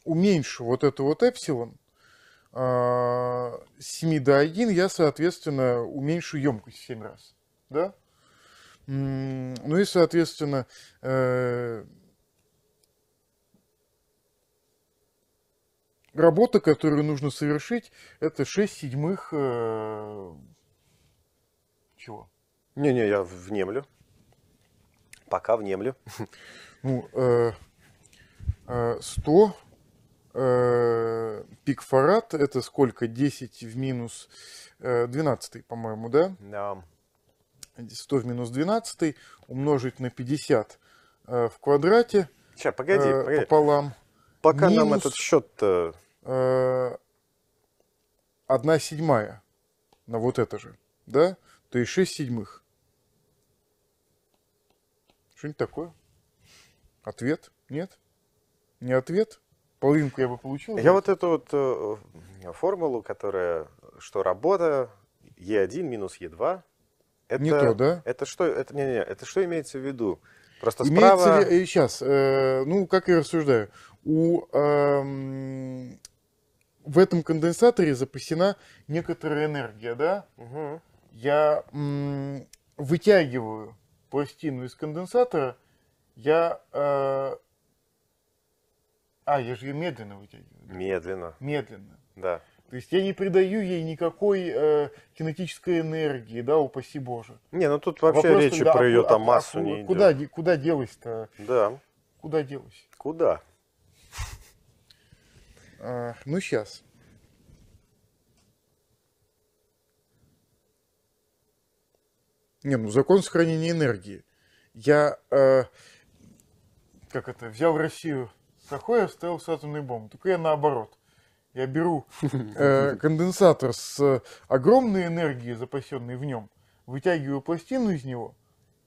уменьшу вот эту вот эпсилон с 7 до 1, я, соответственно, уменьшу емкость в 7 раз. Да? Ну и, соответственно, э, работа, которую нужно совершить, это 6 седьмых... Э, чего? Не-не, я внемлю. Пока внемлю. Ну, э, 100 э, э, пикфарад, это сколько? 10 в минус э, 12, по-моему, да? Да. 100 в минус 12 умножить на 50 в квадрате. Сейчас, погоди, погоди. Пополам. Пока минус... нам этот счет 1 э, седьмая на вот это же, да? То есть 6 седьмых. Что-нибудь такое? Ответ? Нет? Не ответ? Половинку я бы получил? Я вот эту вот э, формулу, которая, что работа Е1 минус Е2, это, не то, да? Это что, это, не, не, не, это что имеется в виду? Просто имеется справа... Ли, э, сейчас, э, ну, как я рассуждаю, у э, в этом конденсаторе запасена некоторая энергия, да? Угу. Я вытягиваю пластину из конденсатора, я... Э а, я же ее медленно вытягиваю. Медленно. Медленно. Да. То есть я не придаю ей никакой э, кинетической энергии, да, упаси боже. Не, ну тут вообще Вопрос, речи да, про ее а, там массу а, не куда, идет. Куда, куда делась-то? Да. Куда делась? Куда? А, ну, сейчас. Не, ну закон сохранения энергии. Я, э, как это, взял Россию сахой, оставил с атомной бомбой. Только я наоборот. Я беру э, конденсатор с огромной энергией, запасенной в нем, вытягиваю пластину из него,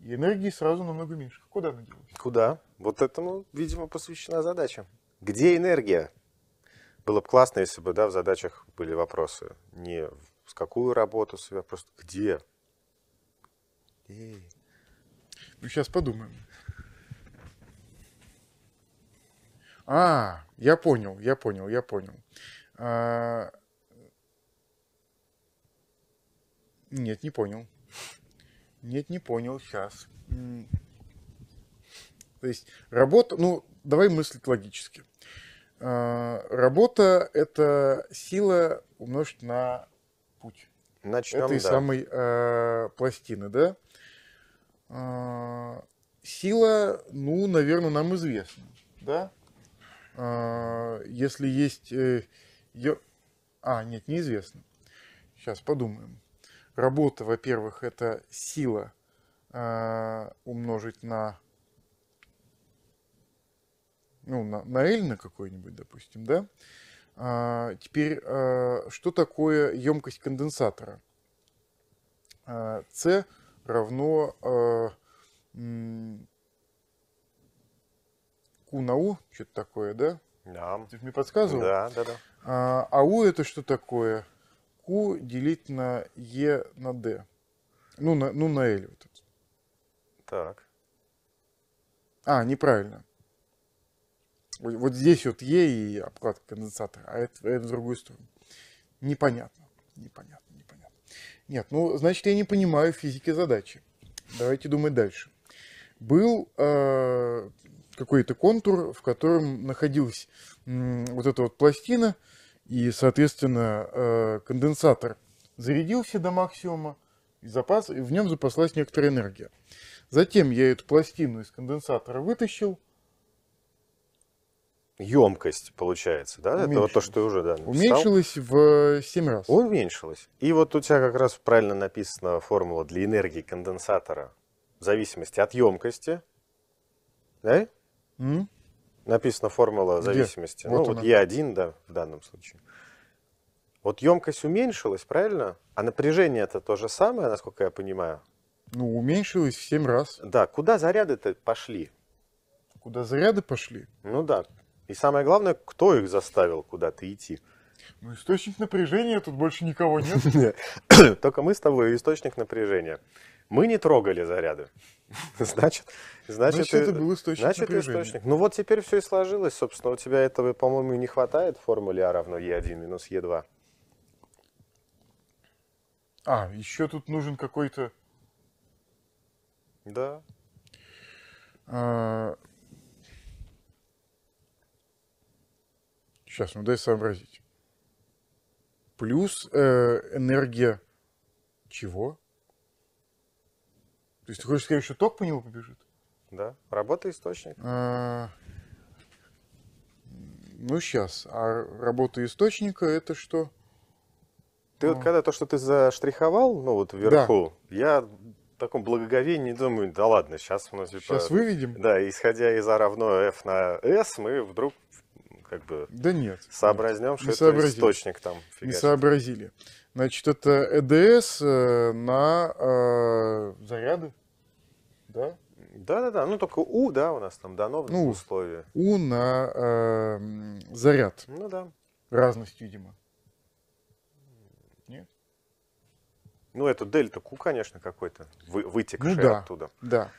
и энергии сразу намного меньше. Куда она делась? Куда? Вот этому, ну, видимо, посвящена задача. Где энергия? Было бы классно, если бы да, в задачах были вопросы. Не с какую работу себя, а просто где. Эй. Ну, сейчас подумаем. А, я понял, я понял, я понял. А... Нет, не понял. Нет, не понял, сейчас. То есть работа, ну, давай мыслить логически. А, работа – это сила умножить на путь. Начнем, этой да. самой э, пластины, да? Э, сила, ну, наверное, нам известна, да? Э, если есть... Э, ее... А, нет, неизвестно. Сейчас подумаем. Работа, во-первых, это сила э, умножить на ну, на, на Эль на какой-нибудь, допустим, да? А, теперь, а, что такое емкость конденсатора? А, С равно а, Q на U, что-то такое, да? Да. Ты мне подсказывал? Да, да, да. А, а U это что такое? Q делить на E на D. Ну, на, ну, на L вот это. Так. А, неправильно. Вот здесь вот Е и обкладка конденсатора, а это, это в другую сторону. Непонятно, непонятно, непонятно. Нет, ну, значит, я не понимаю физики задачи. Давайте думать дальше. Был э, какой-то контур, в котором находилась э, вот эта вот пластина, и, соответственно, э, конденсатор зарядился до максимума, и, запас, и в нем запаслась некоторая энергия. Затем я эту пластину из конденсатора вытащил, емкость получается, да? Уменьшилась. Это вот то, что ты уже да, написал. Уменьшилась в 7 э, раз. Уменьшилась. И вот у тебя как раз правильно написана формула для энергии конденсатора в зависимости от емкости. Да? Mm. Написана формула зависимости. Вот ну, она. вот Е1, да, в данном случае. Вот емкость уменьшилась, правильно? А напряжение это то же самое, насколько я понимаю. Ну, уменьшилось в 7 раз. Да, куда заряды-то пошли? Куда заряды пошли? Ну да, и самое главное, кто их заставил куда-то идти. Ну, источник напряжения тут больше никого нет. Только мы с тобой источник напряжения. Мы не трогали заряды. Значит, значит, значит это э, был источник значит, напряжения. Источник. Ну вот теперь все и сложилось, собственно. У тебя этого, по-моему, не хватает в формуле А равно Е1 минус Е2. А, еще тут нужен какой-то... Да. А, Сейчас, ну дай сообразить. Плюс э, энергия чего? То есть ты хочешь сказать, что ток по нему побежит? Да, работа источник. А, ну, сейчас. А работа источника это что? Ты а... вот когда то, что ты заштриховал, ну вот вверху, да. я в таком благоговении думаю, да ладно, сейчас мы нас... Сейчас типа, выведем? Да, исходя из А равно F на S, мы вдруг как бы да нет, сообразнем, нет, что не это сообразили. источник там фигачит. Не сообразили. Значит, это ЭДС э, на э, заряды, да? Да-да-да, ну только У, да, у нас там дано в ну, условии. У на э, заряд. Ну да. Разность, видимо. Нет? Ну, это дельта Q, конечно, какой-то, вы, вытекший ну, да, оттуда. Да.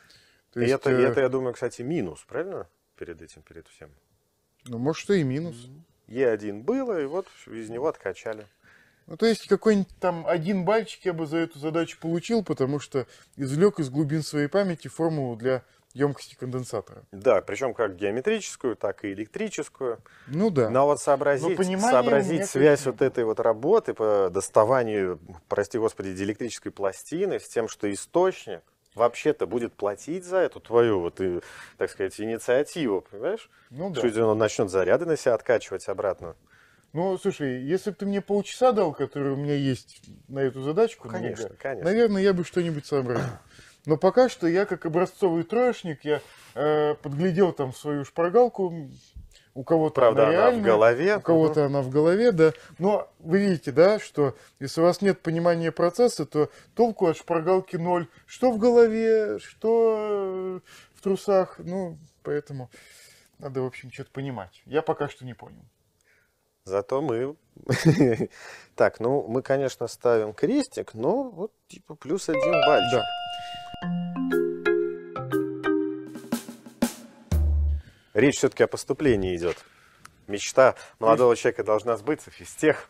То и это, э... это, я думаю, кстати, минус, правильно? Перед этим, перед всем. Ну, может, и минус. Е1 было, и вот из него откачали. Ну, то есть какой-нибудь там один бальчик я бы за эту задачу получил, потому что извлек из глубин своей памяти формулу для емкости конденсатора. Да, причем как геометрическую, так и электрическую. Ну да. Но вот сообразить, Но сообразить связь вот этой вот работы по доставанию, прости господи, диэлектрической пластины с тем, что источник вообще-то будет платить за эту твою, вот, и, так сказать, инициативу, понимаешь? Ну да. Чуть он начнет заряды на себя откачивать обратно. Ну, слушай, если бы ты мне полчаса дал, который у меня есть на эту задачку, конечно, меня, конечно. наверное, я бы что-нибудь собрал. Но пока что я, как образцовый троечник, я э, подглядел там свою шпаргалку, у кого-то Правда, она, реальная, она в голове. У кого-то угу. она в голове, да. Но вы видите, да, что если у вас нет понимания процесса, то толку от шпаргалки ноль. Что в голове, что э, в трусах. Ну, поэтому надо, в общем, что-то понимать. Я пока что не понял. Зато мы... Так, ну, мы, конечно, ставим крестик, но вот типа плюс один бальчик. Да. Речь все-таки о поступлении идет. Мечта молодого человека должна сбыться, физтех.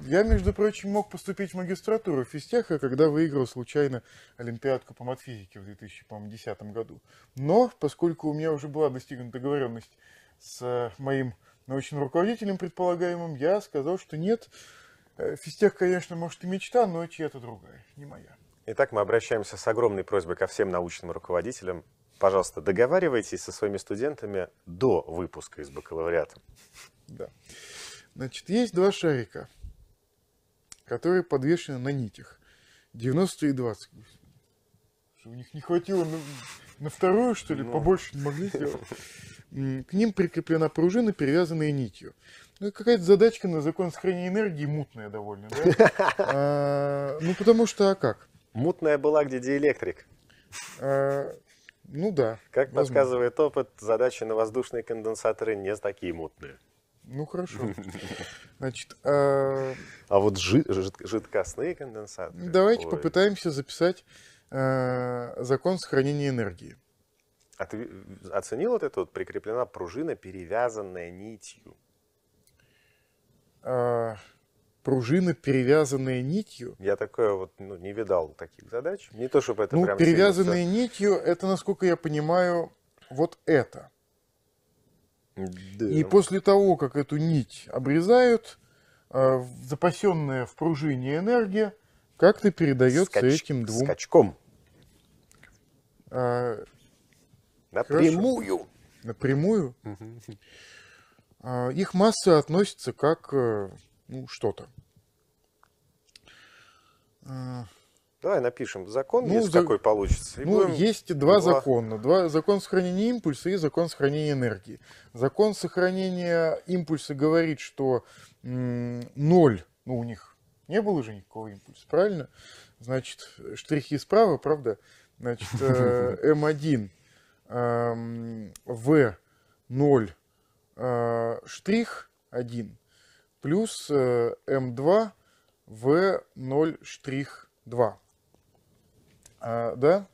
Я, между прочим, мог поступить в магистратуру физтеха, когда выиграл случайно Олимпиадку по матфизике в 2010 году. Но, поскольку у меня уже была достигнута договоренность с э, моим научным руководителем предполагаемым, я сказал, что нет, э, физтех, конечно, может и мечта, но чья-то другая, не моя. Итак, мы обращаемся с огромной просьбой ко всем научным руководителям пожалуйста, договаривайтесь со своими студентами до выпуска из бакалавриата. Да. Значит, есть два шарика, которые подвешены на нитях. 90 и 20. Что, у них не хватило на, на вторую, что ли? Но... Ну. Побольше не могли сделать. К ним прикреплена пружина, перевязанная нитью. Ну, какая-то задачка на закон сохранения энергии мутная довольно, да? А, ну, потому что, а как? Мутная была, где диэлектрик. А, ну да. Как возможно. подсказывает опыт, задачи на воздушные конденсаторы не такие мутные. Ну хорошо. Значит, а... а вот жид, жид, жидкостные конденсаторы. Давайте Ой. попытаемся записать а, закон сохранения энергии. А ты оценил вот это вот прикреплена пружина, перевязанная нитью? А пружины, перевязанные нитью. Я такое вот ну, не видал таких задач. Не то, чтобы это ну, прям перевязанные сильно... нитью, это, насколько я понимаю, вот это. Да. И после того, как эту нить обрезают, э, запасенная в пружине энергия как-то передается Скач... этим двум. Скачком. А... Напрямую. Хорошо. Напрямую. Угу. А, их массы относятся как э, ну, что-то. А. Давай напишем закон, ну, если за... какой получится. И ну, будем... есть два, два закона. Два... Закон сохранения импульса и закон сохранения энергии. Закон сохранения импульса говорит, что ноль, ну, у них не было же никакого импульса, правильно? Значит, штрихи справа, правда? Значит, э, М1, эм эм, В0, э, штрих 1 плюс э, М2 эм В0 штрих 2. А, да?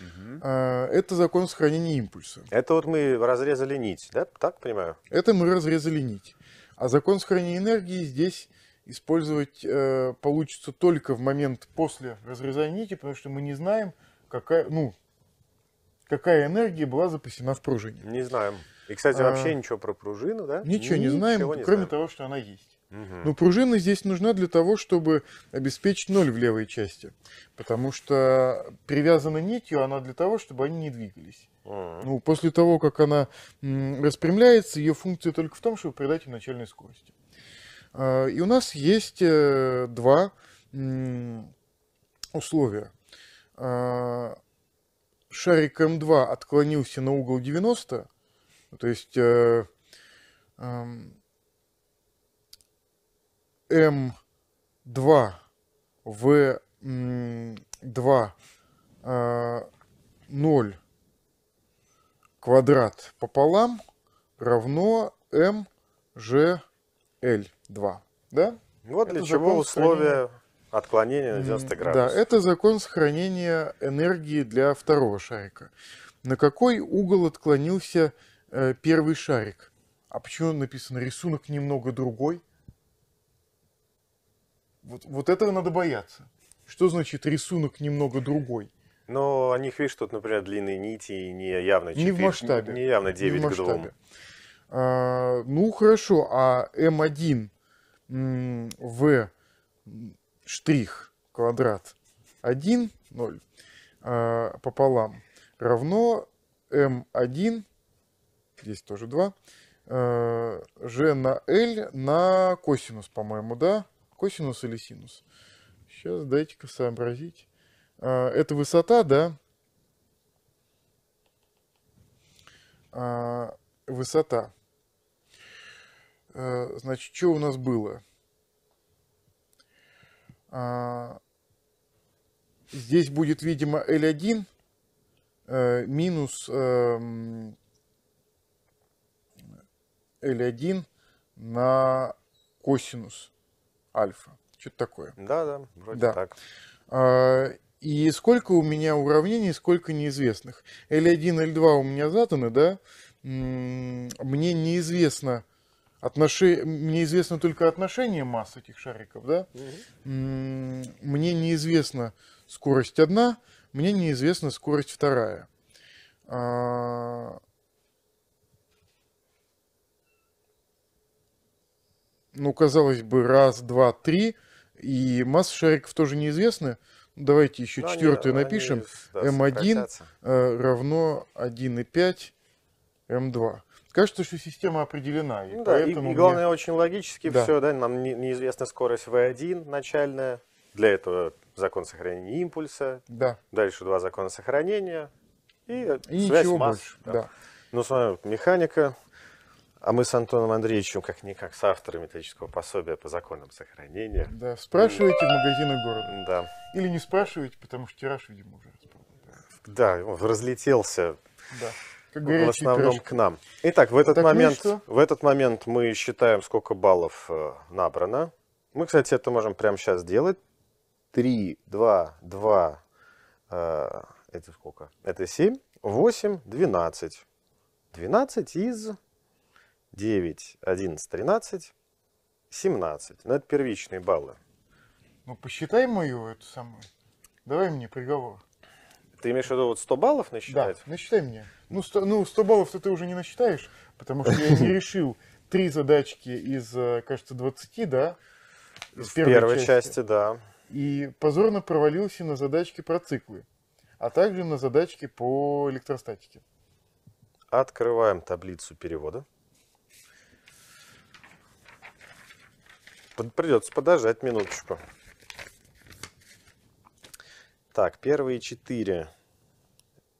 Угу. это закон сохранения импульса. Это вот мы разрезали нить, да? Так понимаю? Это мы разрезали нить. А закон сохранения энергии здесь использовать э, получится только в момент после разрезания нити, потому что мы не знаем, какая, ну, какая энергия была запасена в пружине. Не знаем. И, кстати, вообще а, ничего про пружину, да? Ничего, ничего не знаем, не кроме знаем. того, что она есть. Угу. Но пружина здесь нужна для того, чтобы обеспечить ноль в левой части. Потому что привязана нитью она для того, чтобы они не двигались. А. Ну, после того, как она распрямляется, ее функция только в том, чтобы придать им начальной скорости. А, и у нас есть э, два условия. А, шарик М2 отклонился на угол 90, то есть э, М2 в 2 0 э, квадрат пополам равно МЖЛ2. Да? Вот это для чего условия отклонения на 90 градусов. Да, это закон сохранения энергии для второго шарика. На какой угол отклонился э, первый шарик? А почему написано рисунок немного другой? Вот, вот этого надо бояться. Что значит рисунок немного другой? Но у них, видишь, тут, например, длинные нити и не явно 4, не в масштабе. Не явно 9 не к 2. А, ну, хорошо, а М1 эм в штрих квадрат 1, 0 а, пополам равно М1, эм здесь тоже 2, а, Ж на L на косинус, по-моему, да? Косинус или синус? Сейчас дайте-ка сообразить. А, это высота, да? А, высота. А, значит, что у нас было? Здесь будет, видимо, L1 э, минус эм, L1 на косинус альфа. Что-то такое. Да, да, вроде да. так. А, и сколько у меня уравнений, сколько неизвестных. L1, L2 у меня заданы, да? Мне неизвестно, отнош... мне известно только отношение масс этих шариков, да? Угу. Мне неизвестна скорость одна, мне неизвестна скорость вторая. А, Ну, казалось бы, раз, два, три, и масса шариков тоже неизвестна. Давайте еще ну, четвертую напишем. Они, да, М1 э, равно 1,5 М2. Кажется, что система определена. И, ну да, и, и главное, мне... очень логически да. все. Да, нам не, неизвестна скорость V1 начальная. Для этого закон сохранения импульса. Да. Дальше два закона сохранения. И, и связь ничего масс. Больше, да. Да. Ну, с механика, а мы с Антоном Андреевичем как-никак с автором металлического пособия по законам сохранения. Да, спрашивайте в магазинах города. Да. Или не спрашивайте, потому что тираж, видимо, уже Да, он разлетелся. Да. Как в основном пирожки. к нам. Итак, в а этот, так, ну момент, в этот момент мы считаем, сколько баллов э, набрано. Мы, кстати, это можем прямо сейчас сделать. 3, 2, 2, э, это сколько? Это 7, 8, 12. 12 из 9, 11, 13, 17. Но это первичные баллы. Ну, посчитай мою эту самую. Давай мне приговор. Ты имеешь в виду вот 100 баллов насчитать? Да, насчитай мне. Ну 100, ну, 100 баллов ты уже не насчитаешь, потому что я не решил три задачки из, э, кажется, 20, да? Из первой, первой части. части, да. И позорно провалился на задачке про циклы, а также на задачке по электростатике. Открываем таблицу перевода. Придется подождать минуточку. Так, первые четыре.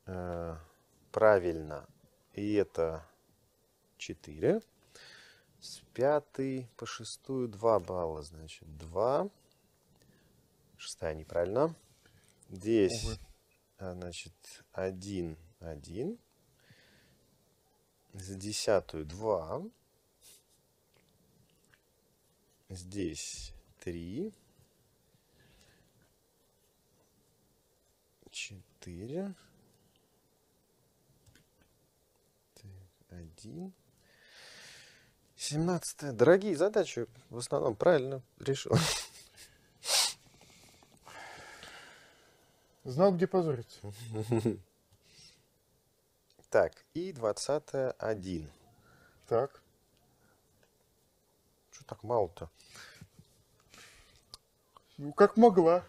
Э, правильно. И это 4. С пятой по шестую 2 балла, значит, 2. Шестая неправильно. Здесь, угу. А, значит, 1, 1. За десятую 2 здесь 3, 4, так, 1, 17. Дорогие задачи в основном правильно решил. Знал, где позориться. Так, и один. Так так мало-то? Ну, как могла.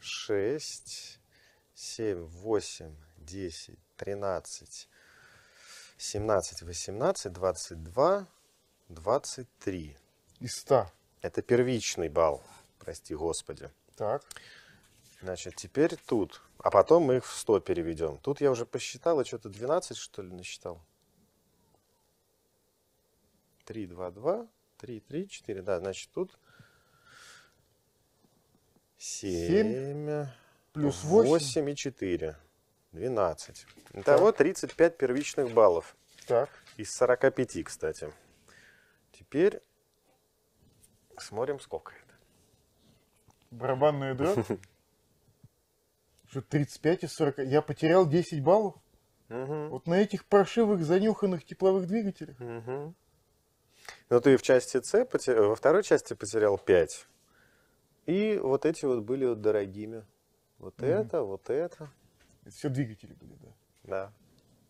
6, 7, 8, 10, 13, 17, 18, 22, 23. И 100. Это первичный балл, прости господи. Так. Значит, теперь тут, а потом мы их в 100 переведем. Тут я уже посчитал, и а что-то 12, что ли, насчитал? 3, 2, 2, 3, 3, 4, да, значит тут 7, 7 плюс 8. 8 и 4, 12. Итого так. 35 первичных баллов. Так. Из 45, кстати. Теперь смотрим, сколько это. Барабанная дробь? Что, 35 из 40? Я потерял 10 баллов? Угу. Вот на этих паршивых занюханных тепловых двигателях? Угу. Но ты в части С, во второй части потерял 5. И вот эти вот были вот дорогими. Вот mm -hmm. это, вот это. Это все двигатели были, да? Да.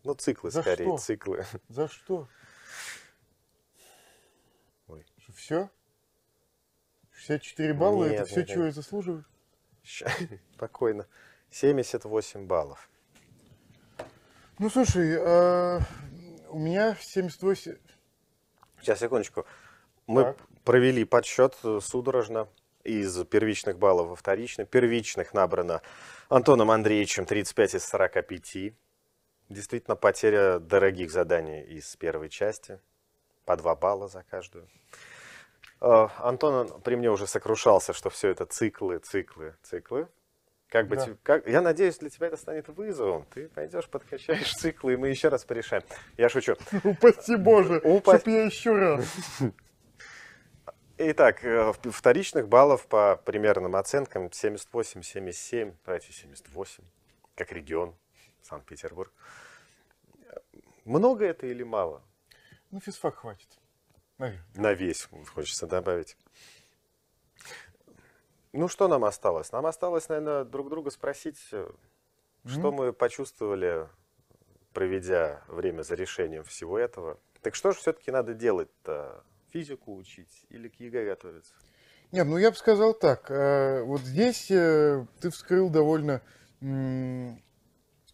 Ну, циклы За скорее, что? циклы. За что? Ой. Что, все? 64 балла, нет, это все, нет. чего я заслуживаю? Ща, спокойно. 78 баллов. Ну, слушай, а, у меня 78... Сейчас, секундочку. Мы так. провели подсчет э, судорожно из первичных баллов во вторичный. Первичных набрано Антоном Андреевичем 35 из 45. Действительно, потеря дорогих заданий из первой части. По два балла за каждую. Э, Антон при мне уже сокрушался, что все это циклы, циклы, циклы. Как бы да. тебе, как, я надеюсь, для тебя это станет вызовом. Ты пойдешь, подкачаешь циклы, и мы еще раз порешаем. Я шучу. Упаси Боже, Упасть... чтоб я еще раз. Итак, э, вторичных баллов по примерным оценкам 78, 77, давайте 78, как регион Санкт-Петербург. Много это или мало? Ну, физфак хватит. Наверное. На весь, хочется добавить. Ну, что нам осталось? Нам осталось, наверное, друг друга спросить, э, что мы почувствовали, проведя время за решением всего этого. Так что же все-таки надо делать-то? Физику учить или к ЕГЭ готовиться? Нет, ну я бы сказал так. Э, вот здесь э, ты вскрыл довольно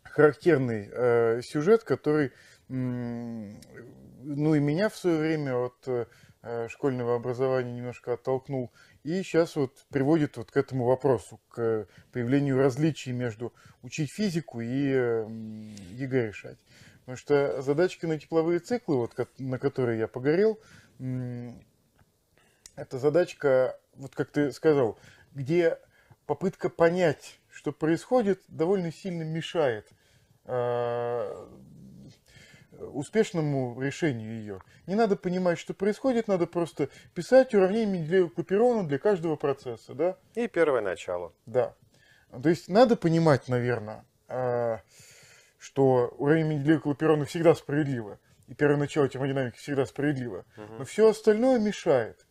характерный сюжет, который, ну и меня в свое время от школьного образования немножко оттолкнул и сейчас вот приводит вот к этому вопросу, к э, появлению различий между учить физику и эм, ЕГЭ решать. Потому что задачки на тепловые циклы, вот, на которые я погорел, это задачка, вот как ты сказал, где попытка понять, что происходит, довольно сильно мешает а, успешному решению ее. Не надо понимать, что происходит, надо просто писать уравнение Менделеева-Куперона для каждого процесса, да? И первое начало. Да. То есть надо понимать, наверное, а, что уравнение Менделеева-Куперона всегда справедливо, и первое начало термодинамики всегда справедливо, угу. но все остальное мешает.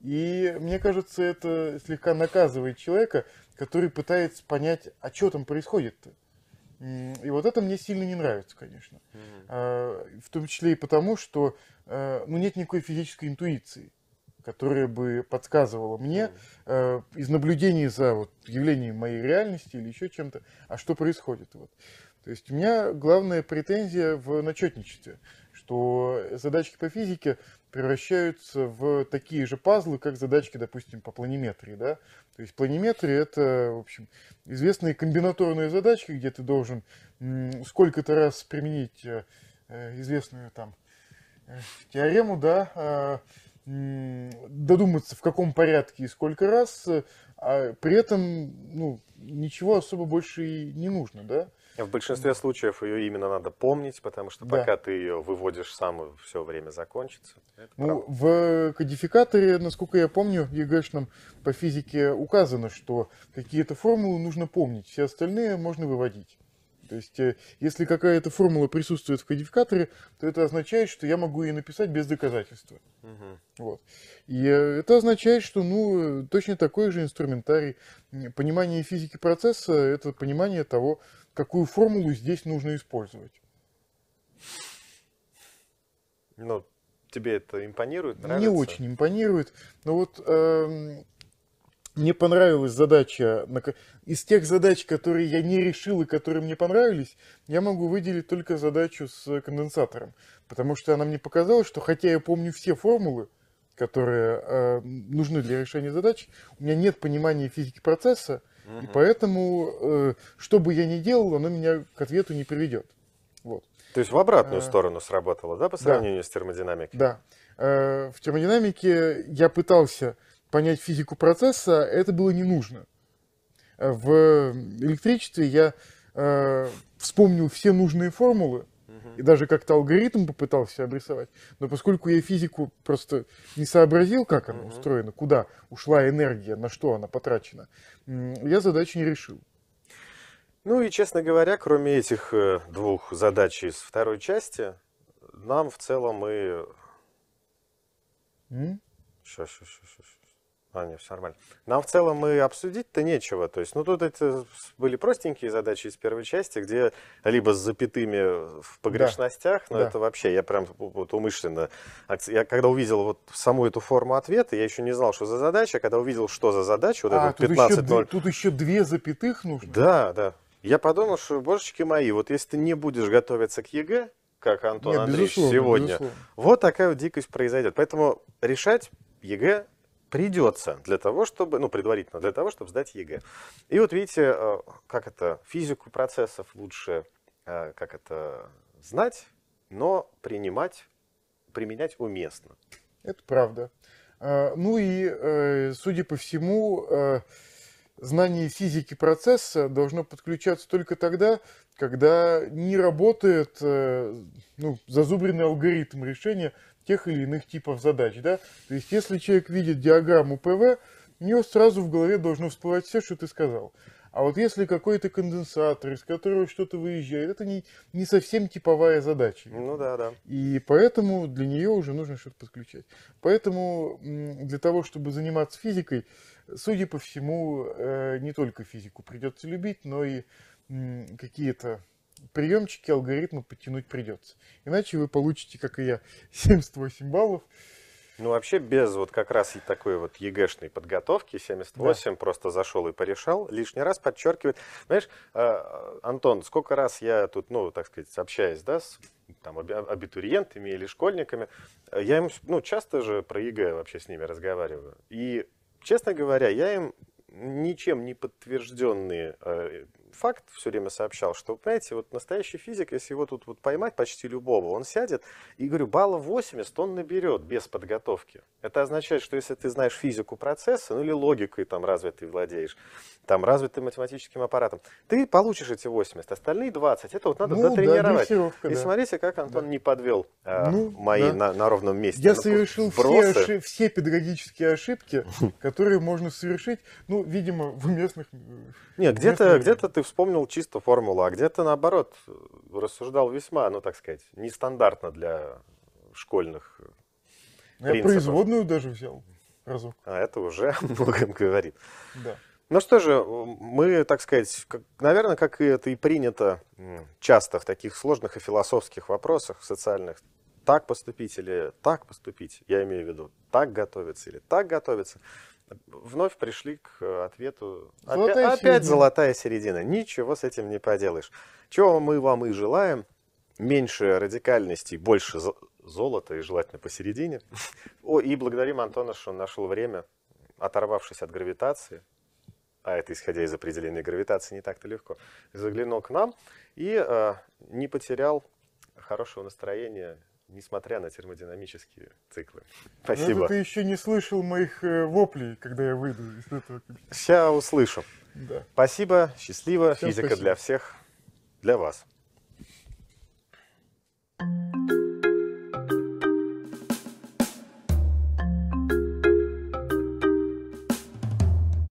И мне кажется, это слегка наказывает человека, который пытается понять, а что там происходит-то. И вот это мне сильно не нравится, конечно. Mm-hmm. В том числе и потому, что э, ну, нет никакой физической интуиции, которая бы подсказывала мне mm-hmm. из наблюдений за вот, явлением моей реальности или еще чем-то, а что происходит. Вот. То есть у меня главная претензия в начетничестве, что задачки по физике превращаются в такие же пазлы, как задачки, допустим, по планиметрии, да, то есть планиметрия это, в общем, известные комбинаторные задачки, где ты должен сколько-то раз применить э, э, известную там э, теорему, да, а, додуматься в каком порядке и сколько раз, а при этом ну, ничего особо больше и не нужно, да. В большинстве случаев ее именно надо помнить, потому что да. пока ты ее выводишь сам, все время закончится. Ну, в кодификаторе, насколько я помню, ЕГЭшном по физике указано, что какие-то формулы нужно помнить, все остальные можно выводить. То есть, э, если какая-то формула присутствует в кодификаторе, то это означает, что я могу ее написать без доказательства. Угу. Вот. И э, это означает, что ну, э, точно такой же инструментарий. Понимание физики процесса – это понимание того, какую формулу здесь нужно использовать. Ну, тебе это импонирует? Нравится? Не очень импонирует. Но вот э, мне понравилась задача. Из тех задач, которые я не решил и которые мне понравились, я могу выделить только задачу с конденсатором. Потому что она мне показала, что хотя я помню все формулы, которые э, нужны для решения задач, у меня нет понимания физики процесса, и поэтому, э, что бы я ни делал, оно меня к ответу не приведет. Вот. То есть в обратную э, сторону сработало, да, по сравнению да, с термодинамикой? Да. Э, в термодинамике я пытался понять физику процесса, а это было не нужно. В электричестве я вспомнил все нужные формулы, и даже как-то алгоритм попытался обрисовать. Но поскольку я физику просто не сообразил, как она устроена, куда ушла энергия, на что она потрачена, я задачу не решил. Ну и, честно говоря, кроме этих э, двух задач из второй части, нам в целом и... Сейчас, сейчас, сейчас. А, нет, все нормально. Нам в целом мы обсудить-то нечего. То есть, ну, тут эти были простенькие задачи из первой части, где либо с запятыми в погрешностях, да. но да. это вообще, я прям вот умышленно... Я когда увидел вот саму эту форму ответа, я еще не знал, что за задача, когда увидел, что за задача, вот а, эту 15 еще, тут еще две запятых нужно? Да, да. Я подумал, что, божечки мои, вот если ты не будешь готовиться к ЕГЭ, как Антон Нет, Андреевич безусловно, сегодня, безусловно. вот такая вот дикость произойдет. Поэтому решать ЕГЭ Придется для того, чтобы, ну, предварительно, для того, чтобы сдать ЕГЭ. И вот видите, э, как это, физику процессов лучше, э, как это, знать, но принимать, применять уместно. Это правда. Э, ну и, судя по всему, знание физики процесса должно подключаться только тогда, когда не работает ну, зазубренный алгоритм решения тех или иных типов задач. Да? То есть, если человек видит диаграмму ПВ, у него сразу в голове должно всплывать все, что ты сказал. А вот если какой-то конденсатор, из которого что-то выезжает, это не, не совсем типовая задача. Ну да, да. И поэтому для нее уже нужно что-то подключать. Поэтому для того, чтобы заниматься физикой, судя по всему, э, не только физику придется любить, но и какие-то приемчики алгоритма подтянуть придется. Иначе вы получите, как и я, 78 баллов. Ну, вообще, без вот как раз и такой вот ЕГЭшной подготовки, 78, да. просто зашел и порешал, лишний раз подчеркивает. Знаешь, э, Антон, сколько раз я тут, ну, так сказать, общаюсь, да, с там, абитуриентами или школьниками, э, я им, ну, часто же про ЕГЭ вообще с ними разговариваю. И, честно говоря, я им ничем не подтвержденные э, факт все время сообщал, что, понимаете, вот настоящий физик, если его тут вот поймать почти любого, он сядет и, говорю, балла 80 он наберет без подготовки. Это означает, что если ты знаешь физику процесса, ну или логикой там развитой владеешь, там развитым математическим аппаратом, ты получишь эти 80, остальные 20, это вот надо ну, дотренировать. Да, и да. смотрите, как Антон да. не подвел э, а, ну, мои да. на, на ровном месте. Я ну, совершил все, оши... все педагогические ошибки, которые можно совершить, ну, видимо, в уместных... Э, Нет, где-то где ты вспомнил чисто формулу, а где то наоборот, рассуждал весьма, ну, так сказать, нестандартно для школьных ну, Я принципов. производную даже взял разок. А это уже многом говорит. Да. Ну что же, мы, так сказать, как, наверное, как и это и принято часто в таких сложных и философских вопросах социальных, так поступить или так поступить, я имею в виду, так готовиться или так готовиться – вновь пришли к э, ответу. Золотая опять, опять золотая середина. Ничего с этим не поделаешь. Чего мы вам и желаем. Меньше радикальности, больше золота и желательно посередине. О, и благодарим Антона, что он нашел время, оторвавшись от гравитации, а это исходя из определения гравитации не так-то легко, заглянул к нам и э, не потерял хорошего настроения несмотря на термодинамические циклы. Спасибо. Но ты еще не слышал моих э, воплей, когда я выйду из этого. Сейчас услышу. Да. Спасибо, счастливо. Всем Физика спасибо. для всех, для вас. thank you